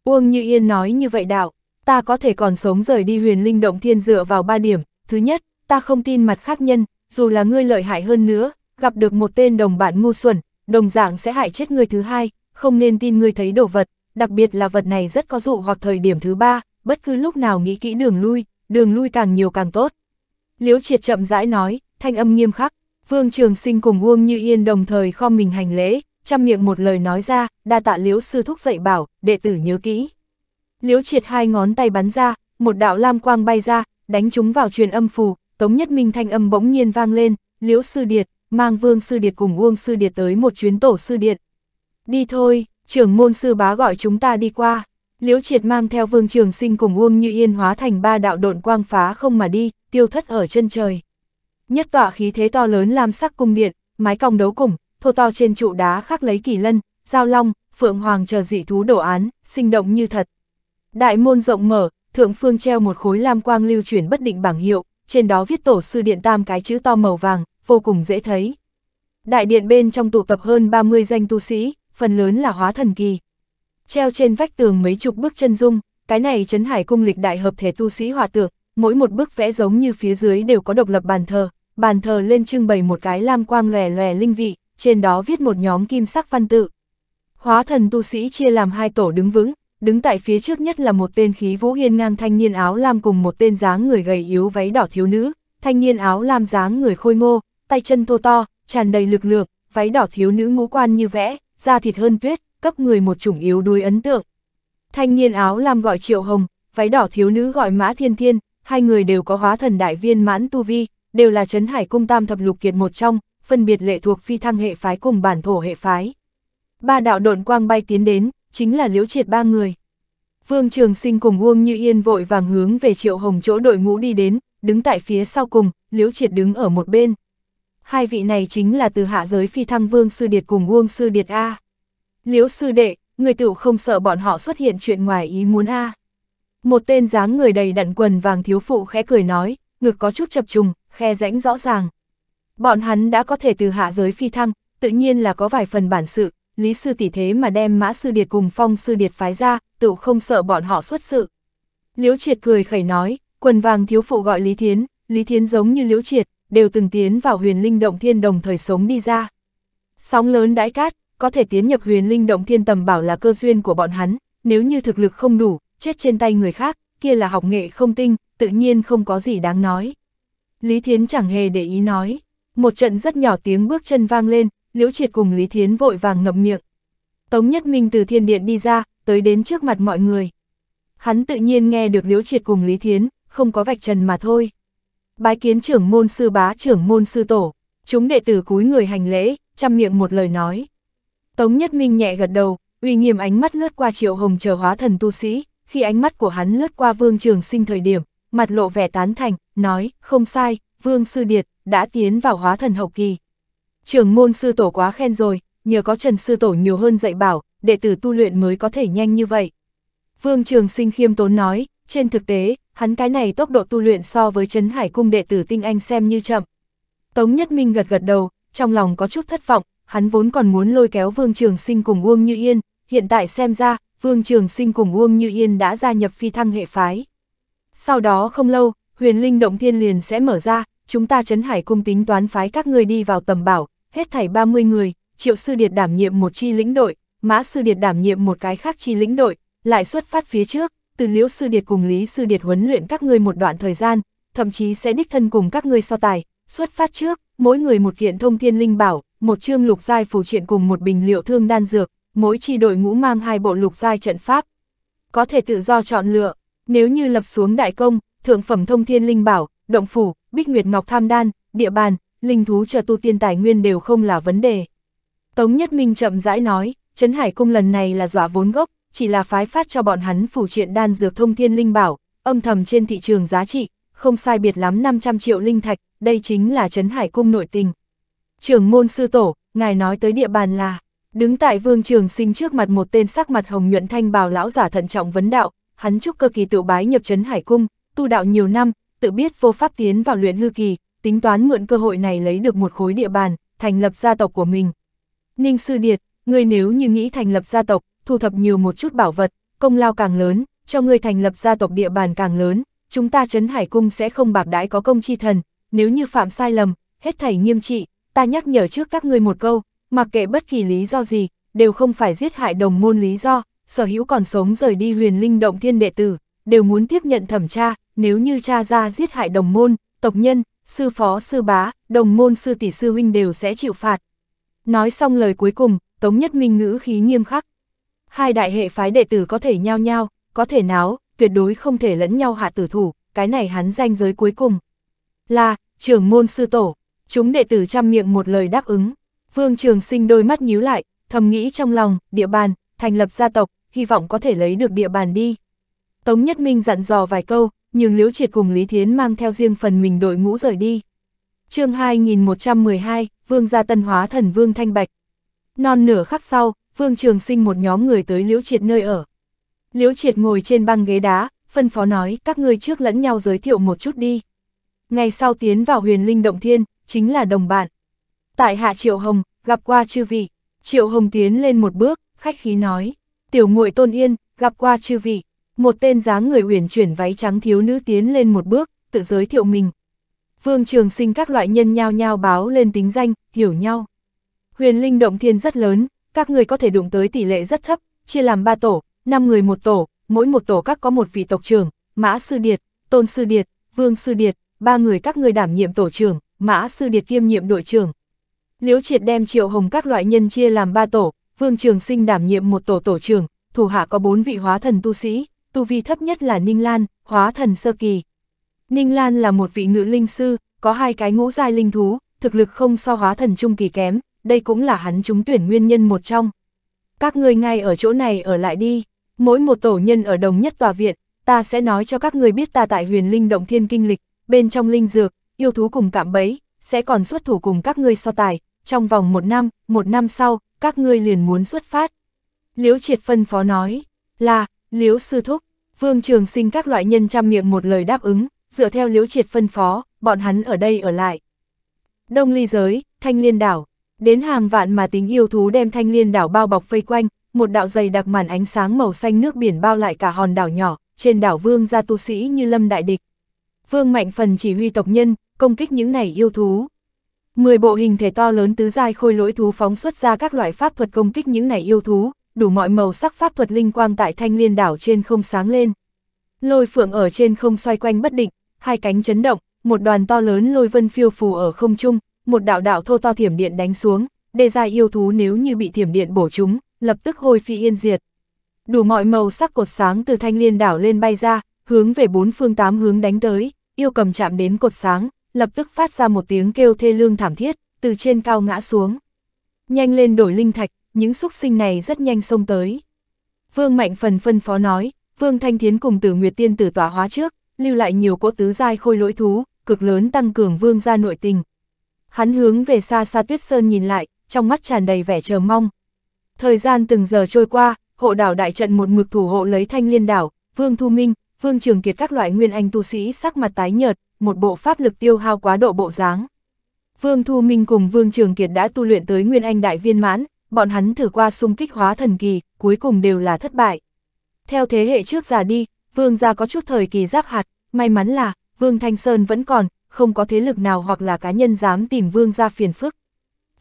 Uông Như Yên nói như vậy đạo, ta có thể còn sống rời đi huyền linh động thiên dựa vào ba điểm. Thứ nhất, ta không tin mặt khác nhân, dù là ngươi lợi hại hơn nữa, gặp được một tên đồng bạn ngu xuẩn, đồng dạng sẽ hại chết ngươi. thứ hai, không nên tin ngươi thấy đồ vật, đặc biệt là vật này rất có dụ hoặc thời điểm thứ ba, bất cứ lúc nào nghĩ kỹ đường lui, đường lui càng nhiều càng tốt. Liễu triệt chậm rãi nói, thanh âm nghiêm khắc, Vương Trường Sinh cùng Uông Như Yên đồng thời kho mình hành lễ, chăm miệng một lời nói ra, đa tạ liếu sư thúc dạy bảo, đệ tử nhớ kỹ. liếu triệt hai ngón tay bắn ra, một đạo lam quang bay ra, đánh chúng vào truyền âm phù, Tống Nhất Minh thanh âm bỗng nhiên vang lên, liếu sư điệt, mang vương sư điệt cùng uông sư điệt tới một chuyến tổ sư điện. Đi thôi, trưởng môn sư bá gọi chúng ta đi qua. Liễu triệt mang theo vương trường sinh cùng uông như yên hóa thành ba đạo độn quang phá không mà đi, tiêu thất ở chân trời. Nhất tọa khí thế to lớn làm sắc cung điện, mái cong đấu cùng, thô to trên trụ đá khắc lấy kỳ lân, giao long, phượng hoàng chờ dị thú đổ án, sinh động như thật. Đại môn rộng mở, thượng phương treo một khối lam quang lưu chuyển bất định bảng hiệu, trên đó viết tổ sư điện tam cái chữ to màu vàng, vô cùng dễ thấy. Đại điện bên trong tụ tập hơn 30 danh tu sĩ, phần lớn là hóa thần kỳ. Treo trên vách tường mấy chục bước chân dung, cái này trấn hải cung lịch đại hợp thể tu sĩ hòa tượng, mỗi một bức vẽ giống như phía dưới đều có độc lập bàn thờ, bàn thờ lên trưng bày một cái lam quang lòe lòe linh vị trên đó viết một nhóm kim sắc văn tự. Hóa thần tu sĩ chia làm hai tổ đứng vững, đứng tại phía trước nhất là một tên khí vũ hiên ngang thanh niên áo lam cùng một tên dáng người gầy yếu váy đỏ thiếu nữ, thanh niên áo lam dáng người khôi ngô, tay chân thô to, tràn đầy lực lượng, váy đỏ thiếu nữ ngũ quan như vẽ, da thịt hơn tuyết, cấp người một chủng yếu đuối ấn tượng. Thanh niên áo lam gọi Triệu Hồng, váy đỏ thiếu nữ gọi Mã Thiên Thiên, hai người đều có hóa thần đại viên mãn tu vi, đều là trấn hải cung tam thập lục kiệt một trong, phân biệt lệ thuộc phi thăng hệ phái cùng bản thổ hệ phái. Ba đạo độn quang bay tiến đến, chính là liễu triệt ba người. Vương Trường Sinh cùng Uông Như Yên vội vàng hướng về Triệu Hồng chỗ đội ngũ đi đến, đứng tại phía sau cùng, liễu triệt đứng ở một bên. Hai vị này chính là từ hạ giới phi thăng Vương Sư Điệt cùng Uông Sư Điệt A. Liễu Sư Đệ, người tựu không sợ bọn họ xuất hiện chuyện ngoài ý muốn A. Một tên dáng người đầy đặn quần vàng thiếu phụ khẽ cười nói, ngực có chút chập trùng, khe rãnh rõ ràng, Bọn hắn đã có thể từ hạ giới phi thăng, tự nhiên là có vài phần bản sự, Lý Sư tỷ thế mà đem Mã Sư Điệt cùng Phong Sư Điệt phái ra, tự không sợ bọn họ xuất sự. Liễu Triệt cười khẩy nói, quần vàng thiếu phụ gọi Lý Thiến, Lý Thiến giống như Liễu Triệt, đều từng tiến vào huyền linh động thiên đồng thời sống đi ra. Sóng lớn đãi cát, có thể tiến nhập huyền linh động thiên tầm bảo là cơ duyên của bọn hắn, nếu như thực lực không đủ, chết trên tay người khác, kia là học nghệ không tinh, tự nhiên không có gì đáng nói. Lý Thiến chẳng hề để ý nói. Một trận rất nhỏ tiếng bước chân vang lên, Liễu Triệt cùng Lý Thiến vội vàng ngậm miệng. Tống Nhất Minh từ thiên điện đi ra, tới đến trước mặt mọi người. Hắn tự nhiên nghe được Liễu Triệt cùng Lý Thiến, không có vạch trần mà thôi. Bái kiến trưởng môn sư bá trưởng môn sư tổ, chúng đệ tử cúi người hành lễ, chăm miệng một lời nói. Tống Nhất Minh nhẹ gật đầu, uy nghiêm ánh mắt lướt qua triệu hồng chờ hóa thần tu sĩ, khi ánh mắt của hắn lướt qua vương trường sinh thời điểm, mặt lộ vẻ tán thành, nói, không sai, vương sư điệt, đã tiến vào hóa thần hậu kỳ. Trưởng môn sư tổ quá khen rồi, nhờ có Trần sư tổ nhiều hơn dạy bảo, đệ tử tu luyện mới có thể nhanh như vậy. Vương Trường Sinh khiêm tốn nói, trên thực tế, hắn cái này tốc độ tu luyện so với Trấn Hải cung đệ tử tinh anh xem như chậm. Tống Nhất Minh gật gật đầu, trong lòng có chút thất vọng, hắn vốn còn muốn lôi kéo Vương Trường Sinh cùng Uông Như Yên, hiện tại xem ra, Vương Trường Sinh cùng Uông Như Yên đã gia nhập phi thăng hệ phái. Sau đó không lâu, huyền linh động thiên liền sẽ mở ra, chúng ta chấn hải cung tính toán phái các ngươi đi vào tầm bảo, hết thảy 30 người, triệu sư điệt đảm nhiệm một chi lĩnh đội, mã sư điệt đảm nhiệm một cái khác chi lĩnh đội, lại xuất phát phía trước, từ liễu sư điệt cùng lý sư điệt huấn luyện các ngươi một đoạn thời gian, thậm chí sẽ đích thân cùng các ngươi so tài, xuất phát trước, mỗi người một kiện thông thiên linh bảo, một chương lục giai phù triện cùng một bình liệu thương đan dược, mỗi chi đội ngũ mang hai bộ lục giai trận pháp. Có thể tự do chọn lựa, nếu như lập xuống đại công, thượng phẩm thông thiên linh bảo, động phủ, bích nguyệt ngọc tham đan, địa bàn, linh thú chờ tu tiên tài nguyên đều không là vấn đề. Tống Nhất Minh chậm rãi nói, Trấn Hải Cung lần này là dọa vốn gốc, chỉ là phái phát cho bọn hắn phủ triện đan dược thông thiên linh bảo, âm thầm trên thị trường giá trị, không sai biệt lắm 500 triệu linh thạch, đây chính là Trấn Hải Cung nội tình. Trưởng môn sư tổ, ngài nói tới địa bàn là, đứng tại vương trường sinh trước mặt một tên sắc mặt hồng nhuận thanh bào lão giả thận trọng vấn đạo, hắn chúc cơ kỳ tự bái nhập Trấn Hải Cung, tu đạo nhiều năm, tự biết vô pháp tiến vào luyện hư kỳ, tính toán mượn cơ hội này lấy được một khối địa bàn, thành lập gia tộc của mình. Ninh Sư Điệt, ngươi nếu như nghĩ thành lập gia tộc, thu thập nhiều một chút bảo vật, công lao càng lớn, cho ngươi thành lập gia tộc địa bàn càng lớn, chúng ta trấn hải cung sẽ không bạc đãi có công chi thần, nếu như phạm sai lầm, hết thảy nghiêm trị, ta nhắc nhở trước các ngươi một câu, mặc kệ bất kỳ lý do gì, đều không phải giết hại đồng môn lý do, sở hữu còn sống rời đi huyền linh động thiên đệ tử, đều muốn tiếp nhận thẩm tra, nếu như cha ra giết hại đồng môn, tộc nhân, sư phó sư bá, đồng môn sư tỷ sư huynh đều sẽ chịu phạt. Nói xong lời cuối cùng, Tống Nhất Minh ngữ khí nghiêm khắc. Hai đại hệ phái đệ tử có thể nhao nhao, có thể náo, tuyệt đối không thể lẫn nhau hạ tử thủ, cái này hắn danh giới cuối cùng. Là, trưởng môn sư tổ, chúng đệ tử chăm miệng một lời đáp ứng. Vương Trường Sinh đôi mắt nhíu lại, thầm nghĩ trong lòng, địa bàn, thành lập gia tộc, hy vọng có thể lấy được địa bàn đi. Tống Nhất Minh dặn dò vài câu, nhưng Liễu Triệt cùng Lý Thiến mang theo riêng phần mình đội ngũ rời đi. chương 2112, Vương gia tân hóa thần Vương Thanh Bạch. Non nửa khắc sau, Vương Trường Sinh một nhóm người tới Liễu Triệt nơi ở. Liễu Triệt ngồi trên băng ghế đá, phân phó nói các ngươi trước lẫn nhau giới thiệu một chút đi. Ngày sau tiến vào huyền linh động thiên, chính là đồng bạn. Tại hạ Triệu Hồng, gặp qua chư vị. Triệu Hồng tiến lên một bước, khách khí nói. Tiểu muội tôn yên, gặp qua chư vị. Một tên dáng người uyển chuyển váy trắng thiếu nữ tiến lên một bước, tự giới thiệu mình. Vương Trường Sinh các loại nhân nhao nhao báo lên tính danh, hiểu nhau. Huyền linh động thiên rất lớn, các người có thể đụng tới tỷ lệ rất thấp, chia làm 3 tổ, 5 người một tổ, mỗi một tổ các có một vị tộc trưởng, Mã Sư Điệt, Tôn Sư Điệt, Vương Sư Điệt, ba người các người đảm nhiệm tổ trưởng, Mã Sư Điệt kiêm nhiệm đội trưởng. Liễu Triệt đem Triệu Hồng các loại nhân chia làm 3 tổ, Vương Trường Sinh đảm nhiệm một tổ tổ trưởng, thủ hạ có 4 vị hóa thần tu sĩ tu vi thấp nhất là Ninh Lan, hóa thần sơ kỳ. Ninh Lan là một vị ngự linh sư, có hai cái ngũ giai linh thú, thực lực không so hóa thần trung kỳ kém, đây cũng là hắn trúng tuyển nguyên nhân một trong. Các người ngay ở chỗ này ở lại đi, mỗi một tổ nhân ở đồng nhất tòa viện, ta sẽ nói cho các người biết ta tại huyền linh động thiên kinh lịch, bên trong linh dược, yêu thú cùng cạm bẫy, sẽ còn xuất thủ cùng các ngươi so tài, trong vòng một năm, một năm sau, các ngươi liền muốn xuất phát. Liễu triệt phân phó nói, là, Liễu sư thúc, vương trường sinh các loại nhân trăm miệng một lời đáp ứng, dựa theo liễu triệt phân phó, bọn hắn ở đây ở lại. Đông ly giới, thanh liên đảo, đến hàng vạn mà tính yêu thú đem thanh liên đảo bao bọc vây quanh, một đạo dày đặc màn ánh sáng màu xanh nước biển bao lại cả hòn đảo nhỏ, trên đảo vương ra tu sĩ như lâm đại địch. Vương mạnh phần chỉ huy tộc nhân, công kích những này yêu thú. Mười bộ hình thể to lớn tứ giai khôi lỗi thú phóng xuất ra các loại pháp thuật công kích những này yêu thú, đủ mọi màu sắc pháp thuật linh quang tại thanh liên đảo trên không sáng lên. Lôi phượng ở trên không xoay quanh bất định, hai cánh chấn động, một đoàn to lớn lôi vân phiêu phù ở không trung, một đạo đạo thô to thiểm điện đánh xuống, đề dài yêu thú nếu như bị thiểm điện bổ chúng, lập tức hôi phi yên diệt. Đủ mọi màu sắc cột sáng từ thanh liên đảo lên bay ra, hướng về bốn phương tám hướng đánh tới, yêu cầm chạm đến cột sáng, lập tức phát ra một tiếng kêu thê lương thảm thiết, từ trên cao ngã xuống. Nhanh lên đổi linh thạch, những xúc sinh này rất nhanh xông tới. Vương Mạnh Phần phân phó nói, Vương Thanh Thiến cùng Tử Nguyệt Tiên tử tỏa hóa trước, lưu lại nhiều cỗ tứ giai khôi lỗi thú, cực lớn tăng cường vương gia nội tình. Hắn hướng về xa xa Tuyết Sơn nhìn lại, trong mắt tràn đầy vẻ chờ mong. Thời gian từng giờ trôi qua, hộ đảo đại trận một mực thủ hộ lấy Thanh Liên đảo, Vương Thu Minh, Vương Trường Kiệt các loại nguyên anh tu sĩ sắc mặt tái nhợt, một bộ pháp lực tiêu hao quá độ bộ dáng. Vương Thu Minh cùng Vương Trường Kiệt đã tu luyện tới nguyên anh đại viên mãn, bọn hắn thử qua xung kích hóa thần kỳ, cuối cùng đều là thất bại. Theo thế hệ trước già đi, vương gia có chút thời kỳ giáp hạt, may mắn là, vương Thanh Sơn vẫn còn, không có thế lực nào hoặc là cá nhân dám tìm vương gia phiền phức.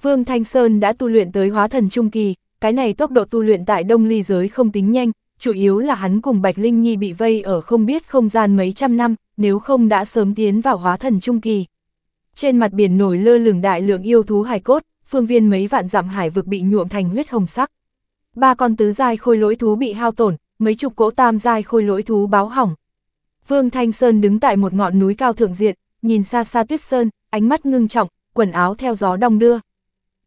Vương Thanh Sơn đã tu luyện tới hóa thần trung kỳ, cái này tốc độ tu luyện tại đông ly giới không tính nhanh, chủ yếu là hắn cùng Bạch Linh Nhi bị vây ở không biết không gian mấy trăm năm, nếu không đã sớm tiến vào hóa thần trung kỳ. Trên mặt biển nổi lơ lửng đại lượng yêu thú hài cốt, phương viên mấy vạn dặm hải vực bị nhuộm thành huyết hồng sắc. Ba con tứ giai khôi lỗi thú bị hao tổn, mấy chục cỗ tam giai khôi lỗi thú báo hỏng. Vương Thanh Sơn đứng tại một ngọn núi cao thượng diện, nhìn xa xa tuyết sơn, ánh mắt ngưng trọng, quần áo theo gió đong đưa.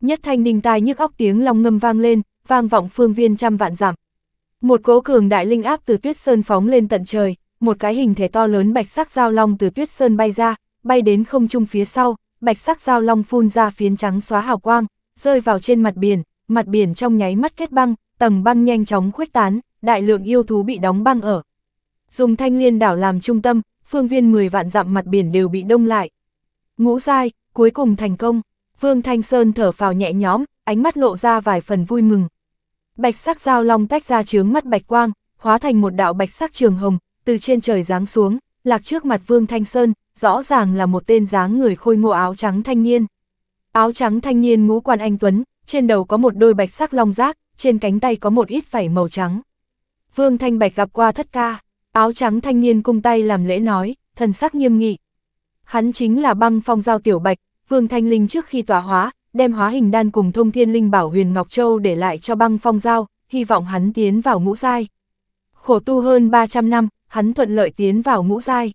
Nhất thanh đinh tai nhức óc tiếng long ngâm vang lên, vang vọng phương viên trăm vạn dặm. Một cỗ cường đại linh áp từ tuyết sơn phóng lên tận trời, một cái hình thể to lớn bạch sắc giao long từ tuyết sơn bay ra, bay đến không trung phía sau, bạch sắc dao long phun ra phiến trắng xóa hào quang, rơi vào trên mặt biển, mặt biển trong nháy mắt kết băng, tầng băng nhanh chóng khuếch tán, đại lượng yêu thú bị đóng băng ở. Dùng thanh liên đảo làm trung tâm, phương viên 10 vạn dặm mặt biển đều bị đông lại. Ngũ dai, cuối cùng thành công, Vương Thanh Sơn thở phào nhẹ nhõm, ánh mắt lộ ra vài phần vui mừng. Bạch sắc dao long tách ra chướng mắt bạch quang, hóa thành một đạo bạch sắc trường hồng, từ trên trời giáng xuống, lạc trước mặt Vương Thanh Sơn, rõ ràng là một tên dáng người khôi ngô áo trắng thanh niên. Áo trắng thanh niên ngũ quan anh Tuấn, trên đầu có một đôi bạch sắc long giác, trên cánh tay có một ít vảy màu trắng. Vương Thanh Bạch gặp qua thất ca, áo trắng thanh niên cung tay làm lễ nói, thần sắc nghiêm nghị. Hắn chính là băng phong giao tiểu bạch, Vương Thanh Linh trước khi tỏa hóa, đem hóa hình đan cùng thông thiên linh bảo huyền Ngọc Châu để lại cho băng phong giao, hy vọng hắn tiến vào ngũ giai khổ tu hơn 300 năm, hắn thuận lợi tiến vào ngũ giai.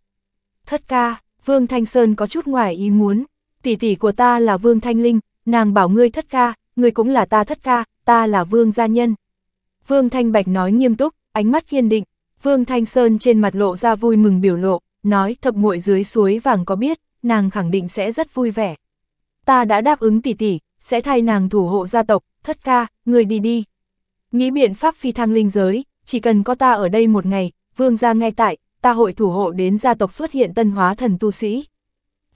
Thất ca, Vương Thanh Sơn có chút ngoài ý muốn, tỷ tỷ của ta là Vương Thanh Linh, nàng bảo ngươi thất ca, ngươi cũng là ta thất ca, ta là Vương gia nhân. Vương Thanh Bạch nói nghiêm túc, ánh mắt kiên định, Vương Thanh Sơn trên mặt lộ ra vui mừng biểu lộ, nói thập muội dưới suối vàng có biết, nàng khẳng định sẽ rất vui vẻ. Ta đã đáp ứng tỷ tỷ, sẽ thay nàng thủ hộ gia tộc, thất ca, người đi đi. Nghĩ biện pháp phi thăng linh giới, chỉ cần có ta ở đây một ngày, vương gia ngay tại, ta hội thủ hộ đến gia tộc xuất hiện tân hóa thần tu sĩ.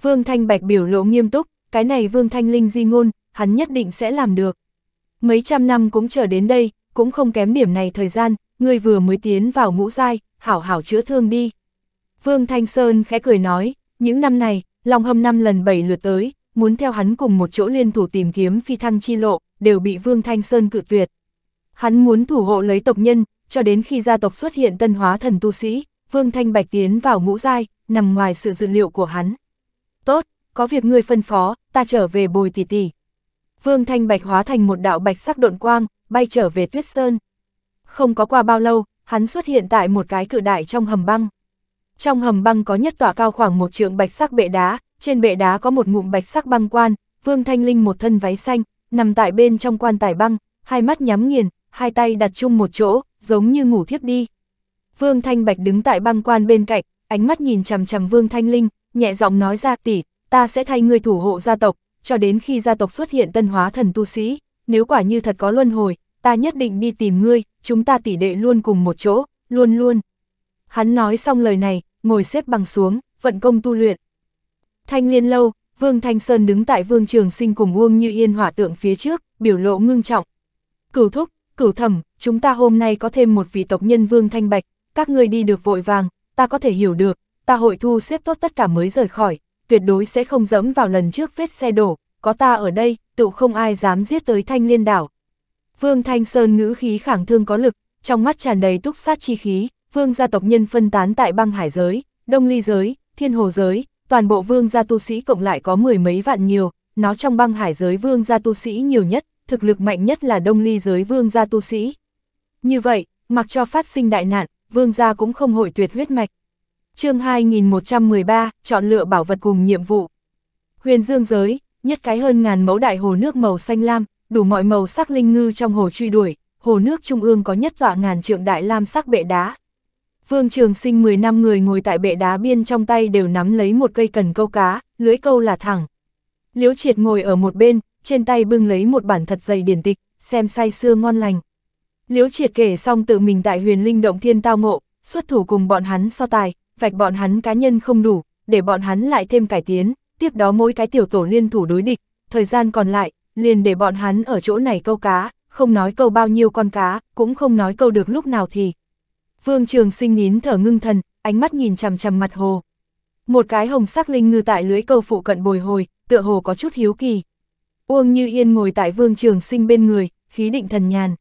Vương Thanh Bạch biểu lộ nghiêm túc, cái này Vương Thanh Linh di ngôn, hắn nhất định sẽ làm được. Mấy trăm năm cũng chờ đến đây, cũng không kém điểm này thời gian, ngươi vừa mới tiến vào ngũ giai, hảo hảo chữa thương đi. Vương Thanh Sơn khẽ cười nói, những năm này, lòng hâm năm lần bảy lượt tới, muốn theo hắn cùng một chỗ liên thủ tìm kiếm phi thăng chi lộ, đều bị Vương Thanh Sơn cự tuyệt. Hắn muốn thủ hộ lấy tộc nhân, cho đến khi gia tộc xuất hiện tân hóa thần tu sĩ, Vương Thanh Bạch tiến vào ngũ giai, nằm ngoài sự dự liệu của hắn. Tốt, có việc ngươi phân phó, ta trở về bồi tỷ tỷ. Vương Thanh Bạch hóa thành một đạo bạch sắc độn quang, bay trở về Tuyết Sơn. Không có qua bao lâu, hắn xuất hiện tại một cái cự đại trong hầm băng. Trong hầm băng có nhất tỏa cao khoảng một trượng bạch sắc bệ đá, trên bệ đá có một ngụm bạch sắc băng quan, Vương Thanh Linh một thân váy xanh, nằm tại bên trong quan tài băng, hai mắt nhắm nghiền, hai tay đặt chung một chỗ, giống như ngủ thiếp đi. Vương Thanh Bạch đứng tại băng quan bên cạnh, ánh mắt nhìn chằm chằm Vương Thanh Linh, nhẹ giọng nói ra tỷ, ta sẽ thay ngươi thủ hộ gia tộc, cho đến khi gia tộc xuất hiện tân hóa thần tu sĩ, nếu quả như thật có luân hồi, ta nhất định đi tìm ngươi, chúng ta tỷ đệ luôn cùng một chỗ, luôn luôn. Hắn nói xong lời này, ngồi xếp bằng xuống, vận công tu luyện. Thanh liên lâu, Vương Thanh Sơn đứng tại Vương Trường Sinh cùng Uông Như Yên hỏa tượng phía trước, biểu lộ ngưng trọng. Cửu thúc, cửu thẩm, chúng ta hôm nay có thêm một vị tộc nhân vương thanh bạch, các ngươi đi được vội vàng, ta có thể hiểu được, ta hội thu xếp tốt tất cả mới rời khỏi, tuyệt đối sẽ không dẫm vào lần trước vết xe đổ, có ta ở đây, tự không ai dám giết tới thanh liên đảo. Vương Thanh Sơn ngữ khí khẳng thương có lực, trong mắt tràn đầy túc sát chi khí, vương gia tộc nhân phân tán tại băng hải giới, đông ly giới, thiên hồ giới, toàn bộ vương gia tu sĩ cộng lại có mười mấy vạn nhiều, nó trong băng hải giới vương gia tu sĩ nhiều nhất, thực lực mạnh nhất là đông ly giới vương gia tu sĩ. Như vậy, mặc cho phát sinh đại nạn, vương gia cũng không hội tuyệt huyết mạch. chương 2113, chọn lựa bảo vật cùng nhiệm vụ. Huyền dương giới, nhất cái hơn ngàn mẫu đại hồ nước màu xanh lam, đủ mọi màu sắc linh ngư trong hồ truy đuổi, hồ nước trung ương có nhất tọa ngàn trượng đại lam sắc bệ đá. Vương Trường Sinh 10 năm người ngồi tại bệ đá biên trong tay đều nắm lấy một cây cần câu cá, lưới câu là thẳng. Liễu Triệt ngồi ở một bên, trên tay bưng lấy một bản thật dày điển tịch, xem say xưa ngon lành. Liễu triệt kể xong tự mình tại huyền linh động thiên tao ngộ, xuất thủ cùng bọn hắn so tài, vạch bọn hắn cá nhân không đủ, để bọn hắn lại thêm cải tiến, tiếp đó mỗi cái tiểu tổ liên thủ đối địch, thời gian còn lại, liền để bọn hắn ở chỗ này câu cá, không nói câu bao nhiêu con cá, cũng không nói câu được lúc nào thì. Vương Trường sinh nín thở ngưng thần, ánh mắt nhìn chằm chằm mặt hồ. Một cái hồng sắc linh ngư tại lưới câu phụ cận bồi hồi, tựa hồ có chút hiếu kỳ. Uông Như Yên ngồi tại Vương Trường Sinh bên người, khí định thần nhàn.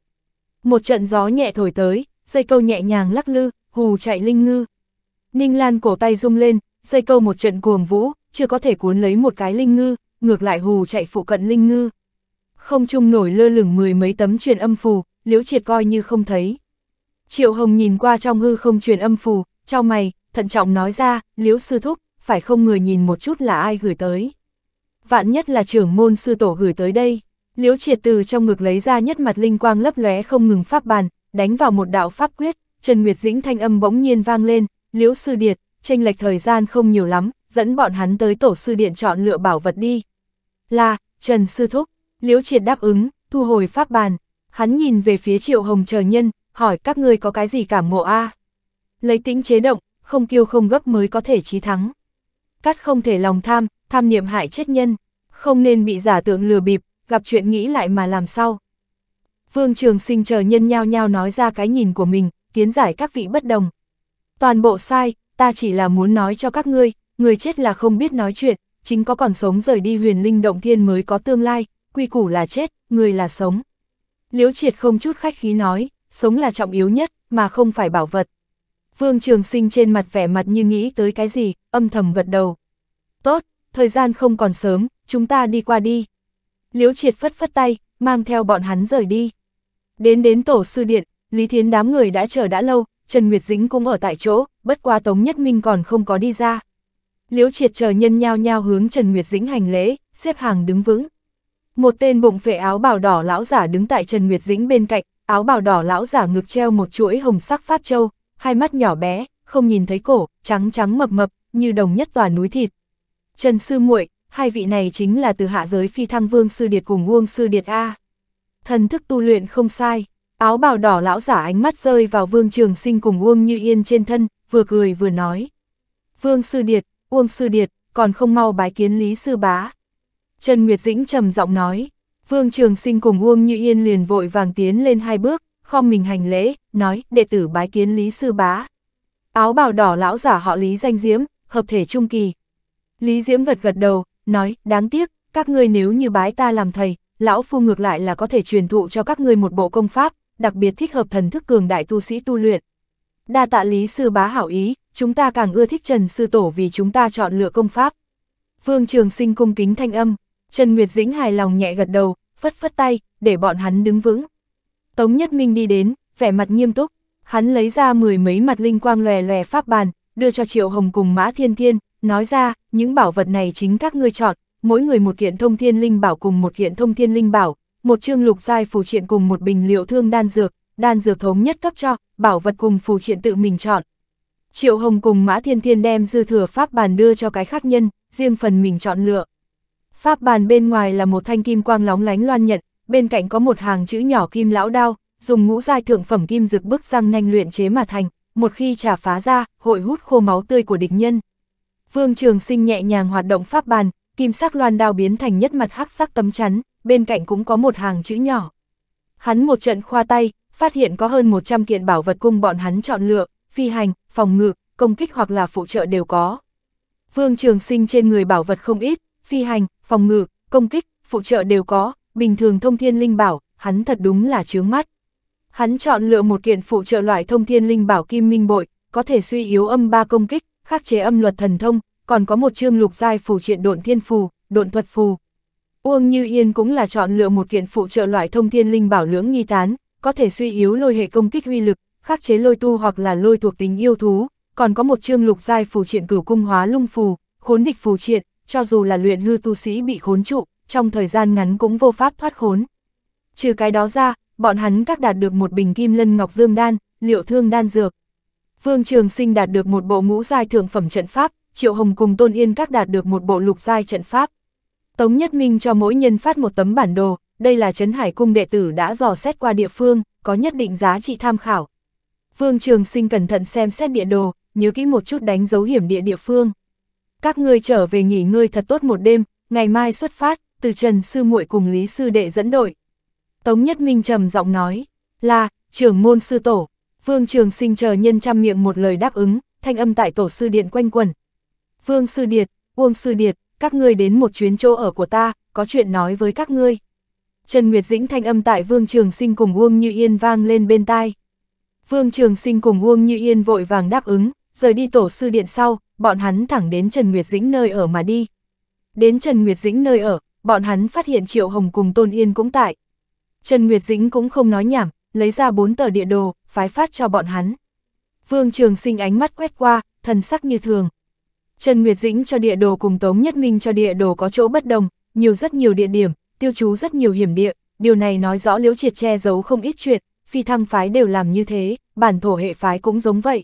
Một trận gió nhẹ thổi tới, dây câu nhẹ nhàng lắc lư, hù chạy linh ngư. Ninh Lan cổ tay rung lên, dây câu một trận cuồng vũ, chưa có thể cuốn lấy một cái linh ngư, ngược lại hù chạy phụ cận linh ngư. Không trung nổi lơ lửng mười mấy tấm truyền âm phù, Liễu triệt coi như không thấy. Triệu Hồng nhìn qua trong hư không truyền âm phù, cho mày, thận trọng nói ra, Liễu sư thúc, phải không người nhìn một chút là ai gửi tới vạn nhất là trưởng môn sư tổ gửi tới đây. Liễu triệt từ trong ngực lấy ra nhất mặt linh quang lấp lóe không ngừng pháp bàn, đánh vào một đạo pháp quyết, Trần Nguyệt Dĩnh thanh âm bỗng nhiên vang lên, Liễu sư điệt, tranh lệch thời gian không nhiều lắm, dẫn bọn hắn tới tổ sư điện chọn lựa bảo vật đi. Là, Trần sư thúc, Liễu triệt đáp ứng, thu hồi pháp bàn, hắn nhìn về phía triệu hồng trời nhân, hỏi các ngươi có cái gì cảm ngộ a Lấy tính chế động, không kiêu không gấp mới có thể chí thắng. Cắt không thể lòng tham, tham niệm hại chết nhân, không nên bị giả tượng lừa bịp, gặp chuyện nghĩ lại mà làm sao. Vương Trường Sinh chờ nhân nhao nhao nói ra cái nhìn của mình, kiến giải các vị bất đồng. Toàn bộ sai, ta chỉ là muốn nói cho các ngươi, người chết là không biết nói chuyện, chính có còn sống rời đi huyền linh động thiên mới có tương lai, quy củ là chết, người là sống. Liễu triệt không chút khách khí nói, sống là trọng yếu nhất, mà không phải bảo vật. Vương Trường Sinh trên mặt vẻ mặt như nghĩ tới cái gì, âm thầm gật đầu. Tốt, thời gian không còn sớm, chúng ta đi qua đi. Liễu triệt phất phất tay, mang theo bọn hắn rời đi. Đến đến tổ sư điện, Lý Thiến đám người đã chờ đã lâu, Trần Nguyệt Dĩnh cũng ở tại chỗ, bất qua Tống Nhất Minh còn không có đi ra. Liễu triệt chờ nhân nhao nhao hướng Trần Nguyệt Dĩnh hành lễ, xếp hàng đứng vững. Một tên bụng phệ áo bào đỏ lão giả đứng tại Trần Nguyệt Dĩnh bên cạnh, áo bào đỏ lão giả ngực treo một chuỗi hồng sắc pháp châu, hai mắt nhỏ bé, không nhìn thấy cổ, trắng trắng mập mập, như đồng nhất tòa núi thịt, Trần Sư muội hai vị này chính là từ hạ giới phi thăng vương sư điệt cùng uông sư điệt A. Thần thức tu luyện không sai, áo bào đỏ lão giả ánh mắt rơi vào vương trường sinh cùng uông như yên trên thân, vừa cười vừa nói. Vương sư điệt, uông sư điệt, còn không mau bái kiến lý sư bá. Trần Nguyệt Dĩnh trầm giọng nói, vương trường sinh cùng uông như yên liền vội vàng tiến lên hai bước, khom mình hành lễ, nói, đệ tử bái kiến lý sư bá. Áo bào đỏ lão giả họ lý danh diễm, hợp thể trung kỳ, Lý Diễm gật gật đầu, nói, đáng tiếc, các ngươi nếu như bái ta làm thầy, lão phu ngược lại là có thể truyền thụ cho các ngươi một bộ công pháp, đặc biệt thích hợp thần thức cường đại tu sĩ tu luyện. Đa tạ Lý Sư Bá hảo ý, chúng ta càng ưa thích Trần Sư Tổ vì chúng ta chọn lựa công pháp. Vương Trường Sinh cung kính thanh âm, Trần Nguyệt Dĩnh hài lòng nhẹ gật đầu, phất phất tay, để bọn hắn đứng vững. Tống Nhất Minh đi đến, vẻ mặt nghiêm túc, hắn lấy ra mười mấy mặt linh quang lòe lòe pháp bàn, đưa cho Triệu Hồng cùng Mã Thiên Thiên, nói ra, những bảo vật này chính các ngươi chọn, mỗi người một kiện thông thiên linh bảo cùng một kiện thông thiên linh bảo, một chương lục giai phù triện cùng một bình liệu thương đan dược, đan dược thống nhất cấp cho, bảo vật cùng phù triện tự mình chọn. Triệu Hồng cùng Mã Thiên Thiên đem dư thừa pháp bàn đưa cho cái khác nhân, riêng phần mình chọn lựa. Pháp bàn bên ngoài là một thanh kim quang lóng lánh loan nhận, bên cạnh có một hàng chữ nhỏ kim lão đao, dùng ngũ giai thượng phẩm kim dược bức răng nhanh luyện chế mà thành, một khi trả phá ra, hội hút khô máu tươi của địch nhân. Vương Trường Sinh nhẹ nhàng hoạt động pháp bàn, kim sắc loan đao biến thành nhất mặt hắc sắc tấm chắn, bên cạnh cũng có một hàng chữ nhỏ. Hắn một trận khoa tay, phát hiện có hơn 100 kiện bảo vật cung bọn hắn chọn lựa, phi hành, phòng ngự, công kích hoặc là phụ trợ đều có. Vương Trường Sinh trên người bảo vật không ít, phi hành, phòng ngự, công kích, phụ trợ đều có, bình thường thông thiên linh bảo, hắn thật đúng là chướng mắt. Hắn chọn lựa một kiện phụ trợ loại thông thiên linh bảo kim minh bội, có thể suy yếu âm ba công kích, khắc chế âm luật thần thông, còn có một chương lục giai phù triện độn thiên phù, độn thuật phù. Uông Như Yên cũng là chọn lựa một kiện phụ trợ loại thông thiên linh bảo lưỡng nghi tán, có thể suy yếu lôi hệ công kích huy lực, khắc chế lôi tu hoặc là lôi thuộc tính yêu thú, còn có một chương lục giai phù triện cửu cung hóa lung phù, khốn địch phù triện, cho dù là luyện hư tu sĩ bị khốn trụ, trong thời gian ngắn cũng vô pháp thoát khốn. Trừ cái đó ra, bọn hắn các đạt được một bình kim lân ngọc dương đan, liệu thương đan dược. Vương Trường Sinh đạt được một bộ ngũ giai thượng phẩm trận pháp, Triệu Hồng cùng Tôn Yên các đạt được một bộ lục giai trận pháp. Tống Nhất Minh cho mỗi nhân phát một tấm bản đồ, đây là Trấn Hải Cung đệ tử đã dò xét qua địa phương, có nhất định giá trị tham khảo. Vương Trường Sinh cẩn thận xem xét địa đồ, nhớ kỹ một chút đánh dấu hiểm địa địa phương. Các ngươi trở về nghỉ ngơi thật tốt một đêm, ngày mai xuất phát, từ Trần Sư muội cùng Lý Sư Đệ dẫn đội. Tống Nhất Minh trầm giọng nói, là, trưởng môn sư tổ. Vương Trường Sinh chờ nhân trăm miệng một lời đáp ứng, thanh âm tại tổ sư điện quanh quẩn. Vương Sư Điệt, Uông Sư Điệt, các ngươi đến một chuyến chỗ ở của ta, có chuyện nói với các ngươi. Trần Nguyệt Dĩnh thanh âm tại Vương Trường Sinh cùng Uông Như Yên vang lên bên tai. Vương Trường Sinh cùng Uông Như Yên vội vàng đáp ứng, rời đi tổ sư điện sau, bọn hắn thẳng đến Trần Nguyệt Dĩnh nơi ở mà đi. Đến Trần Nguyệt Dĩnh nơi ở, bọn hắn phát hiện Triệu Hồng cùng Tôn Yên cũng tại. Trần Nguyệt Dĩnh cũng không nói nhảm, lấy ra bốn tờ địa đồ, phái phát cho bọn hắn. Vương Trường Sinh ánh mắt quét qua, thần sắc như thường. Trần Nguyệt Dĩnh cho địa đồ cùng Tống Nhất Minh cho địa đồ có chỗ bất đồng, nhiều rất nhiều địa điểm, tiêu chú rất nhiều hiểm địa, điều này nói rõ Liễu Triệt che giấu không ít chuyện, phi thăng phái đều làm như thế, bản thổ hệ phái cũng giống vậy.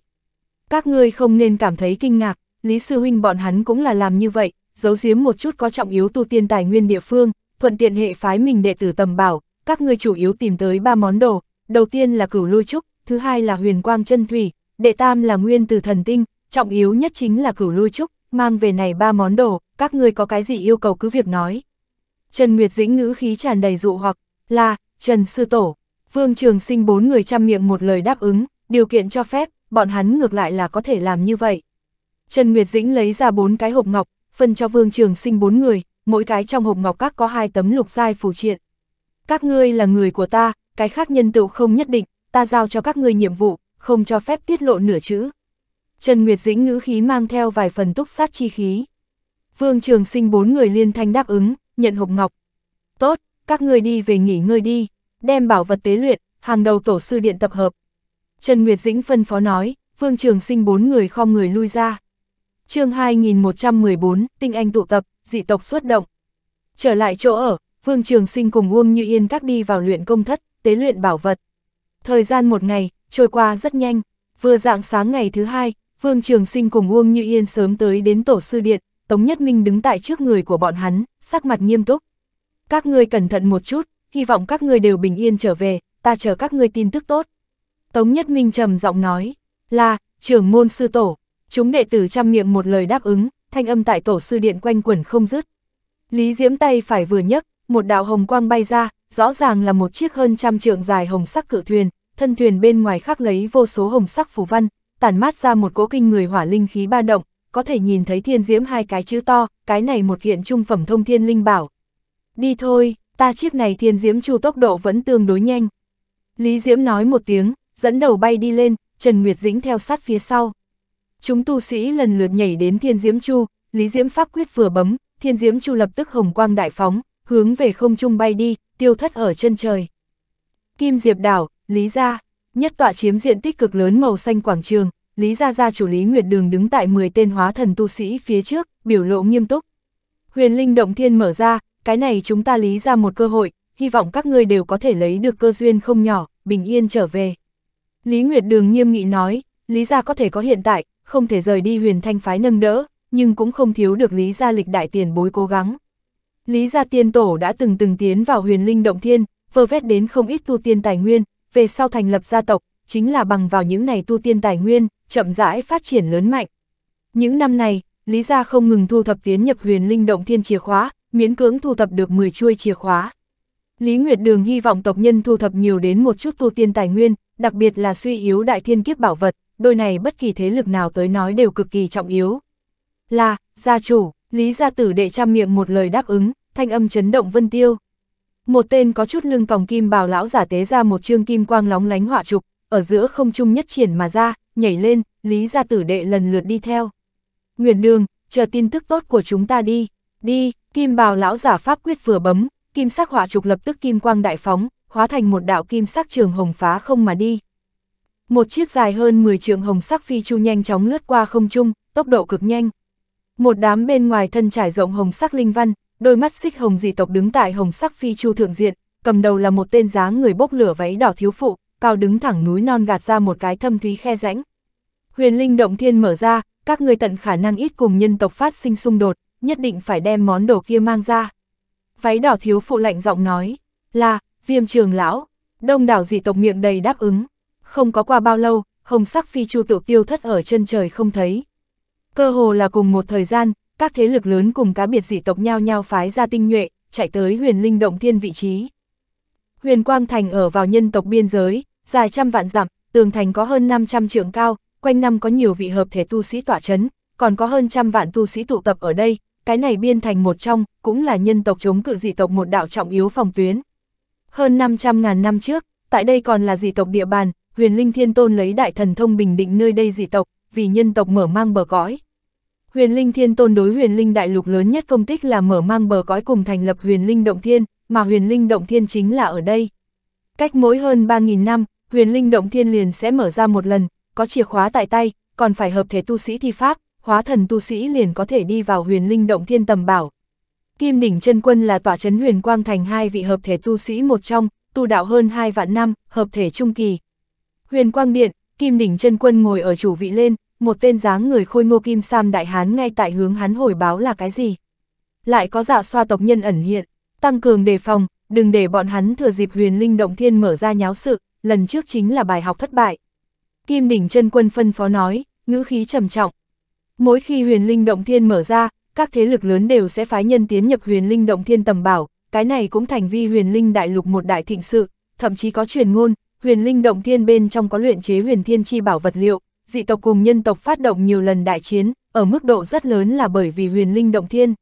Các ngươi không nên cảm thấy kinh ngạc, Lý Sư Huynh bọn hắn cũng là làm như vậy, giấu giếm một chút có trọng yếu tu tiên tài nguyên địa phương, thuận tiện hệ phái mình đệ tử tầm bảo, các ngươi chủ yếu tìm tới ba món đồ, đầu tiên là cửu lôi trúc, thứ hai là huyền quang chân thủy, đệ tam là nguyên từ thần tinh, trọng yếu nhất chính là cửu lôi trúc, mang về này ba món đồ, các ngươi có cái gì yêu cầu cứ việc nói. Trần Nguyệt Dĩnh ngữ khí tràn đầy dụ hoặc, là, Trần Sư Tổ, Vương Trường Sinh bốn người trăm miệng một lời đáp ứng, điều kiện cho phép, bọn hắn ngược lại là có thể làm như vậy. Trần Nguyệt Dĩnh lấy ra bốn cái hộp ngọc, phân cho Vương Trường Sinh bốn người, mỗi cái trong hộp ngọc các có hai tấm lục giai phù triện. Các ngươi là người của ta, cái khác nhân tựu không nhất định, ta giao cho các ngươi nhiệm vụ, không cho phép tiết lộ nửa chữ. Trần Nguyệt Dĩnh ngữ khí mang theo vài phần túc sát chi khí. Vương Trường Sinh bốn người liên thanh đáp ứng, nhận hộp ngọc. Tốt, các ngươi đi về nghỉ ngơi đi, đem bảo vật tế luyện, hàng đầu tổ sư điện tập hợp. Trần Nguyệt Dĩnh phân phó nói, Vương Trường Sinh bốn người khom người lui ra. chương 2114, tinh anh tụ tập, dị tộc xuất động. Trở lại chỗ ở, Vương Trường Sinh cùng Uông Như Yên các đi vào luyện công thất, tế luyện bảo vật. Thời gian một ngày, trôi qua rất nhanh, vừa dạng sáng ngày thứ hai, Vương Trường Sinh cùng Uông Như Yên sớm tới đến tổ sư điện, Tống Nhất Minh đứng tại trước người của bọn hắn, sắc mặt nghiêm túc. Các ngươi cẩn thận một chút, hy vọng các ngươi đều bình yên trở về, ta chờ các ngươi tin tức tốt. Tống Nhất Minh trầm giọng nói, là, trưởng môn sư tổ, chúng đệ tử chăm miệng một lời đáp ứng, thanh âm tại tổ sư điện quanh quẩn không dứt. Lý Diễm tay phải vừa nhấc, một đạo hồng quang bay ra, rõ ràng là một chiếc hơn trăm trượng dài hồng sắc cự thuyền, thân thuyền bên ngoài khắc lấy vô số hồng sắc phù văn, tản mát ra một cỗ kinh người hỏa linh khí ba động, có thể nhìn thấy thiên diễm hai cái chữ to, cái này một kiện trung phẩm thông thiên linh bảo. Đi thôi, ta chiếc này thiên diễm chu tốc độ vẫn tương đối nhanh. Lý Diễm nói một tiếng, dẫn đầu bay đi lên, Trần Nguyệt Dĩnh theo sát phía sau. Chúng tu sĩ lần lượt nhảy đến thiên diễm chu, Lý Diễm pháp quyết vừa bấm, thiên diễm chu lập tức hồng quang đại phóng, hướng về không trung bay đi, tiêu thất ở chân trời. Kim Diệp Đảo, Lý Gia, nhất tọa chiếm diện tích cực lớn màu xanh quảng trường, Lý Gia Gia chủ Lý Nguyệt Đường đứng tại 10 tên hóa thần tu sĩ phía trước, biểu lộ nghiêm túc. Huyền Linh Động Thiên mở ra, cái này chúng ta Lý Gia một cơ hội, hy vọng các ngươi đều có thể lấy được cơ duyên không nhỏ, bình yên trở về. Lý Nguyệt Đường nghiêm nghị nói, Lý Gia có thể có hiện tại, không thể rời đi huyền thanh phái nâng đỡ, nhưng cũng không thiếu được Lý Gia lịch đại tiền bối cố gắng. Lý gia tiên tổ đã từng từng tiến vào huyền linh động thiên, vơ vét đến không ít tu tiên tài nguyên, về sau thành lập gia tộc, chính là bằng vào những này tu tiên tài nguyên, chậm rãi phát triển lớn mạnh. Những năm này, Lý gia không ngừng thu thập tiến nhập huyền linh động thiên chìa khóa, miễn cưỡng thu thập được 10 chuôi chìa khóa. Lý Nguyệt Đường hy vọng tộc nhân thu thập nhiều đến một chút tu tiên tài nguyên, đặc biệt là suy yếu đại thiên kiếp bảo vật, đôi này bất kỳ thế lực nào tới nói đều cực kỳ trọng yếu. Là, gia chủ, Lý gia tử đệ trăm miệng một lời đáp ứng, thanh âm chấn động vân tiêu. Một tên có chút lưng còng kim bào lão giả tế ra một trương kim quang lóng lánh họa trục, ở giữa không trung nhất triển mà ra, nhảy lên, Lý gia tử đệ lần lượt đi theo. Nguyệt đường, chờ tin tức tốt của chúng ta đi, đi, kim bào lão giả pháp quyết vừa bấm, kim sắc họa trục lập tức kim quang đại phóng, hóa thành một đạo kim sắc trường hồng phá không mà đi. Một chiếc dài hơn 10 trường hồng sắc phi chu nhanh chóng lướt qua không trung, tốc độ cực nhanh. Một đám bên ngoài thân trải rộng hồng sắc linh văn, đôi mắt xích hồng dị tộc đứng tại hồng sắc phi chu thượng diện, cầm đầu là một tên dáng người bốc lửa váy đỏ thiếu phụ, cao đứng thẳng núi non gạt ra một cái thâm thúy khe rãnh. Huyền linh động thiên mở ra, các người tận khả năng ít cùng nhân tộc phát sinh xung đột, nhất định phải đem món đồ kia mang ra. Váy đỏ thiếu phụ lạnh giọng nói, là, viêm trường lão, đông đảo dị tộc miệng đầy đáp ứng. Không có qua bao lâu, hồng sắc phi chu tự tiêu thất ở chân trời không thấy. Cơ hồ là cùng một thời gian, các thế lực lớn cùng cá biệt dị tộc nhau nhau phái ra tinh nhuệ, chạy tới huyền linh động thiên vị trí. Huyền Quang Thành ở vào nhân tộc biên giới, dài trăm vạn dặm, tường thành có hơn 500 trượng cao, quanh năm có nhiều vị hợp thể tu sĩ tỏa chấn, còn có hơn trăm vạn tu sĩ tụ tập ở đây, cái này biên thành một trong, cũng là nhân tộc chống cự dị tộc một đạo trọng yếu phòng tuyến. Hơn 500.000 năm trước, tại đây còn là dị tộc địa bàn, huyền linh thiên tôn lấy đại thần thông bình định nơi đây dị tộc, vì nhân tộc mở mang bờ cõi. Huyền Linh Thiên Tôn đối Huyền Linh Đại Lục lớn nhất công tích là mở mang bờ cõi cùng thành lập Huyền Linh Động Thiên, mà Huyền Linh Động Thiên chính là ở đây. Cách mỗi hơn 3.000 năm, Huyền Linh Động Thiên liền sẽ mở ra một lần, có chìa khóa tại tay, còn phải hợp thể tu sĩ thi pháp, hóa thần tu sĩ liền có thể đi vào Huyền Linh Động Thiên tầm bảo. Kim đỉnh chân quân là tỏa chấn Huyền Quang Thành hai vị hợp thể tu sĩ một trong, tu đạo hơn hai vạn năm, hợp thể trung kỳ. Huyền Quang Điện, Kim đỉnh chân quân ngồi ở chủ vị lên, một tên dáng người khôi ngô kim sam đại hán ngay tại hướng hắn hồi báo là cái gì. Lại có dạ xoa tộc nhân ẩn hiện, tăng cường đề phòng, đừng để bọn hắn thừa dịp huyền linh động thiên mở ra nháo sự, lần trước chính là bài học thất bại. Kim đỉnh chân quân phân phó nói, ngữ khí trầm trọng. Mỗi khi huyền linh động thiên mở ra, các thế lực lớn đều sẽ phái nhân tiến nhập huyền linh động thiên tầm bảo, cái này cũng thành vi huyền linh đại lục một đại thịnh sự, thậm chí có truyền ngôn, huyền linh động thiên bên trong có luyện chế huyền thiên chi bảo vật liệu, dị tộc cùng nhân tộc phát động nhiều lần đại chiến, ở mức độ rất lớn là bởi vì huyền linh động thiên.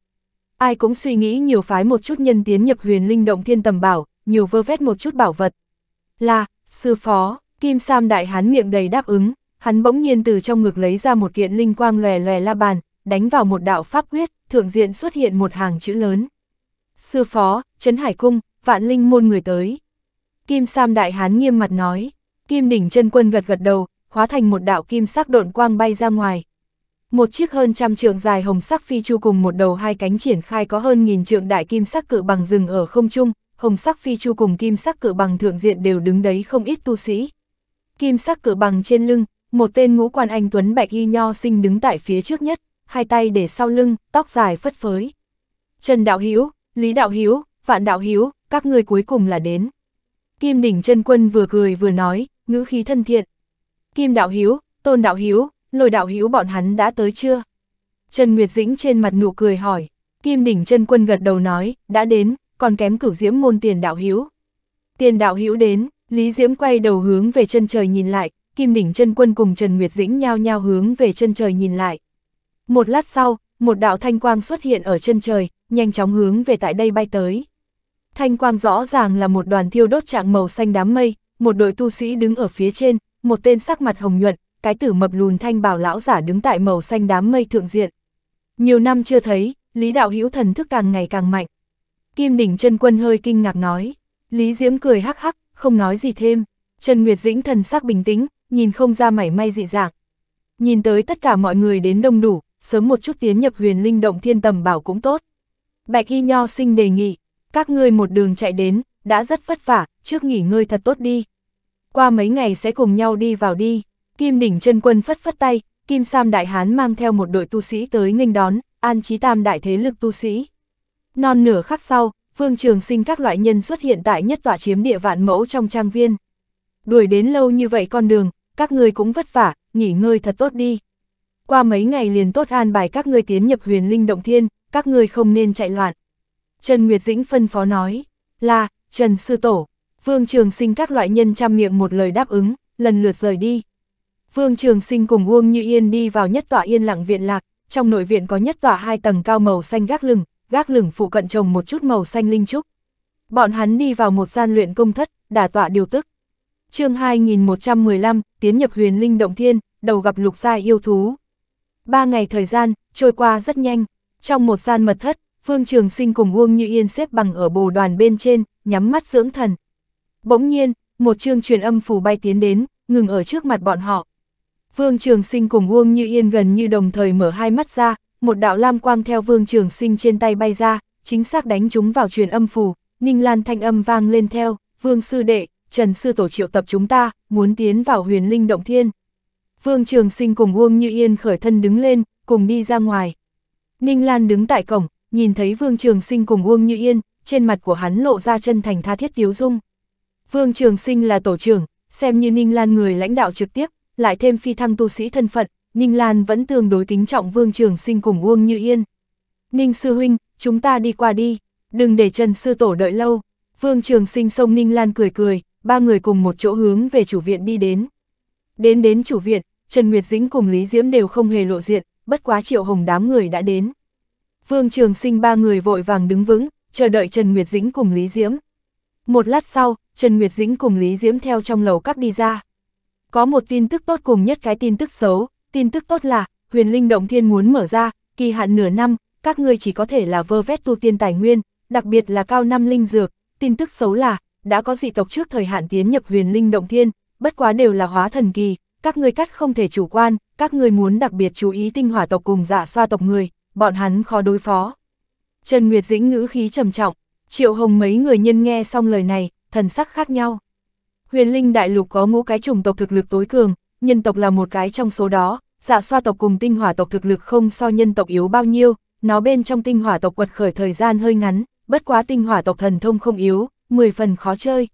Ai cũng suy nghĩ nhiều phái một chút nhân tiến nhập huyền linh động thiên tầm bảo, nhiều vơ vét một chút bảo vật. Là, sư phó, Kim Sam đại hán miệng đầy đáp ứng, hắn bỗng nhiên từ trong ngực lấy ra một kiện linh quang lòe lòe la bàn, đánh vào một đạo pháp quyết, thượng diện xuất hiện một hàng chữ lớn. Sư phó, Trấn Hải Cung, vạn linh môn người tới. Kim Sam đại hán nghiêm mặt nói, Kim đỉnh chân quân gật gật đầu, hóa thành một đạo kim sắc độn quang bay ra ngoài. Một chiếc hơn trăm trượng dài hồng sắc phi chu cùng một đầu hai cánh triển khai có hơn nghìn trượng đại kim sắc cự bằng rừng ở không trung, hồng sắc phi chu cùng kim sắc cự bằng thượng diện đều đứng đấy không ít tu sĩ. Kim sắc cự bằng trên lưng, một tên ngũ quan anh tuấn bạch y nho sinh đứng tại phía trước nhất, hai tay để sau lưng, tóc dài phất phới. Trần Đạo Hiếu, Lý Đạo Hiếu, Vạn Đạo Hiếu, các người cuối cùng là đến. Kim đỉnh chân quân vừa cười vừa nói, ngữ khí thân thiện, Kim Đạo Hiếu, Tôn Đạo Hiếu, Lôi Đạo Hiếu bọn hắn đã tới chưa? Trần Nguyệt Dĩnh trên mặt nụ cười hỏi, Kim Đỉnh chân Quân gật đầu nói, đã đến, còn kém cửu diễm môn tiền đạo Hiếu. Tiền đạo Hiếu đến, Lý Diễm quay đầu hướng về chân trời nhìn lại, Kim Đỉnh chân Quân cùng Trần Nguyệt Dĩnh nhao nhao hướng về chân trời nhìn lại. Một lát sau, một đạo thanh quang xuất hiện ở chân trời, nhanh chóng hướng về tại đây bay tới. Thanh quang rõ ràng là một đoàn thiêu đốt trạng màu xanh đám mây, một đội tu sĩ đứng ở phía trên, một tên sắc mặt hồng nhuận, cái tử mập lùn thanh bảo lão giả đứng tại màu xanh đám mây thượng diện. Nhiều năm chưa thấy, Lý Đạo Hữu thần thức càng ngày càng mạnh. Kim đỉnh chân quân hơi kinh ngạc nói, Lý Diễm cười hắc hắc, không nói gì thêm. Trần Nguyệt Dĩnh thần sắc bình tĩnh, nhìn không ra mảy may dị dạng. Nhìn tới tất cả mọi người đến đông đủ, sớm một chút tiến nhập huyền linh động thiên tầm bảo cũng tốt. Bạch y Nho sinh đề nghị, các ngươi một đường chạy đến, đã rất vất vả, trước nghỉ ngơi thật tốt đi, qua mấy ngày sẽ cùng nhau đi vào đi. Kim đỉnh chân quân phất phất tay, Kim Sam Đại Hán mang theo một đội tu sĩ tới nghênh đón, an trí tam đại thế lực tu sĩ. Non nửa khắc sau, Vương Trường Sinh các loại nhân xuất hiện tại nhất tòa chiếm địa vạn mẫu trong trang viên. Đuổi đến lâu như vậy con đường, các ngươi cũng vất vả, nghỉ ngơi thật tốt đi. Qua mấy ngày liền tốt an bài các ngươi tiến nhập huyền linh động thiên, các ngươi không nên chạy loạn. Trần Nguyệt Dĩnh phân phó nói, là, Trần Sư Tổ. Vương Trường Sinh các loại nhân chăm miệng một lời đáp ứng, lần lượt rời đi. Vương Trường Sinh cùng Uông Như Yên đi vào nhất tòa yên lặng viện lạc, trong nội viện có nhất tòa hai tầng cao màu xanh gác lửng, gác lửng phụ cận trồng một chút màu xanh linh trúc. Bọn hắn đi vào một gian luyện công thất, đả tọa điều tức. chương 2115, tiến nhập huyền linh động thiên, đầu gặp lục gia yêu thú. Ba ngày thời gian, trôi qua rất nhanh. Trong một gian mật thất, Vương Trường Sinh cùng Uông Như Yên xếp bằng ở bồ đoàn bên trên, nhắm mắt dưỡng thần, Bỗng nhiên, một chương truyền âm phù bay tiến đến, ngừng ở trước mặt bọn họ. Vương Trường Sinh cùng Uông Như Yên gần như đồng thời mở hai mắt ra, một đạo lam quang theo Vương Trường Sinh trên tay bay ra, chính xác đánh chúng vào truyền âm phù Ninh Lan thanh âm vang lên theo, Vương Sư Đệ, Trần Sư Tổ triệu tập chúng ta, muốn tiến vào huyền linh động thiên. Vương Trường Sinh cùng Uông Như Yên khởi thân đứng lên, cùng đi ra ngoài. Ninh Lan đứng tại cổng, nhìn thấy Vương Trường Sinh cùng Uông Như Yên, trên mặt của hắn lộ ra chân thành tha thiết tiếu dung. Vương Trường Sinh là tổ trưởng, xem như Ninh Lan người lãnh đạo trực tiếp, lại thêm phi thăng tu sĩ thân phận, Ninh Lan vẫn tương đối kính trọng Vương Trường Sinh cùng Uông Như Yên. Ninh Sư Huynh, chúng ta đi qua đi, đừng để Trần Sư Tổ đợi lâu. Vương Trường Sinh xông Ninh Lan cười cười, ba người cùng một chỗ hướng về chủ viện đi đến. Đến đến chủ viện, Trần Nguyệt Dĩnh cùng Lý Diễm đều không hề lộ diện, bất quá triệu hồng đám người đã đến. Vương Trường Sinh ba người vội vàng đứng vững, chờ đợi Trần Nguyệt Dĩnh cùng Lý Diễm. Một lát sau, Trần Nguyệt Dĩnh cùng Lý Diễm theo trong lầu các đi ra. Có một tin tức tốt cùng nhất cái tin tức xấu, tin tức tốt là, huyền linh động thiên muốn mở ra, kỳ hạn nửa năm, các ngươi chỉ có thể là vơ vét tu tiên tài nguyên, đặc biệt là cao năm linh dược, tin tức xấu là, đã có dị tộc trước thời hạn tiến nhập huyền linh động thiên, bất quá đều là hóa thần kỳ, các ngươi cắt không thể chủ quan, các ngươi muốn đặc biệt chú ý tinh hỏa tộc cùng dạ xoa tộc người, bọn hắn khó đối phó. Trần Nguyệt Dĩnh ngữ khí trầm trọng, Triệu Hồng mấy người nhân nghe xong lời này, thần sắc khác nhau. Huyền linh đại lục có ngũ cái chủng tộc thực lực tối cường, nhân tộc là một cái trong số đó, dạ xoa tộc cùng tinh hỏa tộc thực lực không so nhân tộc yếu bao nhiêu, nó bên trong tinh hỏa tộc quật khởi thời gian hơi ngắn, bất quá tinh hỏa tộc thần thông không yếu, 10 phần khó chơi.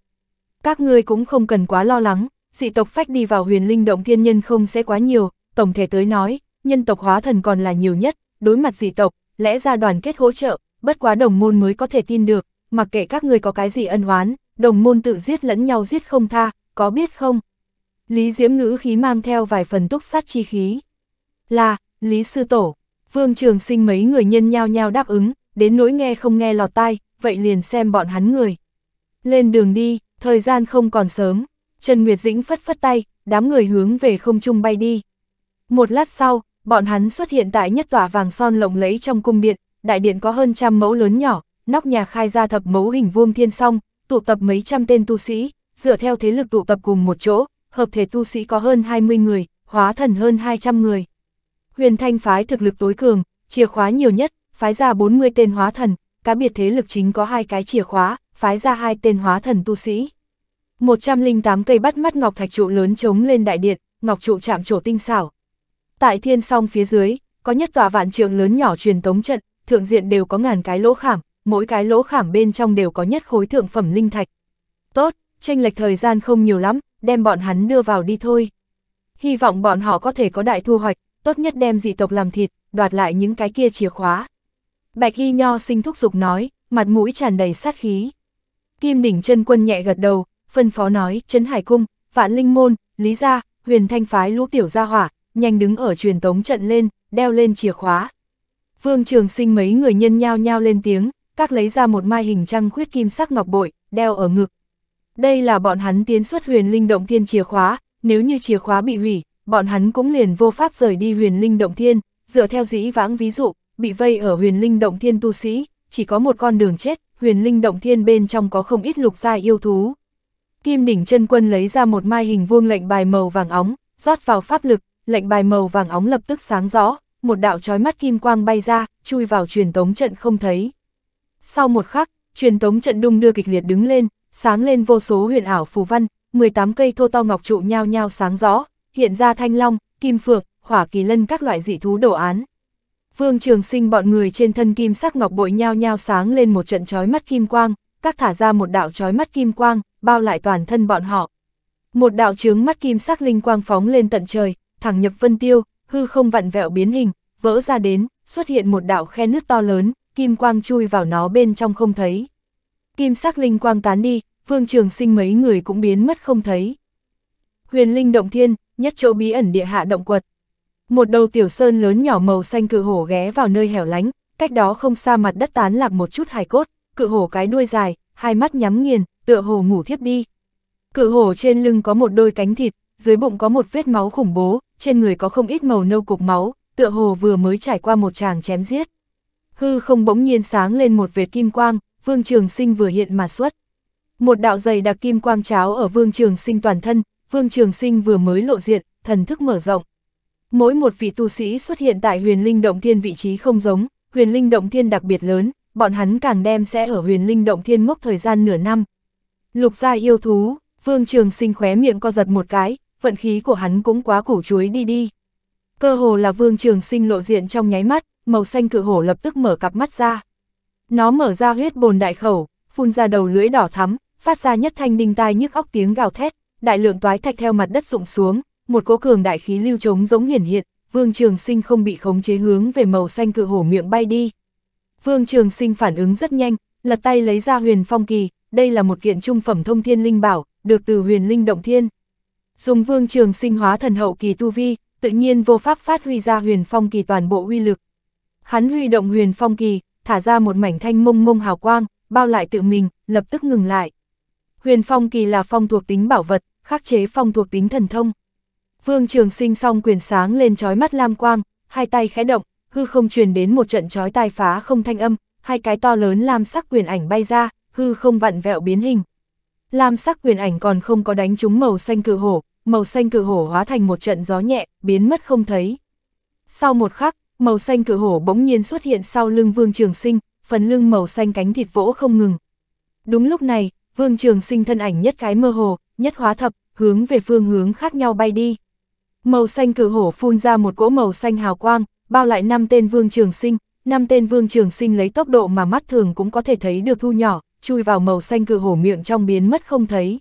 Các ngươi cũng không cần quá lo lắng, dị tộc phách đi vào huyền linh động thiên nhân không sẽ quá nhiều, tổng thể tới nói, nhân tộc hóa thần còn là nhiều nhất, đối mặt dị tộc, lẽ ra đoàn kết hỗ trợ, bất quá đồng môn mới có thể tin được, mặc kệ các người có cái gì ân oán, đồng môn tự giết lẫn nhau giết không tha, có biết không? Lý Diễm ngữ khí mang theo vài phần túc sát chi khí. Là, Lý Sư Tổ, Vương Trường Sinh mấy người nhân nhau nhau đáp ứng, đến nỗi nghe không nghe lọt tai, vậy liền xem bọn hắn người. Lên đường đi, thời gian không còn sớm, Trần Nguyệt Dĩnh phất phất tay, đám người hướng về không trung bay đi. Một lát sau, bọn hắn xuất hiện tại nhất tòa vàng son lộng lẫy trong cung điện, đại điện có hơn trăm mẫu lớn nhỏ, nóc nhà khai ra thập mẫu hình vuông thiên song, tụ tập mấy trăm tên tu sĩ, dựa theo thế lực tụ tập cùng một chỗ, hợp thể tu sĩ có hơn 20 người, hóa thần hơn 200 người. Huyền Thanh phái thực lực tối cường, chìa khóa nhiều nhất, phái ra 40 tên hóa thần, cá biệt thế lực chính có hai cái chìa khóa, phái ra hai tên hóa thần tu sĩ. 108 cây bắt mắt ngọc thạch trụ lớn chống lên đại điện, ngọc trụ chạm trổ tinh xảo. Tại thiên song phía dưới, có nhất tòa vạn trượng lớn nhỏ truyền tống trận, thượng diện đều có ngàn cái lỗ khảm, mỗi cái lỗ khảm bên trong đều có nhất khối thượng phẩm linh thạch. Tốt, tranh lệch thời gian không nhiều lắm, đem bọn hắn đưa vào đi thôi. Hy vọng bọn họ có thể có đại thu hoạch, tốt nhất đem dị tộc làm thịt, đoạt lại những cái kia chìa khóa. Bạch Y Nho sinh thúc giục nói, mặt mũi tràn đầy sát khí. Kim đỉnh chân quân nhẹ gật đầu, phân phó nói, Trấn Hải Cung, Vạn Linh Môn, Lý Gia, Huyền Thanh Phái lũ tiểu gia hỏa, nhanh đứng ở truyền tống trận lên, đeo lên chìa khóa. Vương Trường Sinh mấy người nhân nhao nhao lên tiếng, các lấy ra một mai hình trăng khuyết kim sắc ngọc bội, đeo ở ngực. Đây là bọn hắn tiến xuất huyền linh động thiên chìa khóa, nếu như chìa khóa bị hủy, bọn hắn cũng liền vô pháp rời đi huyền linh động thiên, dựa theo dĩ vãng ví dụ, bị vây ở huyền linh động thiên tu sĩ, chỉ có một con đường chết, huyền linh động thiên bên trong có không ít lục giai yêu thú. Kim đỉnh chân quân lấy ra một mai hình vuông lệnh bài màu vàng óng, rót vào pháp lực, lệnh bài màu vàng óng lập tức sáng rõ, một đạo chói mắt kim quang bay ra, chui vào truyền tống trận không thấy. Sau một khắc, truyền tống trận đung đưa kịch liệt đứng lên, sáng lên vô số huyền ảo phù văn, 18 cây thô to ngọc trụ nhao nhao sáng rõ, hiện ra thanh long, kim phượng, hỏa kỳ lân các loại dị thú đồ án. Vương Trường Sinh bọn người trên thân kim sắc ngọc bội nhao nhao sáng lên một trận chói mắt kim quang, các thả ra một đạo chói mắt kim quang, bao lại toàn thân bọn họ. Một đạo chướng mắt kim sắc linh quang phóng lên tận trời, thẳng nhập vân tiêu, hư không vặn vẹo biến hình, vỡ ra đến, xuất hiện một đạo khe nước to lớn, kim quang chui vào nó bên trong không thấy. Kim sắc linh quang tán đi, Vương Trường Sinh mấy người cũng biến mất không thấy. Huyền linh động thiên, nhất chỗ bí ẩn địa hạ động quật. Một đầu tiểu sơn lớn nhỏ màu xanh cự hổ ghé vào nơi hẻo lánh, cách đó không xa mặt đất tán lạc một chút hài cốt, cự hổ cái đuôi dài, hai mắt nhắm nghiền, tựa hồ ngủ thiếp đi. Cự hổ trên lưng có một đôi cánh thịt, dưới bụng có một vết máu khủng bố, trên người có không ít màu nâu cục máu, tựa hồ vừa mới trải qua một tràng chém giết. Hư không bỗng nhiên sáng lên một vệt kim quang, Vương Trường Sinh vừa hiện mà xuất. Một đạo dày đặc kim quang cháo ở Vương Trường Sinh toàn thân, Vương Trường Sinh vừa mới lộ diện, thần thức mở rộng. Mỗi một vị tu sĩ xuất hiện tại huyền linh động thiên vị trí không giống, huyền linh động thiên đặc biệt lớn, bọn hắn càng đem sẽ ở huyền linh động thiên ngốc thời gian nửa năm. Lục gia yêu thú, Vương Trường Sinh khóe miệng co giật một cái, vận khí của hắn cũng quá củ chuối đi đi. Cơ hồ là Vương Trường Sinh lộ diện trong nháy mắt, màu xanh cự hổ lập tức mở cặp mắt ra. Nó mở ra huyết bồn đại khẩu, phun ra đầu lưỡi đỏ thắm, phát ra nhất thanh đinh tai nhức óc tiếng gào thét, đại lượng toái thạch theo mặt đất rụng xuống, một cỗ cường đại khí lưu trống giống hiển hiện, Vương Trường Sinh không bị khống chế hướng về màu xanh cự hổ miệng bay đi. Vương Trường Sinh phản ứng rất nhanh, lật tay lấy ra Huyền Phong kỳ, đây là một kiện trung phẩm thông thiên linh bảo, được từ Huyền Linh động thiên. Dùng Vương Trường Sinh hóa thần hậu kỳ tu vi, tự nhiên vô pháp phát huy ra Huyền Phong kỳ toàn bộ uy lực, Hắn huy động huyền phong kỳ, thả ra một mảnh thanh mông mông hào quang, bao lại tự mình, lập tức ngừng lại. Huyền phong kỳ là phong thuộc tính bảo vật, khắc chế phong thuộc tính thần thông. Vương Trường Sinh song quyền sáng lên trói mắt lam quang, hai tay khẽ động, hư không truyền đến một trận trói tai phá không thanh âm, hai cái to lớn lam sắc quyền ảnh bay ra, hư không vặn vẹo biến hình. Lam sắc quyền ảnh còn không có đánh trúng màu xanh cự hổ, màu xanh cự hổ hóa thành một trận gió nhẹ, biến mất không thấy. Sau một khắc, Màu xanh cửa hổ bỗng nhiên xuất hiện sau lưng Vương Trường Sinh, phần lưng màu xanh cánh thịt vỗ không ngừng. Đúng lúc này, Vương Trường Sinh thân ảnh nhất cái mơ hồ, nhất hóa thập, hướng về phương hướng khác nhau bay đi. Màu xanh cửa hổ phun ra một cỗ màu xanh hào quang, bao lại năm tên Vương Trường Sinh, năm tên Vương Trường Sinh lấy tốc độ mà mắt thường cũng có thể thấy được thu nhỏ, chui vào màu xanh cửa hổ miệng trong biến mất không thấy.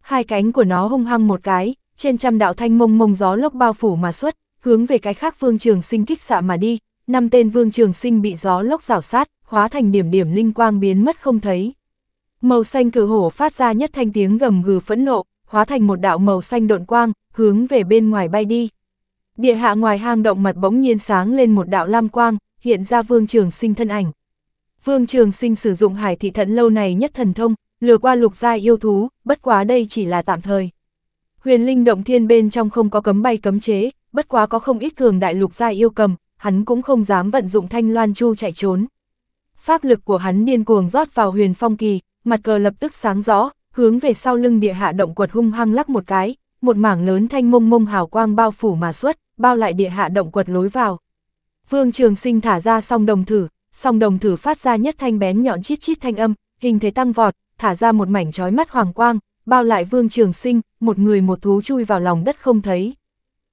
Hai cánh của nó hung hăng một cái, trên trăm đạo thanh mông mông gió lốc bao phủ mà xuất, hướng về cái khác Vương Trường Sinh kích xạ mà đi, năm tên Vương Trường Sinh bị gió lốc rào sát, hóa thành điểm điểm linh quang biến mất không thấy. Màu xanh cử hổ phát ra nhất thanh tiếng gầm gừ phẫn nộ, hóa thành một đạo màu xanh độn quang, hướng về bên ngoài bay đi. Địa hạ ngoài hang động mặt bỗng nhiên sáng lên một đạo lam quang, hiện ra Vương Trường Sinh thân ảnh. Vương Trường Sinh sử dụng hải thị thận lâu này nhất thần thông, lừa qua lục gia yêu thú, bất quá đây chỉ là tạm thời. Huyền linh động thiên bên trong không có cấm bay cấm chế, bất quá có không ít cường đại lục gia yêu cầm, hắn cũng không dám vận dụng thanh loan chu chạy trốn. Pháp lực của hắn điên cuồng rót vào huyền phong kỳ, mặt cờ lập tức sáng rõ, hướng về sau lưng địa hạ động quật hung hăng lắc một cái, một mảng lớn thanh mông mông hào quang bao phủ mà xuất, bao lại địa hạ động quật lối vào. Vương Trường Sinh thả ra song đồng thử, song đồng thử phát ra nhất thanh bén nhọn chít chít thanh âm, hình thế tăng vọt, thả ra một mảnh chói mắt hoàng quang, bao lại Vương Trường Sinh, một người một thú chui vào lòng đất không thấy.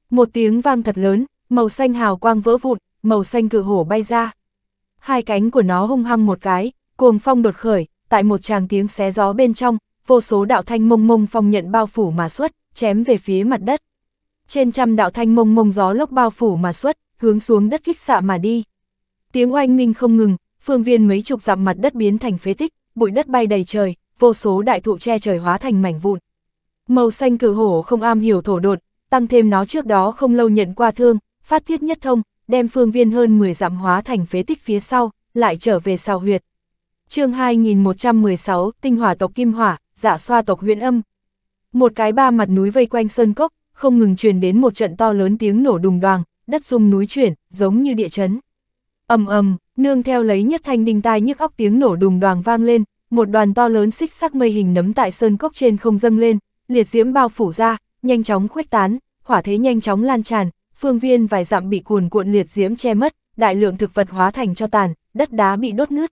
Một tiếng vang thật lớn, màu xanh hào quang vỡ vụn, màu xanh cự hổ bay ra. Hai cánh của nó hung hăng một cái, cuồng phong đột khởi, tại một tràng tiếng xé gió bên trong, vô số đạo thanh mông mông phong nhận bao phủ mà xuất, chém về phía mặt đất. Trên trăm đạo thanh mông mông gió lốc bao phủ mà xuất, hướng xuống đất kích xạ mà đi. Tiếng oanh minh không ngừng, phương viên mấy chục dặm mặt đất biến thành phế tích, bụi đất bay đầy trời, vô số đại thụ che trời hóa thành mảnh vụn. Màu xanh cự hổ không am hiểu thổ đột, tăng thêm nó trước đó không lâu nhận qua thương, phát thiết nhất thông, đem phương viên hơn 10 dặm hóa thành phế tích phía sau, lại trở về sao huyệt. chương 2116, tinh hỏa tộc Kim Hỏa, dạ xoa tộc huyện âm. Một cái ba mặt núi vây quanh sơn cốc, không ngừng truyền đến một trận to lớn tiếng nổ đùng đoàng, đất rung núi chuyển, giống như địa chấn. ầm ầm nương theo lấy nhất thanh đinh tai nhức óc tiếng nổ đùng đoàng vang lên, một đoàn to lớn xích sắc mây hình nấm tại sơn cốc trên không dâng lên, liệt diễm bao phủ ra, nhanh chóng khuếch tán, hỏa thế nhanh chóng lan tràn, phương viên vài dặm bị cuồn cuộn liệt diễm che mất, đại lượng thực vật hóa thành cho tàn, đất đá bị đốt nứt.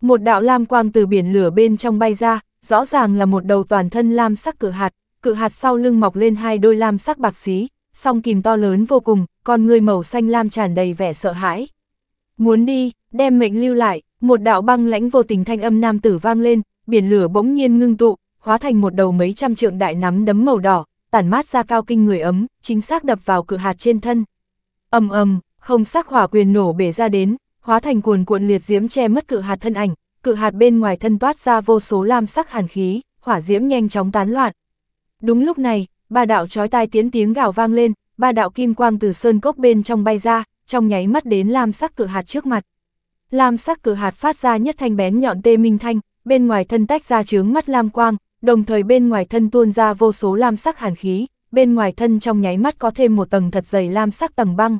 Một đạo lam quang từ biển lửa bên trong bay ra, rõ ràng là một đầu toàn thân lam sắc cự hạt, cự hạt sau lưng mọc lên hai đôi lam sắc bạc xí, song kìm to lớn vô cùng, con người màu xanh lam tràn đầy vẻ sợ hãi. Muốn đi, đem mệnh lưu lại, một đạo băng lãnh vô tình thanh âm nam tử vang lên, biển lửa bỗng nhiên ngưng tụ, hóa thành một đầu mấy trăm trượng đại nắm đấm màu đỏ, tản mát ra cao kinh người ấm, chính xác đập vào cự hạt trên thân. ầm ầm, không sắc hỏa quyền nổ bể ra đến, hóa thành cuồn cuộn liệt diễm che mất cự hạt thân ảnh, cự hạt bên ngoài thân toát ra vô số lam sắc hàn khí, hỏa diễm nhanh chóng tán loạn. Đúng lúc này, ba đạo chói tai tiến tiếng gào vang lên, ba đạo kim quang từ sơn cốc bên trong bay ra, trong nháy mắt đến lam sắc cự hạt trước mặt. Lam sắc cự hạt phát ra nhất thanh bén nhọn tê minh thanh, bên ngoài thân tách ra chướng mắt lam quang, đồng thời bên ngoài thân tuôn ra vô số lam sắc hàn khí, bên ngoài thân trong nháy mắt có thêm một tầng thật dày lam sắc tầng băng.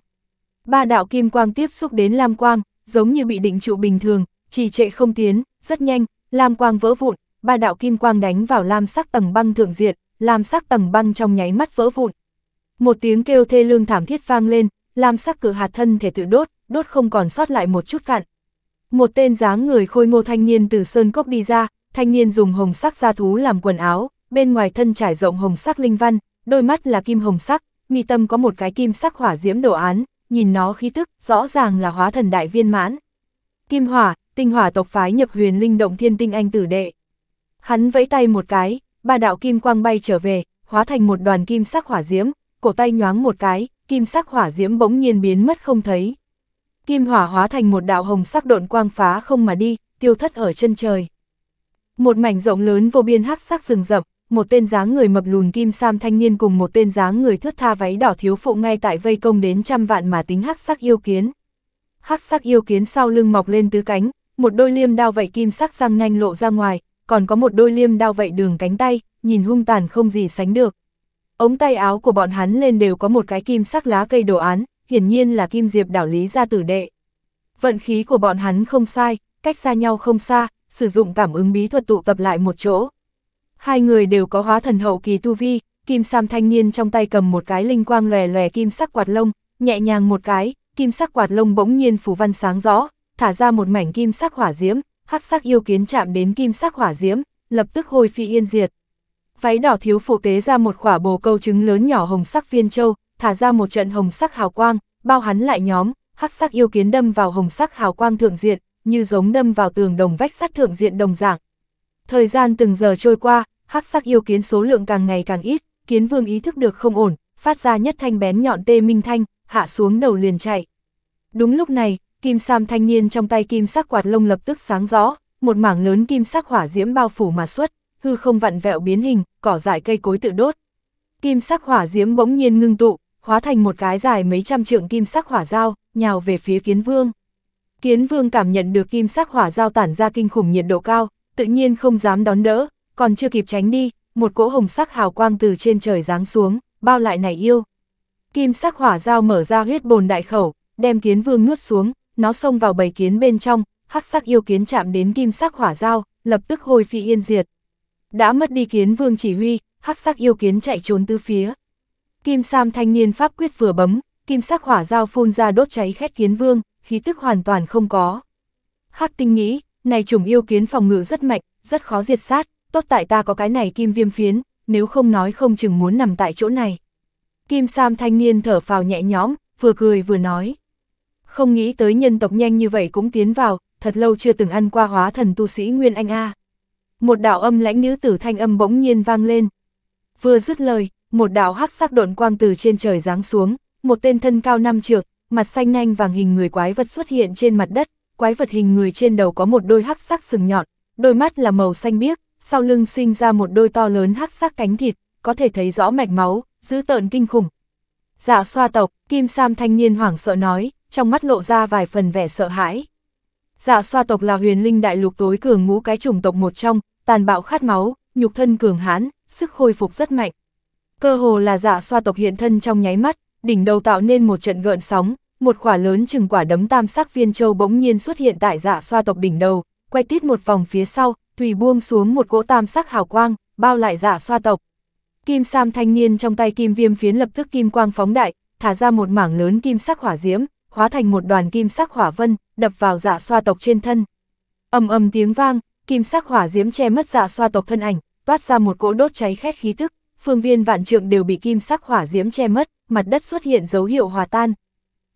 Ba đạo kim quang tiếp xúc đến lam quang, giống như bị định trụ bình thường, trì trệ không tiến, rất nhanh, lam quang vỡ vụn, ba đạo kim quang đánh vào lam sắc tầng băng thượng diện, lam sắc tầng băng trong nháy mắt vỡ vụn. Một tiếng kêu thê lương thảm thiết vang lên, lam sắc cử hạt thân thể tự đốt, đốt không còn sót lại một chút cạn. Một tên dáng người khôi ngô thanh niên từ sơn cốc đi ra, thanh niên dùng hồng sắc gia thú làm quần áo, bên ngoài thân trải rộng hồng sắc linh văn, đôi mắt là kim hồng sắc, mi tâm có một cái kim sắc hỏa diễm đồ án, nhìn nó khí tức, rõ ràng là hóa thần đại viên mãn. Kim hỏa, tinh hỏa tộc phái nhập huyền linh động thiên tinh anh tử đệ. Hắn vẫy tay một cái, ba đạo kim quang bay trở về, hóa thành một đoàn kim sắc hỏa diễm, cổ tay nhoáng một cái, kim sắc hỏa diễm bỗng nhiên biến mất không thấy. Kim hỏa hóa thành một đạo hồng sắc độn quang phá không mà đi, tiêu thất ở chân trời. Một mảnh rộng lớn vô biên hắc sắc rừng rậm, một tên dáng người mập lùn kim sam thanh niên cùng một tên dáng người thướt tha váy đỏ thiếu phụ ngay tại vây công đến trăm vạn mà tính hắc sắc yêu kiến. Hắc sắc yêu kiến sau lưng mọc lên tứ cánh, một đôi liêm đao vậy kim sắc răng nanh lộ ra ngoài, còn có một đôi liêm đao vậy đường cánh tay, nhìn hung tàn không gì sánh được. Ống tay áo của bọn hắn lên đều có một cái kim sắc lá cây đồ án, hiển nhiên là kim diệp đảo lý ra tử đệ. Vận khí của bọn hắn không sai, cách xa nhau không xa, sử dụng cảm ứng bí thuật tụ tập lại một chỗ. Hai người đều có hóa thần hậu kỳ tu vi, kim sam thanh niên trong tay cầm một cái linh quang lòe lòe kim sắc quạt lông, nhẹ nhàng một cái, kim sắc quạt lông bỗng nhiên phủ văn sáng rõ, thả ra một mảnh kim sắc hỏa diễm, hắc sắc yêu kiến chạm đến kim sắc hỏa diễm, lập tức hồi phi yên diệt. Váy đỏ thiếu phụ tế ra một quả bồ câu trứng lớn nhỏ hồng sắc viên châu, thả ra một trận hồng sắc hào quang, bao hắn lại nhóm, hắc sắc yêu kiến đâm vào hồng sắc hào quang thượng diện, như giống đâm vào tường đồng vách sắt thượng diện đồng dạng. Thời gian từng giờ trôi qua, hắc sắc yêu kiến số lượng càng ngày càng ít, kiến vương ý thức được không ổn, phát ra nhất thanh bén nhọn tê minh thanh, hạ xuống đầu liền chạy. Đúng lúc này, kim sam thanh niên trong tay kim sắc quạt lông lập tức sáng rõ, một mảng lớn kim sắc hỏa diễm bao phủ mà xuất, hư không vặn vẹo biến hình, cỏ dại cây cối tự đốt. Kim sắc hỏa diễm bỗng nhiên ngưng tụ, hóa thành một cái dài mấy trăm trượng kim sắc hỏa dao, nhào về phía kiến vương. Kiến vương cảm nhận được kim sắc hỏa giao tản ra kinh khủng nhiệt độ cao, tự nhiên không dám đón đỡ, còn chưa kịp tránh đi, một cỗ hồng sắc hào quang từ trên trời giáng xuống, bao lại này yêu. Kim sắc hỏa giao mở ra huyết bồn đại khẩu, đem kiến vương nuốt xuống, nó xông vào bầy kiến bên trong, hắc sắc yêu kiến chạm đến kim sắc hỏa giao, lập tức hồi phi yên diệt. Đã mất đi kiến vương chỉ huy, hắc sắc yêu kiến chạy trốn tứ phía. Kim Sam thanh niên pháp quyết vừa bấm, kim sắc hỏa giao phun ra đốt cháy khét kiến vương, khí tức hoàn toàn không có. Hắc tinh nghĩ, này trùng yêu kiến phòng ngự rất mạnh, rất khó diệt sát, tốt tại ta có cái này kim viêm phiến, nếu không nói không chừng muốn nằm tại chỗ này. Kim Sam thanh niên thở phào nhẹ nhõm, vừa cười vừa nói. Không nghĩ tới nhân tộc nhanh như vậy cũng tiến vào, thật lâu chưa từng ăn qua hóa thần tu sĩ Nguyên Anh A. Một đạo âm lãnh nữ tử thanh âm bỗng nhiên vang lên. Vừa dứt lời, một đạo hắc sắc độn quang từ trên trời giáng xuống, một tên thân cao năm trượng, mặt xanh nanh vàng hình người quái vật xuất hiện trên mặt đất, quái vật hình người trên đầu có một đôi hắc sắc sừng nhọn, đôi mắt là màu xanh biếc, sau lưng sinh ra một đôi to lớn hắc sắc cánh thịt, có thể thấy rõ mạch máu, dữ tợn kinh khủng. Dạ xoa tộc, Kim Sam thanh niên hoảng sợ nói, trong mắt lộ ra vài phần vẻ sợ hãi. Dạ xoa tộc là huyền linh đại lục tối cường ngũ cái chủng tộc một trong, tàn bạo khát máu, nhục thân cường hãn, sức khôi phục rất mạnh. Cơ hồ là dạ xoa tộc hiện thân trong nháy mắt, đỉnh đầu tạo nên một trận gợn sóng, một quả lớn chừng quả đấm tam sắc viên châu bỗng nhiên xuất hiện tại dạ xoa tộc đỉnh đầu, quay tít một vòng phía sau, tùy buông xuống một gỗ tam sắc hào quang, bao lại dạ xoa tộc. Kim Sam thanh niên trong tay kim viêm phiến lập tức kim quang phóng đại, thả ra một mảng lớn kim sắc hỏa diễm, hóa thành một đoàn kim sắc hỏa vân, đập vào dạ xoa tộc trên thân. Ầm ầm tiếng vang, kim sắc hỏa diễm che mất dạ xoa tộc thân ảnh, toát ra một cỗ đốt cháy khét khí tức phương viên vạn trượng đều bị kim sắc hỏa diễm che mất, mặt đất xuất hiện dấu hiệu hòa tan.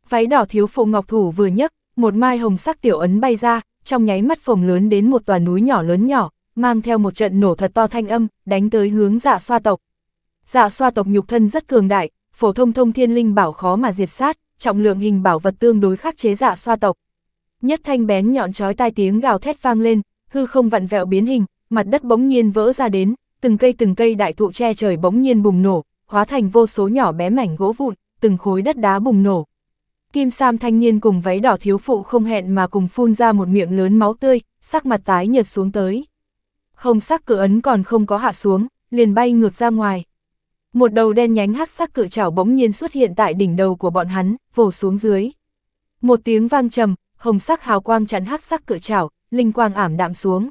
Váy đỏ thiếu phụ ngọc thủ vừa nhấc, một mai hồng sắc tiểu ấn bay ra, trong nháy mắt phồng lớn đến một tòa núi nhỏ lớn nhỏ, mang theo một trận nổ thật to thanh âm, đánh tới hướng dạ xoa tộc. Dạ xoa tộc nhục thân rất cường đại, phổ thông thông thiên linh bảo khó mà diệt sát, trọng lượng hình bảo vật tương đối khắc chế dạ xoa tộc. Nhất thanh bén nhọn chói tai tiếng gào thét vang lên, hư không vặn vẹo biến hình, mặt đất bỗng nhiên vỡ ra đến, từng cây từng cây đại thụ che trời bỗng nhiên bùng nổ, hóa thành vô số nhỏ bé mảnh gỗ vụn, từng khối đất đá bùng nổ. Kim Sam thanh niên cùng váy đỏ thiếu phụ không hẹn mà cùng phun ra một miệng lớn máu tươi, sắc mặt tái nhợt xuống tới. Hồng sắc cự ấn còn không có hạ xuống, liền bay ngược ra ngoài. Một đầu đen nhánh hắc sắc cự chảo bỗng nhiên xuất hiện tại đỉnh đầu của bọn hắn, vồ xuống dưới. Một tiếng vang trầm, hồng sắc hào quang chắn hắc sắc cự chảo, linh quang ảm đạm xuống.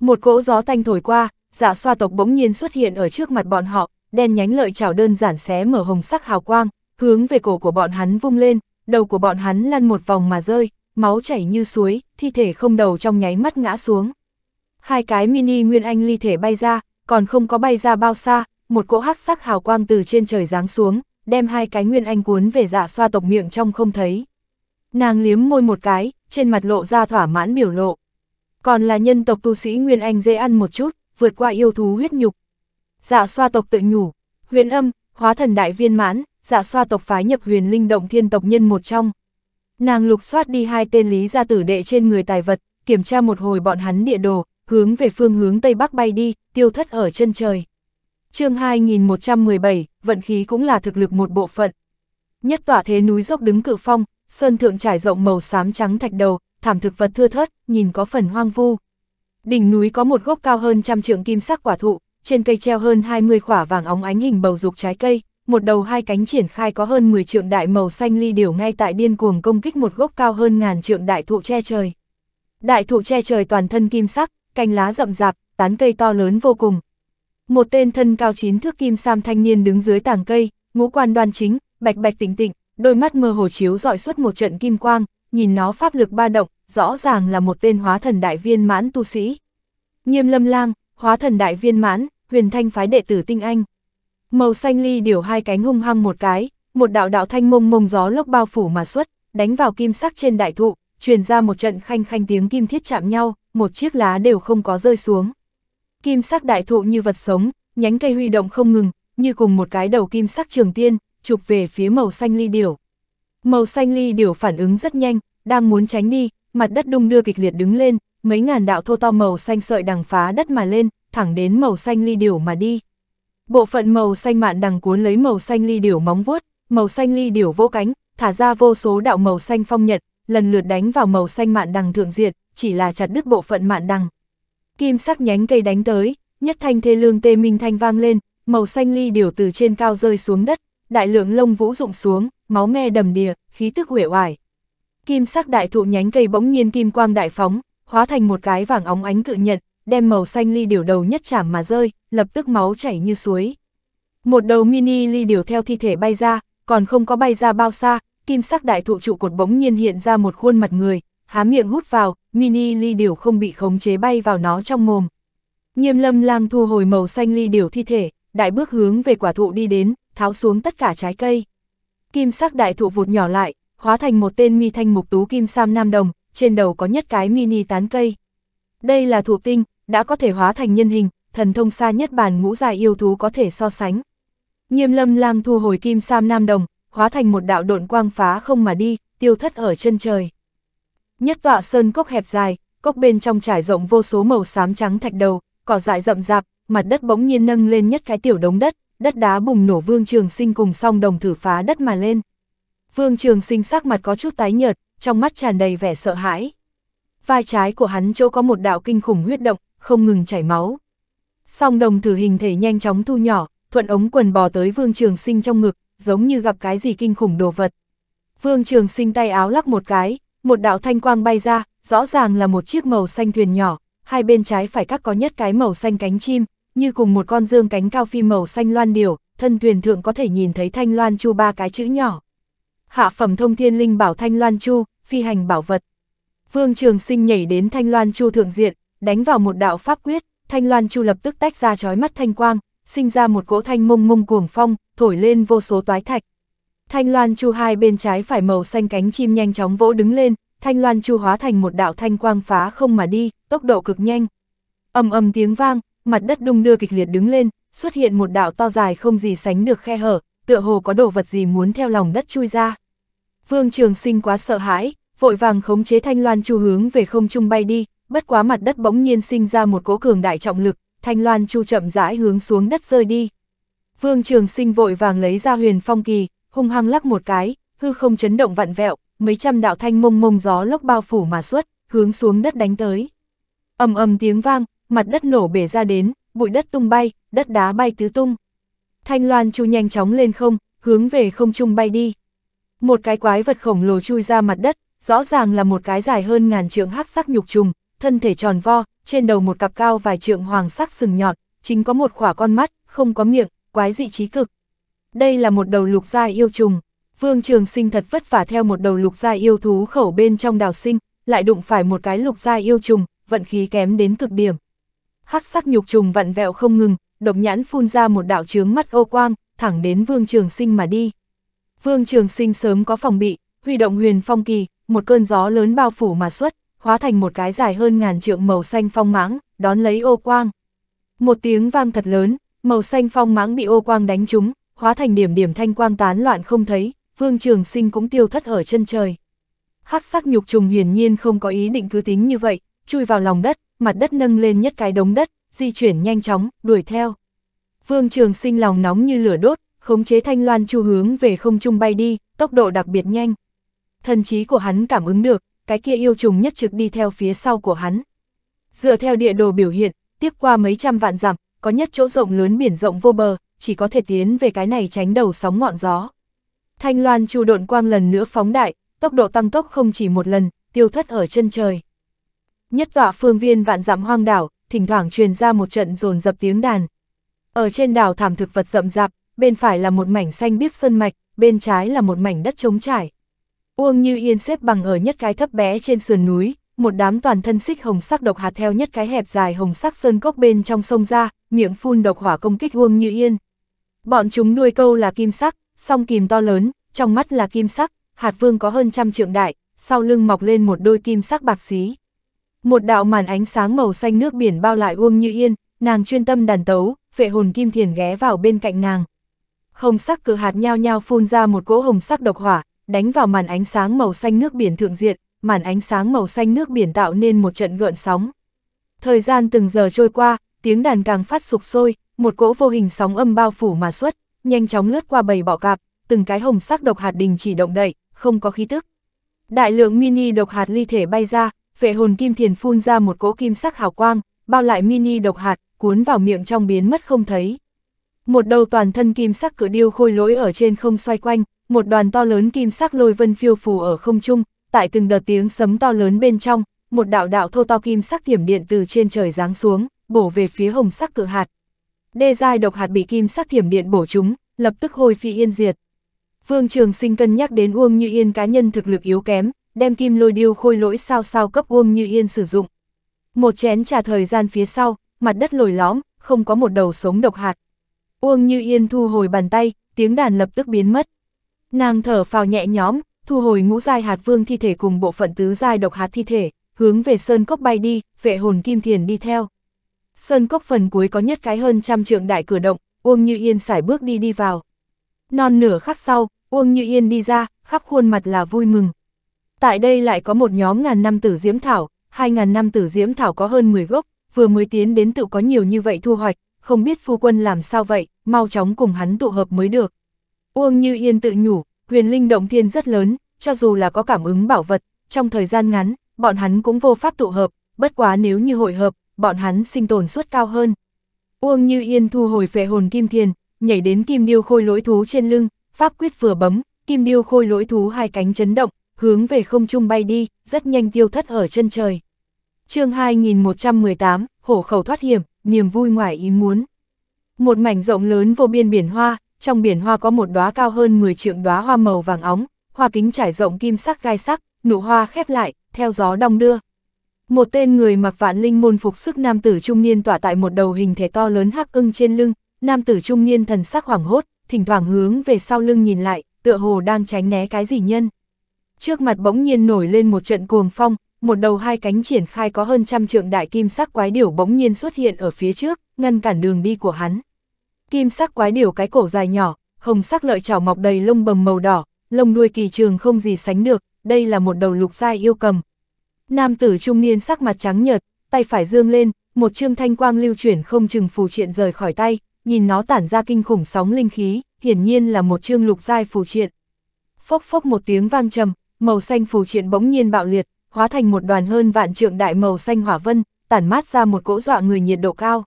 Một cỗ gió tanh thổi qua, dạ xoa tộc bỗng nhiên xuất hiện ở trước mặt bọn họ, đen nhánh lợi chảo đơn giản xé mở hồng sắc hào quang, hướng về cổ của bọn hắn vung lên, đầu của bọn hắn lăn một vòng mà rơi, máu chảy như suối, thi thể không đầu trong nháy mắt ngã xuống. Hai cái mini nguyên anh ly thể bay ra, còn không có bay ra bao xa, một cỗ hắc sắc hào quang từ trên trời giáng xuống, đem hai cái nguyên anh cuốn về dạ xoa tộc miệng trong không thấy. Nàng liếm môi một cái, trên mặt lộ ra thỏa mãn biểu lộ. Còn là nhân tộc tu sĩ Nguyên Anh dễ ăn một chút, vượt qua yêu thú huyết nhục. Dạ xoa tộc tự nhủ, huyền âm, hóa thần đại viên mãn, dạ xoa tộc phái nhập huyền linh động thiên tộc nhân một trong. Nàng lục soát đi hai tên lý gia tử đệ trên người tài vật, kiểm tra một hồi bọn hắn địa đồ, hướng về phương hướng Tây Bắc bay đi, tiêu thất ở chân trời. chương 2117, vận khí cũng là thực lực một bộ phận. Nhất tỏa thế núi dốc đứng cử phong, sơn thượng trải rộng màu xám trắng thạch đầu, thảm thực vật thưa thớt, nhìn có phần hoang vu. Đỉnh núi có một gốc cao hơn trăm trượng kim sắc quả thụ, trên cây treo hơn 20 quả vàng óng ánh hình bầu dục trái cây, một đầu hai cánh triển khai có hơn 10 trượng đại màu xanh ly điều ngay tại điên cuồng công kích một gốc cao hơn ngàn trượng đại thụ che trời. Đại thụ che trời toàn thân kim sắc, cành lá rậm rạp, tán cây to lớn vô cùng. Một tên thân cao chín thước kim sam thanh niên đứng dưới tảng cây, ngũ quan đoan chính, bạch bạch tỉnh tịnh, đôi mắt mơ hồ chiếu dọi suốt một trận kim quang, nhìn nó pháp lực ba động, rõ ràng là một tên hóa thần đại viên mãn tu sĩ. Nghiêm lâm lang, hóa thần đại viên mãn, huyền thanh phái đệ tử tinh anh. Màu xanh ly điều hai cánh hung hăng một cái, một đạo đạo thanh mông mông gió lốc bao phủ mà xuất, đánh vào kim sắc trên đại thụ, truyền ra một trận khanh khanh tiếng kim thiết chạm nhau, một chiếc lá đều không có rơi xuống. Kim sắc đại thụ như vật sống, nhánh cây huy động không ngừng, như cùng một cái đầu kim sắc trường tiên, chụp về phía màu xanh ly điểu. Màu xanh ly điều phản ứng rất nhanh, đang muốn tránh đi, mặt đất đung đưa kịch liệt đứng lên, mấy ngàn đạo thô to màu xanh sợi đằng phá đất mà lên, thẳng đến màu xanh ly điều mà đi. Bộ phận màu xanh mạn đằng cuốn lấy màu xanh ly điều móng vuốt, màu xanh ly điều vô cánh, thả ra vô số đạo màu xanh phong nhật, lần lượt đánh vào màu xanh mạn đằng thượng diệt, chỉ là chặt đứt bộ phận mạn đằng. Kim sắc nhánh cây đánh tới, nhất thanh thê lương tê minh thanh vang lên, màu xanh ly điều từ trên cao rơi xuống đất, đại lượng lông vũ rụng xuống, máu me đầm đìa, khí tức huệ oải. Kim sắc đại thụ nhánh cây bỗng nhiên kim quang đại phóng, hóa thành một cái vàng óng ánh cự nhận, đem màu xanh ly điều đầu nhất chạm mà rơi, lập tức máu chảy như suối. Một đầu mini ly điều theo thi thể bay ra, còn không có bay ra bao xa, kim sắc đại thụ trụ cột bỗng nhiên hiện ra một khuôn mặt người, há miệng hút vào, mini ly điều không bị khống chế bay vào nó trong mồm. Nghiêm lâm lang thu hồi màu xanh ly điều thi thể, đại bước hướng về quả thụ đi đến, tháo xuống tất cả trái cây. Kim sắc đại thụ vụt nhỏ lại, hóa thành một tên mi thanh mục tú kim sam nam đồng, trên đầu có nhất cái mini tán cây. Đây là thuộc tinh, đã có thể hóa thành nhân hình, thần thông xa nhất bản ngũ dài yêu thú có thể so sánh. Nhiêm lâm lang thu hồi kim sam nam đồng, hóa thành một đạo độn quang phá không mà đi, tiêu thất ở chân trời. Nhất tọa sơn cốc hẹp dài, cốc bên trong trải rộng vô số màu xám trắng thạch đầu, cỏ dại rậm rạp, mặt đất bỗng nhiên nâng lên nhất cái tiểu đống đất, đất đá bùng nổ Vương Trường Sinh cùng song đồng thử phá đất mà lên. Vương Trường Sinh sắc mặt có chút tái nhợt, trong mắt tràn đầy vẻ sợ hãi. Vai trái của hắn chỗ có một đạo kinh khủng huyết động, không ngừng chảy máu. Song đồng thử hình thể nhanh chóng thu nhỏ, thuận ống quần bò tới Vương Trường Sinh trong ngực, giống như gặp cái gì kinh khủng đồ vật. Vương Trường Sinh tay áo lắc một cái, một đạo thanh quang bay ra, rõ ràng là một chiếc màu xanh thuyền nhỏ, hai bên trái phải các có nhất cái màu xanh cánh chim, như cùng một con dương cánh cao phi màu xanh loan điều, thân thuyền thượng có thể nhìn thấy thanh loan chu ba cái chữ nhỏ. Hạ phẩm thông thiên linh bảo thanh loan chu, phi hành bảo vật. Vương Trường Sinh nhảy đến thanh loan chu thượng diện, đánh vào một đạo pháp quyết, thanh loan chu lập tức tách ra chói mắt thanh quang, sinh ra một cỗ thanh mông mông cuồng phong, thổi lên vô số toái thạch. Thanh loan chu hai bên trái phải màu xanh cánh chim nhanh chóng vỗ đứng lên, thanh loan chu hóa thành một đạo thanh quang phá không mà đi, tốc độ cực nhanh. Ầm ầm tiếng vang, mặt đất đung đưa kịch liệt đứng lên, xuất hiện một đạo to dài không gì sánh được khe hở, tựa hồ có đồ vật gì muốn theo lòng đất chui ra. Vương Trường Sinh quá sợ hãi, vội vàng khống chế thanh loan chu hướng về không trung bay đi, bất quá mặt đất bỗng nhiên sinh ra một cỗ cường đại trọng lực, thanh loan chu chậm rãi hướng xuống đất rơi đi. Vương Trường Sinh vội vàng lấy ra huyền phong kỳ, hung hăng lắc một cái, hư không chấn động vặn vẹo, mấy trăm đạo thanh mông mông gió lốc bao phủ mà xuất, hướng xuống đất đánh tới. Ầm ầm tiếng vang, mặt đất nổ bể ra đến, bụi đất tung bay, đất đá bay tứ tung. Thanh Loan Chu nhanh chóng lên không, hướng về không trung bay đi. Một cái quái vật khổng lồ chui ra mặt đất, rõ ràng là một cái dài hơn ngàn trượng hắc sắc nhục trùng, thân thể tròn vo, trên đầu một cặp cao vài trượng hoàng sắc sừng nhọn, chính có một khỏa con mắt, không có miệng, quái dị trí cực. Đây là một đầu lục gia yêu trùng. Vương Trường Sinh thật vất vả theo một đầu lục gia yêu thú khẩu bên trong đào sinh, lại đụng phải một cái lục gia yêu trùng, vận khí kém đến cực điểm hắc sắc nhục trùng vặn vẹo không ngừng, độc nhãn phun ra một đạo chướng mắt ô quang, thẳng đến Vương Trường Sinh mà đi. Vương Trường Sinh sớm có phòng bị, huy động huyền phong kỳ, một cơn gió lớn bao phủ mà xuất, hóa thành một cái dài hơn ngàn trượng màu xanh phong mãng, đón lấy ô quang. Một tiếng vang thật lớn, màu xanh phong mãng bị ô quang đánh trúng, hóa thành điểm điểm thanh quang tán loạn không thấy, Vương Trường Sinh cũng tiêu thất ở chân trời. Hắc sắc nhục trùng hiển nhiên không có ý định cứ tính như vậy, chui vào lòng đất, mặt đất nâng lên nhất cái đống đất, di chuyển nhanh chóng, đuổi theo. Vương Trường Sinh lòng nóng như lửa đốt, khống chế thanh loan chu hướng về không trung bay đi, tốc độ đặc biệt nhanh. Thần trí của hắn cảm ứng được, cái kia yêu trùng nhất trực đi theo phía sau của hắn. Dựa theo địa đồ biểu hiện, tiếp qua mấy trăm vạn dặm, có nhất chỗ rộng lớn biển rộng vô bờ, chỉ có thể tiến về cái này tránh đầu sóng ngọn gió. Thanh loan chu độn quang lần nữa phóng đại, tốc độ tăng tốc không chỉ một lần, tiêu thất ở chân trời nhất tọa phương viên vạn dặm hoang đảo, thỉnh thoảng truyền ra một trận rồn dập tiếng đàn. Ở trên đảo thảm thực vật rậm rạp, bên phải là một mảnh xanh biếc sơn mạch, bên trái là một mảnh đất trống trải. Uông Như Yên xếp bằng ở nhất cái thấp bé trên sườn núi, một đám toàn thân xích hồng sắc độc hạt theo nhất cái hẹp dài hồng sắc sơn cốc bên trong sông ra, miệng phun độc hỏa công kích Uông Như Yên. Bọn chúng nuôi câu là kim sắc, song kìm to lớn, trong mắt là kim sắc, hạt vương có hơn trăm trượng đại, sau lưng mọc lên một đôi kim sắc bạc xí. Một đạo màn ánh sáng màu xanh nước biển bao lại Uông Như Yên, nàng chuyên tâm đàn tấu, vệ hồn kim thiền ghé vào bên cạnh nàng. Hồng sắc cự hạt nhao nhao phun ra một cỗ hồng sắc độc hỏa, đánh vào màn ánh sáng màu xanh nước biển thượng diện, màn ánh sáng màu xanh nước biển tạo nên một trận gợn sóng. Thời gian từng giờ trôi qua, tiếng đàn càng phát sục sôi, một cỗ vô hình sóng âm bao phủ mà xuất, nhanh chóng lướt qua bầy bọ cạp, từng cái hồng sắc độc hạt đình chỉ động đậy, không có khí tức. Đại lượng mini độc hạt ly thể bay ra, vệ hồn kim thiền phun ra một cỗ kim sắc hào quang, bao lại mini độc hạt, cuốn vào miệng trong biến mất không thấy. Một đầu toàn thân kim sắc cự điêu khôi lỗi ở trên không xoay quanh, một đoàn to lớn kim sắc lôi vân phiêu phù ở không trung, tại từng đợt tiếng sấm to lớn bên trong, một đạo đạo thô to kim sắc thiểm điện từ trên trời giáng xuống, bổ về phía hồng sắc cự hạt. Đê giai độc hạt bị kim sắc thiểm điện bổ chúng, lập tức hồi phi yên diệt. Vương Trường Sinh cân nhắc đến Uông Như Yên cá nhân thực lực yếu kém, đem kim lôi điêu khôi lỗi sao sao cấp uông như yên sử dụng. Một chén trà thời gian phía sau, mặt đất lồi lõm, không có một đầu sống độc hạt. Uông như yên thu hồi bàn tay, tiếng đàn lập tức biến mất. Nàng thở phào nhẹ nhõm, thu hồi ngũ giai hạt vương thi thể cùng bộ phận tứ giai độc hạt thi thể, hướng về sơn cốc bay đi, vệ hồn kim thiền đi theo. Sơn cốc phần cuối có nhất cái hơn trăm trượng đại cửa động, Uông Như Yên sải bước đi đi vào. Non nửa khắc sau, Uông Như Yên đi ra, khắp khuôn mặt là vui mừng, Tại đây lại có một nhóm ngàn năm tử diễm thảo, hai ngàn năm tử diễm thảo có hơn 10 gốc, vừa mới tiến đến tự có nhiều như vậy thu hoạch, không biết phu quân làm sao vậy, mau chóng cùng hắn tụ hợp mới được. Uông Như Yên tự nhủ, huyền linh động thiên rất lớn, cho dù là có cảm ứng bảo vật, trong thời gian ngắn, bọn hắn cũng vô pháp tụ hợp, bất quá nếu như hội hợp, bọn hắn sinh tồn suất cao hơn. Uông Như Yên thu hồi phệ hồn kim thiền, nhảy đến kim điêu khôi lỗi thú trên lưng, pháp quyết vừa bấm, kim điêu khôi lỗi thú hai cánh chấn động, hướng về không trung bay đi, rất nhanh tiêu thất ở chân trời. chương 2118, hổ khẩu thoát hiểm, niềm vui ngoài ý muốn. Một mảnh rộng lớn vô biên biển hoa, trong biển hoa có một đóa cao hơn 10 trượng đóa hoa màu vàng óng, hoa kính trải rộng kim sắc gai sắc, nụ hoa khép lại, theo gió đong đưa. Một tên người mặc vạn linh môn phục sức nam tử trung niên tỏa tại một đầu hình thể to lớn hắc ưng trên lưng, nam tử trung niên thần sắc hoảng hốt, thỉnh thoảng hướng về sau lưng nhìn lại, tựa hồ đang tránh né cái gì nhân trước mặt bỗng nhiên nổi lên một trận cuồng phong, một đầu hai cánh triển khai có hơn trăm trượng đại kim sắc quái điểu bỗng nhiên xuất hiện ở phía trước, ngăn cản đường đi của hắn. Kim sắc quái điểu cái cổ dài nhỏ, hồng sắc lợi trảo mọc đầy lông bầm màu đỏ, lông đuôi kỳ trường không gì sánh được, đây là một đầu lục giai yêu cầm. Nam tử trung niên sắc mặt trắng nhợt, tay phải dương lên, một trương thanh quang lưu chuyển không chừng phù triện rời khỏi tay, nhìn nó tản ra kinh khủng sóng linh khí, hiển nhiên là một trương lục giai phù triện. Phốc phốc một tiếng vang trầm, màu xanh phù triện bỗng nhiên bạo liệt, hóa thành một đoàn hơn vạn trượng đại màu xanh hỏa vân, tản mát ra một cỗ dọa người nhiệt độ cao.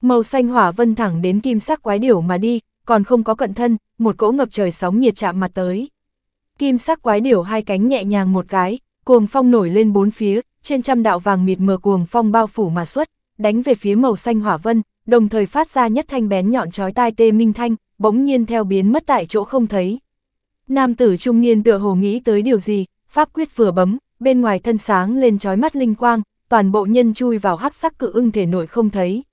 Màu xanh hỏa vân thẳng đến kim sắc quái điểu mà đi, còn không có cận thân, một cỗ ngập trời sóng nhiệt chạm mặt tới. Kim sắc quái điểu hai cánh nhẹ nhàng một cái, cuồng phong nổi lên bốn phía, trên trăm đạo vàng mịt mờ cuồng phong bao phủ mà xuất, đánh về phía màu xanh hỏa vân, đồng thời phát ra nhất thanh bén nhọn chói tai tê minh thanh, bỗng nhiên theo biến mất tại chỗ không thấy, Nam tử trung niên tựa hồ nghĩ tới điều gì, pháp quyết vừa bấm, bên ngoài thân sáng lên trói mắt linh quang, toàn bộ nhân chui vào hắc sắc cự ưng thể nội không thấy.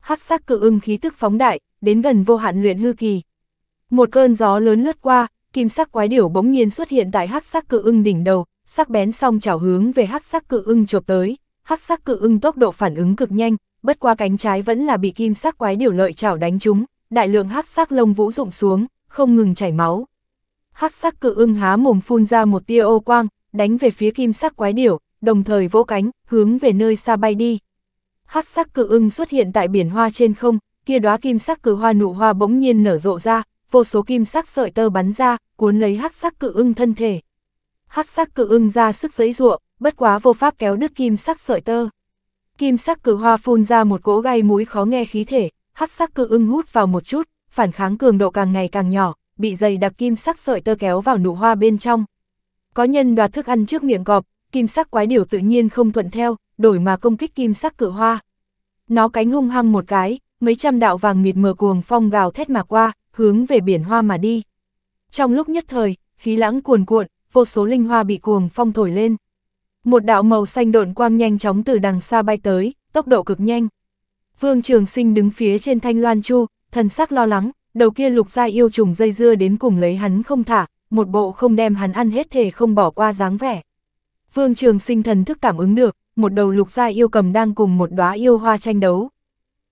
Hắc sắc cự ưng khí tức phóng đại, đến gần vô hạn luyện hư kỳ. Một cơn gió lớn lướt qua, kim sắc quái điểu bỗng nhiên xuất hiện tại hắc sắc cự ưng đỉnh đầu, sắc bén song chảo hướng về hắc sắc cự ưng chộp tới, hắc sắc cự ưng tốc độ phản ứng cực nhanh, bất qua cánh trái vẫn là bị kim sắc quái điểu lợi chảo đánh trúng, đại lượng hắc sắc lông vũ rụng xuống, không ngừng chảy máu hắc sắc cự ưng há mồm phun ra một tia ô quang, đánh về phía kim sắc quái điểu, đồng thời vỗ cánh, hướng về nơi xa bay đi. Hắc sắc cự ưng xuất hiện tại biển hoa trên không, kia đóa kim sắc cự hoa nụ hoa bỗng nhiên nở rộ ra, vô số kim sắc sợi tơ bắn ra, cuốn lấy hắc sắc cự ưng thân thể. Hắc sắc cự ưng ra sức giãy giụa, bất quá vô pháp kéo đứt kim sắc sợi tơ. Kim sắc cự hoa phun ra một cỗ gai mũi khó nghe khí thể, hắc sắc cự ưng hút vào một chút, phản kháng cường độ càng ngày càng nhỏ, bị dày đặc kim sắc sợi tơ kéo vào nụ hoa bên trong. Có nhân đoạt thức ăn trước miệng cọp, kim sắc quái điều tự nhiên không thuận theo, đổi mà công kích kim sắc cự hoa. Nó cánh hung hăng một cái, mấy trăm đạo vàng mịt mờ cuồng phong gào thét mà qua, hướng về biển hoa mà đi. Trong lúc nhất thời, khí lãng cuồn cuộn, vô số linh hoa bị cuồng phong thổi lên. Một đạo màu xanh độn quang nhanh chóng từ đằng xa bay tới, tốc độ cực nhanh. Vương Trường Sinh đứng phía trên thanh loan chu, thần sắc lo lắng, đầu kia lục gia yêu trùng dây dưa đến cùng lấy hắn không thả, một bộ không đem hắn ăn hết thể không bỏ qua dáng vẻ. Vương Trường Sinh thần thức cảm ứng được, một đầu lục gia yêu cầm đang cùng một đóa yêu hoa tranh đấu.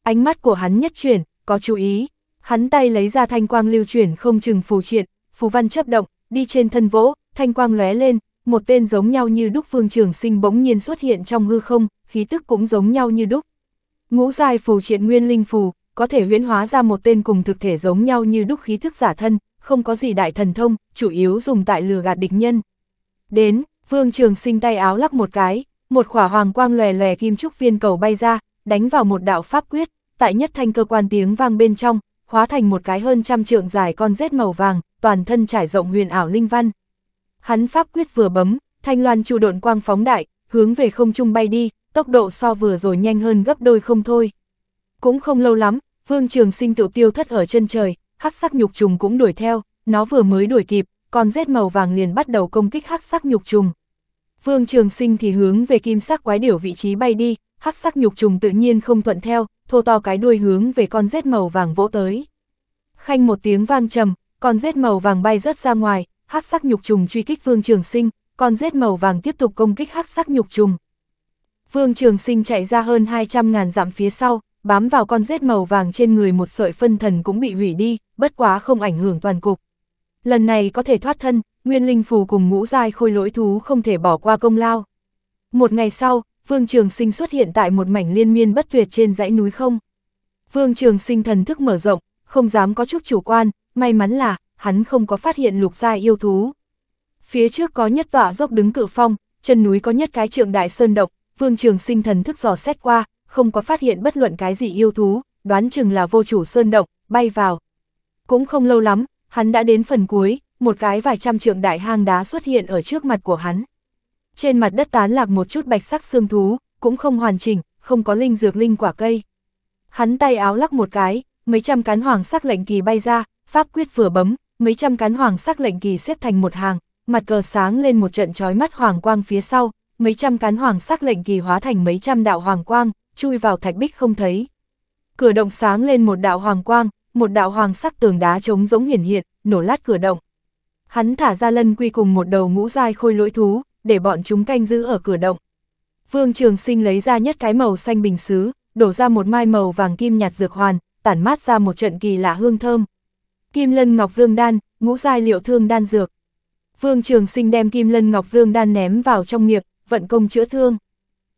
Ánh mắt của hắn nhất chuyển, có chú ý, hắn tay lấy ra thanh quang lưu chuyển không chừng phù triện, phù văn chấp động, đi trên thân vỗ, thanh quang lóe lên, một tên giống nhau như đúc Vương Trường Sinh bỗng nhiên xuất hiện trong hư không, khí tức cũng giống nhau như đúc. Ngũ giai phù triện nguyên linh phù, có thể huyễn hóa ra một tên cùng thực thể giống nhau như đúc khí thức giả thân, không có gì đại thần thông, chủ yếu dùng tại lừa gạt địch nhân. Đến, Vương Trường Sinh tay áo lắc một cái, một khỏa hoàng quang lòe lòe kim trúc viên cầu bay ra, đánh vào một đạo pháp quyết, tại nhất thanh cơ quan tiếng vang bên trong, hóa thành một cái hơn trăm trượng dài con rết màu vàng, toàn thân trải rộng huyền ảo linh văn. Hắn pháp quyết vừa bấm, thanh loan trụ độn quang phóng đại, hướng về không trung bay đi, tốc độ so vừa rồi nhanh hơn gấp đôi không thôi. Cũng không lâu lắm, Vương Trường Sinh tự tiêu thất ở chân trời, hắc sắc nhục trùng cũng đuổi theo, nó vừa mới đuổi kịp, con rết màu vàng liền bắt đầu công kích hắc sắc nhục trùng. Vương Trường Sinh thì hướng về kim sắc quái điểu vị trí bay đi, hắc sắc nhục trùng tự nhiên không thuận theo, thô to cái đuôi hướng về con rết màu vàng vỗ tới. Khanh một tiếng vang trầm, con rết màu vàng bay rớt ra ngoài, hắc sắc nhục trùng truy kích Vương Trường Sinh, con rết màu vàng tiếp tục công kích hắc sắc nhục trùng. Vương Trường Sinh chạy ra hơn 200 ngàn dặm phía sau, bám vào con rết màu vàng trên người một sợi phân thần cũng bị hủy đi, bất quá không ảnh hưởng toàn cục. Lần này có thể thoát thân, Nguyên Linh Phù cùng ngũ giai khôi lỗi thú không thể bỏ qua công lao. Một ngày sau, Vương Trường Sinh xuất hiện tại một mảnh liên miên bất tuyệt trên dãy núi không. Vương Trường Sinh thần thức mở rộng, không dám có chút chủ quan, may mắn là, hắn không có phát hiện lục giai yêu thú. Phía trước có nhất tọa dốc đứng cự phong, chân núi có nhất cái trượng đại sơn độc, Vương Trường Sinh thần thức dò xét qua, không có phát hiện bất luận cái gì yêu thú, đoán chừng là vô chủ sơn động, bay vào. Cũng không lâu lắm, hắn đã đến phần cuối, một cái vài trăm trượng đại hang đá xuất hiện ở trước mặt của hắn. Trên mặt đất tán lạc một chút bạch sắc xương thú, cũng không hoàn chỉnh, không có linh dược linh quả cây. Hắn tay áo lắc một cái, mấy trăm cán hoàng sắc lệnh kỳ bay ra, pháp quyết vừa bấm, mấy trăm cán hoàng sắc lệnh kỳ xếp thành một hàng, mặt cờ sáng lên một trận chói mắt hoàng quang phía sau, mấy trăm cán hoàng sắc lệnh kỳ hóa thành mấy trăm đạo hoàng quang, chui vào thạch bích không thấy. Cửa động sáng lên một đạo hoàng quang, một đạo hoàng sắc tường đá trống rỗng hiển hiện, nổ lát cửa động. Hắn thả ra lân quy cùng một đầu ngũ dai khôi lỗi thú, để bọn chúng canh giữ ở cửa động. Vương Trường Sinh lấy ra nhất cái màu xanh bình xứ, đổ ra một mai màu vàng kim nhạt dược hoàn, tản mát ra một trận kỳ lạ hương thơm. Kim Lân Ngọc Dương đan, ngũ giai liệu thương đan dược. Vương Trường Sinh đem Kim Lân Ngọc Dương đan ném vào trong nghiệp, vận công chữa thương.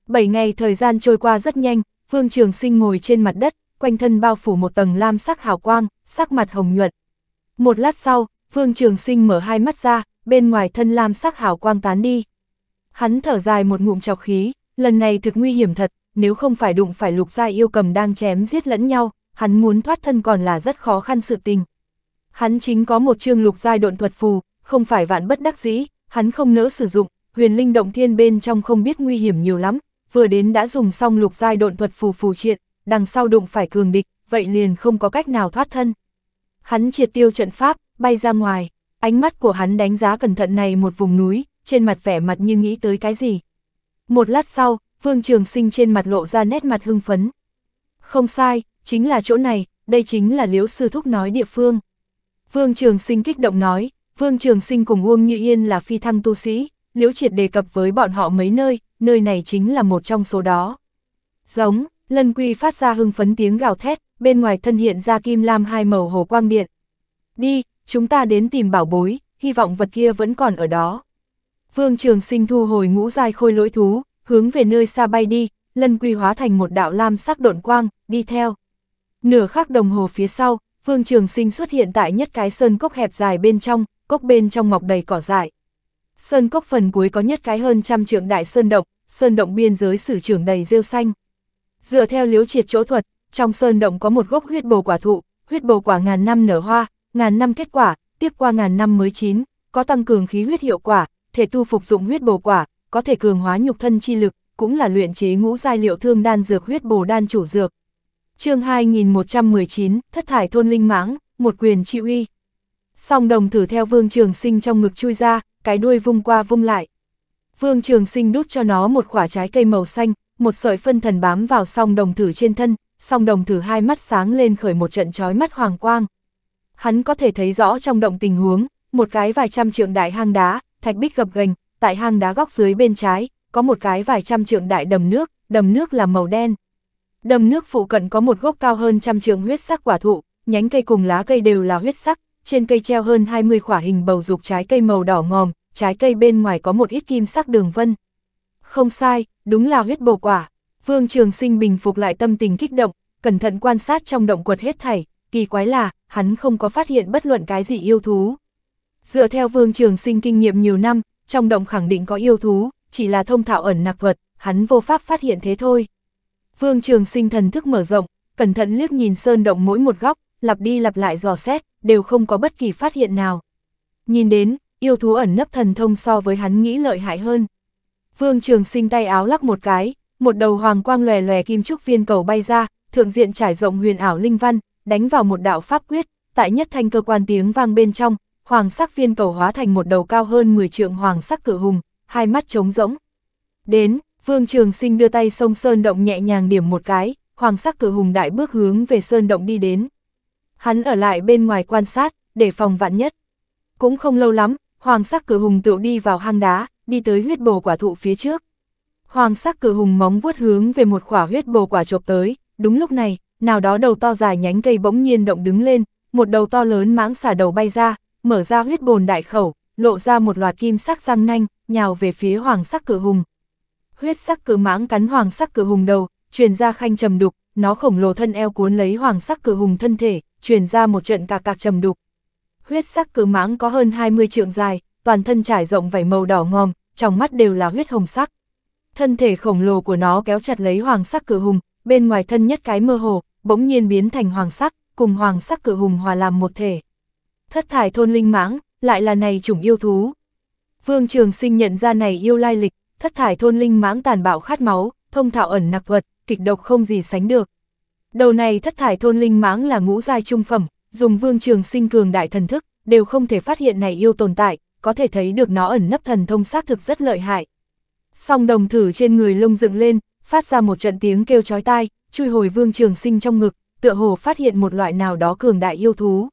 7 ngày thời gian trôi qua rất nhanh, Vương Trường Sinh ngồi trên mặt đất, quanh thân bao phủ một tầng lam sắc hào quang, sắc mặt hồng nhuận. Một lát sau, Vương Trường Sinh mở hai mắt ra, bên ngoài thân lam sắc hào quang tán đi. Hắn thở dài một ngụm chọc khí, lần này thực nguy hiểm thật, nếu không phải đụng phải lục gia yêu cầm đang chém giết lẫn nhau, hắn muốn thoát thân còn là rất khó khăn sự tình. Hắn chính có một chương lục giai độn thuật phù, không phải vạn bất đắc dĩ, hắn không nỡ sử dụng, huyền linh động thiên bên trong không biết nguy hiểm nhiều lắm, vừa đến đã dùng xong lục giai độn thuật phù phù triện, đằng sau đụng phải cường địch, vậy liền không có cách nào thoát thân. Hắn triệt tiêu trận pháp, bay ra ngoài, ánh mắt của hắn đánh giá cẩn thận này một vùng núi, trên mặt vẻ mặt như nghĩ tới cái gì. Một lát sau, Vương Trường Sinh trên mặt lộ ra nét mặt hưng phấn. Không sai, chính là chỗ này, đây chính là Liễu Sư Thúc nói địa phương. Vương Trường Sinh kích động nói, Vương Trường Sinh cùng Uông Như Yên là phi thăng tu sĩ, Liễu Triệt đề cập với bọn họ mấy nơi, nơi này chính là một trong số đó. Giống, lân quy phát ra hưng phấn tiếng gào thét, bên ngoài thân hiện ra kim lam hai màu hồ quang điện. Đi, chúng ta đến tìm bảo bối, hy vọng vật kia vẫn còn ở đó. Vương Trường Sinh thu hồi ngũ dài khôi lỗi thú, hướng về nơi xa bay đi, lân quy hóa thành một đạo lam sắc độn quang, đi theo. Nửa khắc đồng hồ phía sau, Vương Trường Sinh xuất hiện tại nhất cái sơn cốc hẹp dài bên trong, cốc bên trong mọc đầy cỏ dại. Sơn cốc phần cuối có nhất cái hơn trăm trượng đại sơn độc, sơn động biên giới sử trưởng đầy rêu xanh. Dựa theo liếu triệt chỗ thuật, trong sơn động có một gốc huyết bồ quả thụ, huyết bồ quả ngàn năm nở hoa, ngàn năm kết quả, tiếp qua ngàn năm mới chín, có tăng cường khí huyết hiệu quả, thể tu phục dụng huyết bồ quả, có thể cường hóa nhục thân chi lực, cũng là luyện chế ngũ giai liệu thương đan dược huyết bồ đan chủ dược. Chương 2119, Thất thải thôn linh mãng, một quyền chịu uy. Song đồng thử theo Vương Trường Sinh trong ngực chui ra, cái đuôi vung qua vung lại. Vương Trường Sinh đút cho nó một quả trái cây màu xanh, một sợi phân thần bám vào song đồng thử trên thân, song đồng thử hai mắt sáng lên khởi một trận chói mắt hoàng quang. Hắn có thể thấy rõ trong động tình huống, một cái vài trăm trượng đại hang đá, thạch bích gập gành. tại hang đá góc dưới bên trái, có một cái vài trăm trượng đại đầm nước, đầm nước là màu đen. Đầm nước phụ cận có một gốc cao hơn trăm trượng huyết sắc quả thụ, nhánh cây cùng lá cây đều là huyết sắc, trên cây treo hơn 20 quả hình bầu dục trái cây màu đỏ ngòm, trái cây bên ngoài có một ít kim sắc đường vân. Không sai, đúng là huyết bồ quả. Vương Trường Sinh bình phục lại tâm tình kích động, cẩn thận quan sát trong động quật hết thảy, kỳ quái là, hắn không có phát hiện bất luận cái gì yêu thú. Dựa theo Vương Trường Sinh kinh nghiệm nhiều năm, trong động khẳng định có yêu thú, chỉ là thông thạo ẩn nặc vật, hắn vô pháp phát hiện thế thôi. Vương Trường Sinh thần thức mở rộng, cẩn thận liếc nhìn sơn động mỗi một góc, lặp đi lặp lại dò xét, đều không có bất kỳ phát hiện nào. Nhìn đến, yêu thú ẩn nấp thần thông so với hắn nghĩ lợi hại hơn. Vương Trường Sinh tay áo lắc một cái, một đầu hoàng quang lòe lòe kim trúc viên cầu bay ra, thượng diện trải rộng huyền ảo linh văn, đánh vào một đạo pháp quyết, tại nhất thanh cơ quan tiếng vang bên trong, hoàng sắc viên cầu hóa thành một đầu cao hơn 10 trượng hoàng sắc cự hùng, hai mắt trống rỗng. Đến, Vương Trường Sinh đưa tay sông sơn động nhẹ nhàng điểm một cái, hoàng sắc cự hùng đại bước hướng về sơn động đi đến. Hắn ở lại bên ngoài quan sát, để phòng vạn nhất. Cũng không lâu lắm, Hoàng sắc cử hùng tựu đi vào hang đá, đi tới huyết bồ quả thụ phía trước. Hoàng sắc cử hùng móng vuốt hướng về một quả huyết bồ quả chộp tới, đúng lúc này, nào đó đầu to dài nhánh cây bỗng nhiên động đứng lên, một đầu to lớn mãng xả đầu bay ra, mở ra huyết bồn đại khẩu, lộ ra một loạt kim sắc răng nanh, nhào về phía hoàng sắc cự hùng. Huyết sắc cự mãng cắn hoàng sắc cự hùng đầu, truyền ra khanh trầm đục, nó khổng lồ thân eo cuốn lấy hoàng sắc cự hùng thân thể, truyền ra một trận cạc cạc trầm đục huyết sắc cự mãng có hơn 20 trượng dài, toàn thân trải rộng vảy màu đỏ ngòm, trong mắt đều là huyết hồng sắc. Thân thể khổng lồ của nó kéo chặt lấy hoàng sắc cự hùng, bên ngoài thân nhất cái mơ hồ, bỗng nhiên biến thành hoàng sắc, cùng hoàng sắc cự hùng hòa làm một thể. Thất thải thôn linh mãng, lại là này chủng yêu thú. Vương Trường Sinh nhận ra này yêu lai lịch, thất thải thôn linh mãng tàn bạo khát máu, thông thạo ẩn nặc thuật, kịch độc không gì sánh được. Đầu này thất thải thôn linh mãng là ngũ giai trung phẩm, dùng vương trường sinh cường đại thần thức, đều không thể phát hiện này yêu tồn tại, có thể thấy được nó ẩn nấp thần thông xác thực rất lợi hại. Song đồng thử trên người lông dựng lên, phát ra một trận tiếng kêu chói tai, chui hồi vương trường sinh trong ngực, tựa hồ phát hiện một loại nào đó cường đại yêu thú.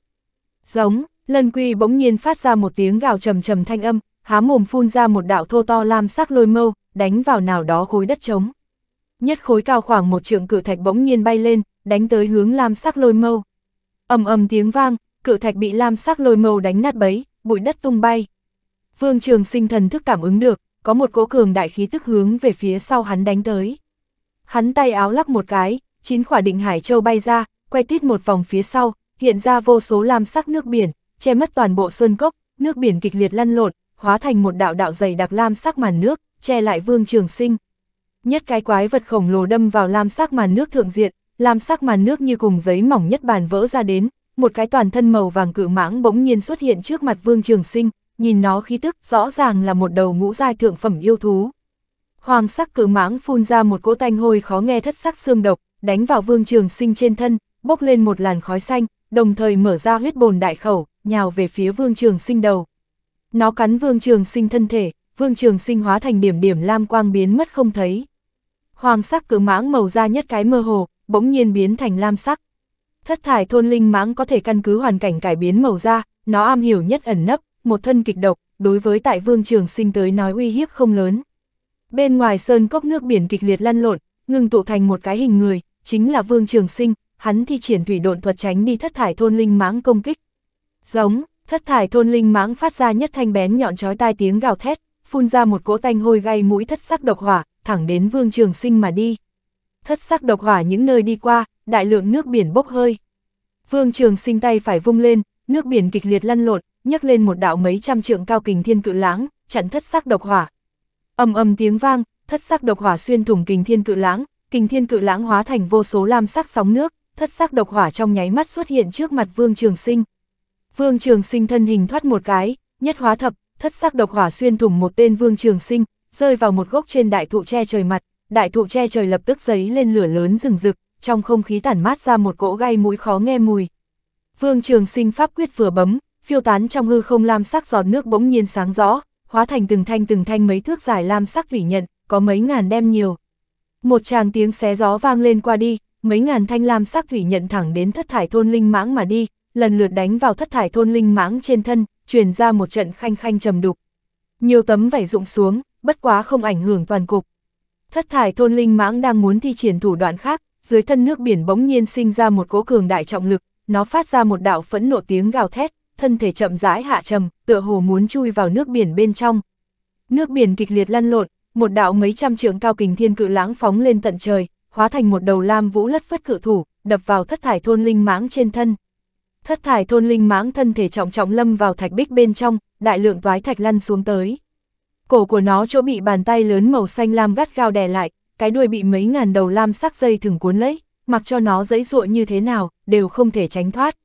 Giống, lân quy bỗng nhiên phát ra một tiếng gào trầm trầm thanh âm, há mồm phun ra một đạo thô to lam sắc lôi mâu, đánh vào nào đó khối đất trống. Nhất khối cao khoảng một trượng cự thạch bỗng nhiên bay lên, đánh tới hướng lam sắc lôi mâu ầm ầm tiếng vang, cự thạch bị lam sắc lôi màu đánh nát bấy, bụi đất tung bay. Vương Trường Sinh thần thức cảm ứng được, có một cỗ cường đại khí tức hướng về phía sau hắn đánh tới. Hắn tay áo lắc một cái, chín khỏa định hải châu bay ra, quay tít một vòng phía sau, hiện ra vô số lam sắc nước biển, che mất toàn bộ sơn cốc, nước biển kịch liệt lăn lộn, hóa thành một đạo đạo dày đặc lam sắc màn nước, che lại Vương Trường Sinh. Nhất cái quái vật khổng lồ đâm vào lam sắc màn nước thượng diện, làm sắc màn nước như cùng giấy mỏng nhất bàn vỡ ra đến, một cái toàn thân màu vàng cự mãng bỗng nhiên xuất hiện trước mặt Vương Trường Sinh, nhìn nó khí tức rõ ràng là một đầu ngũ giai thượng phẩm yêu thú. Hoàng sắc cự mãng phun ra một cỗ tanh hôi khó nghe thất sắc xương độc, đánh vào Vương Trường Sinh trên thân, bốc lên một làn khói xanh, đồng thời mở ra huyết bồn đại khẩu, nhào về phía Vương Trường Sinh đầu. Nó cắn Vương Trường Sinh thân thể, Vương Trường Sinh hóa thành điểm điểm lam quang biến mất không thấy. Hoàng sắc cự mãng màu da nhất cái mơ hồ, bỗng nhiên biến thành lam sắc. Thất thải thôn linh mãng có thể căn cứ hoàn cảnh cải biến màu da, nó am hiểu nhất ẩn nấp, một thân kịch độc, đối với tại vương trường sinh tới nói uy hiếp không lớn. Bên ngoài sơn cốc nước biển kịch liệt lăn lộn, ngừng tụ thành một cái hình người, chính là vương trường sinh, hắn thi triển thủy độn thuật tránh đi thất thải thôn linh mãng công kích. Giống, thất thải thôn linh mãng phát ra nhất thanh bén nhọn chói tai tiếng gào thét, phun ra một cỗ tanh hôi gây mũi thất sắc độc hỏa, thẳng đến vương trường sinh mà đi thất sắc độc hỏa những nơi đi qua, đại lượng nước biển bốc hơi. Vương Trường sinh tay phải vung lên, nước biển kịch liệt lăn lộn, nhấc lên một đạo mấy trăm trượng cao kình thiên cự lãng, chặn thất sắc độc hỏa. Ầm ầm tiếng vang, thất sắc độc hỏa xuyên thủng kình thiên cự lãng, kình thiên cự lãng hóa thành vô số lam sắc sóng nước, thất sắc độc hỏa trong nháy mắt xuất hiện trước mặt Vương Trường Sinh. Vương Trường Sinh thân hình thoát một cái, nhất hóa thập, thất sắc độc hỏa xuyên thủng một tên Vương Trường Sinh, rơi vào một gốc trên đại thụ che trời mặt đại thụ che trời lập tức giấy lên lửa lớn rừng rực, trong không khí tản mát ra một cỗ gai mũi khó nghe mùi. Vương Trường Sinh pháp quyết vừa bấm, phiêu tán trong hư không lam sắc giọt nước bỗng nhiên sáng rõ, hóa thành từng thanh từng thanh mấy thước dài lam sắc vỉ nhận, có mấy ngàn đem nhiều. Một tràng tiếng xé gió vang lên qua đi, mấy ngàn thanh lam sắc thủy nhận thẳng đến thất thải thôn linh mãng mà đi, lần lượt đánh vào thất thải thôn linh mãng trên thân, truyền ra một trận khanh khanh trầm đục. Nhiều tấm vải rụng xuống, bất quá không ảnh hưởng toàn cục. Thất thải thôn linh mãng đang muốn thi triển thủ đoạn khác, dưới thân nước biển bỗng nhiên sinh ra một cỗ cường đại trọng lực, nó phát ra một đạo phẫn nộ tiếng gào thét, thân thể chậm rãi hạ trầm, tựa hồ muốn chui vào nước biển bên trong. Nước biển kịch liệt lăn lộn, một đạo mấy trăm trượng cao kình thiên cự lãng phóng lên tận trời, hóa thành một đầu lam vũ lất phất cự thủ, đập vào thất thải thôn linh mãng trên thân. Thất thải thôn linh mãng thân thể trọng trọng lâm vào thạch bích bên trong, đại lượng toái thạch lăn xuống tới. Cổ của nó chỗ bị bàn tay lớn màu xanh lam gắt gao đè lại, cái đuôi bị mấy ngàn đầu lam sắc dây thừng cuốn lấy, mặc cho nó dẫy dụa như thế nào, đều không thể tránh thoát.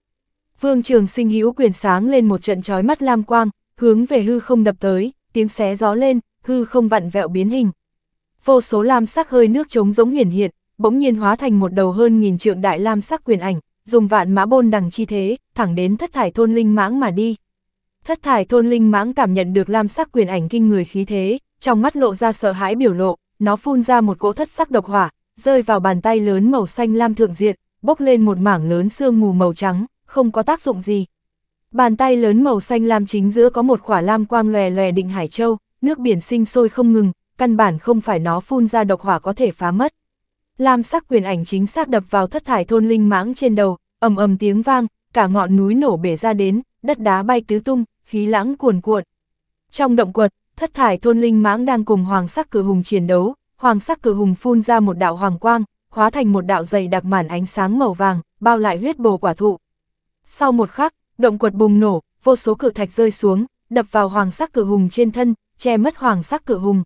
Vương Trường Sinh hữu quyền sáng lên một trận chói mắt lam quang, hướng về hư không đập tới, tiếng xé gió lên, hư không vặn vẹo biến hình. Vô số lam sắc hơi nước trống giống hiển hiện, bỗng nhiên hóa thành một đầu hơn nghìn trượng đại lam sắc quyền ảnh, dùng vạn mã bôn đằng chi thế, thẳng đến thất thải thôn linh mãng mà đi. Thất thải thôn linh mãng cảm nhận được lam sắc quyền ảnh kinh người khí thế, trong mắt lộ ra sợ hãi biểu lộ, nó phun ra một cỗ thất sắc độc hỏa, rơi vào bàn tay lớn màu xanh lam thượng diện, bốc lên một mảng lớn sương mù màu trắng, không có tác dụng gì. Bàn tay lớn màu xanh lam chính giữa có một khỏa lam quang lòe lòe định hải châu, nước biển sinh sôi không ngừng, căn bản không phải nó phun ra độc hỏa có thể phá mất. Lam sắc quyền ảnh chính xác đập vào thất thải thôn linh mãng trên đầu, ầm ầm tiếng vang, cả ngọn núi nổ bể ra đến, đất đá bay tứ tung, khí lãng cuồn cuộn. Trong động quật, thất thải thôn linh mãng đang cùng hoàng sắc cử hùng chiến đấu, hoàng sắc cử hùng phun ra một đạo hoàng quang, hóa thành một đạo dày đặc màn ánh sáng màu vàng, bao lại huyết bồ quả thụ. Sau một khắc, động quật bùng nổ, vô số cự thạch rơi xuống, đập vào hoàng sắc cử hùng trên thân, che mất hoàng sắc cử hùng.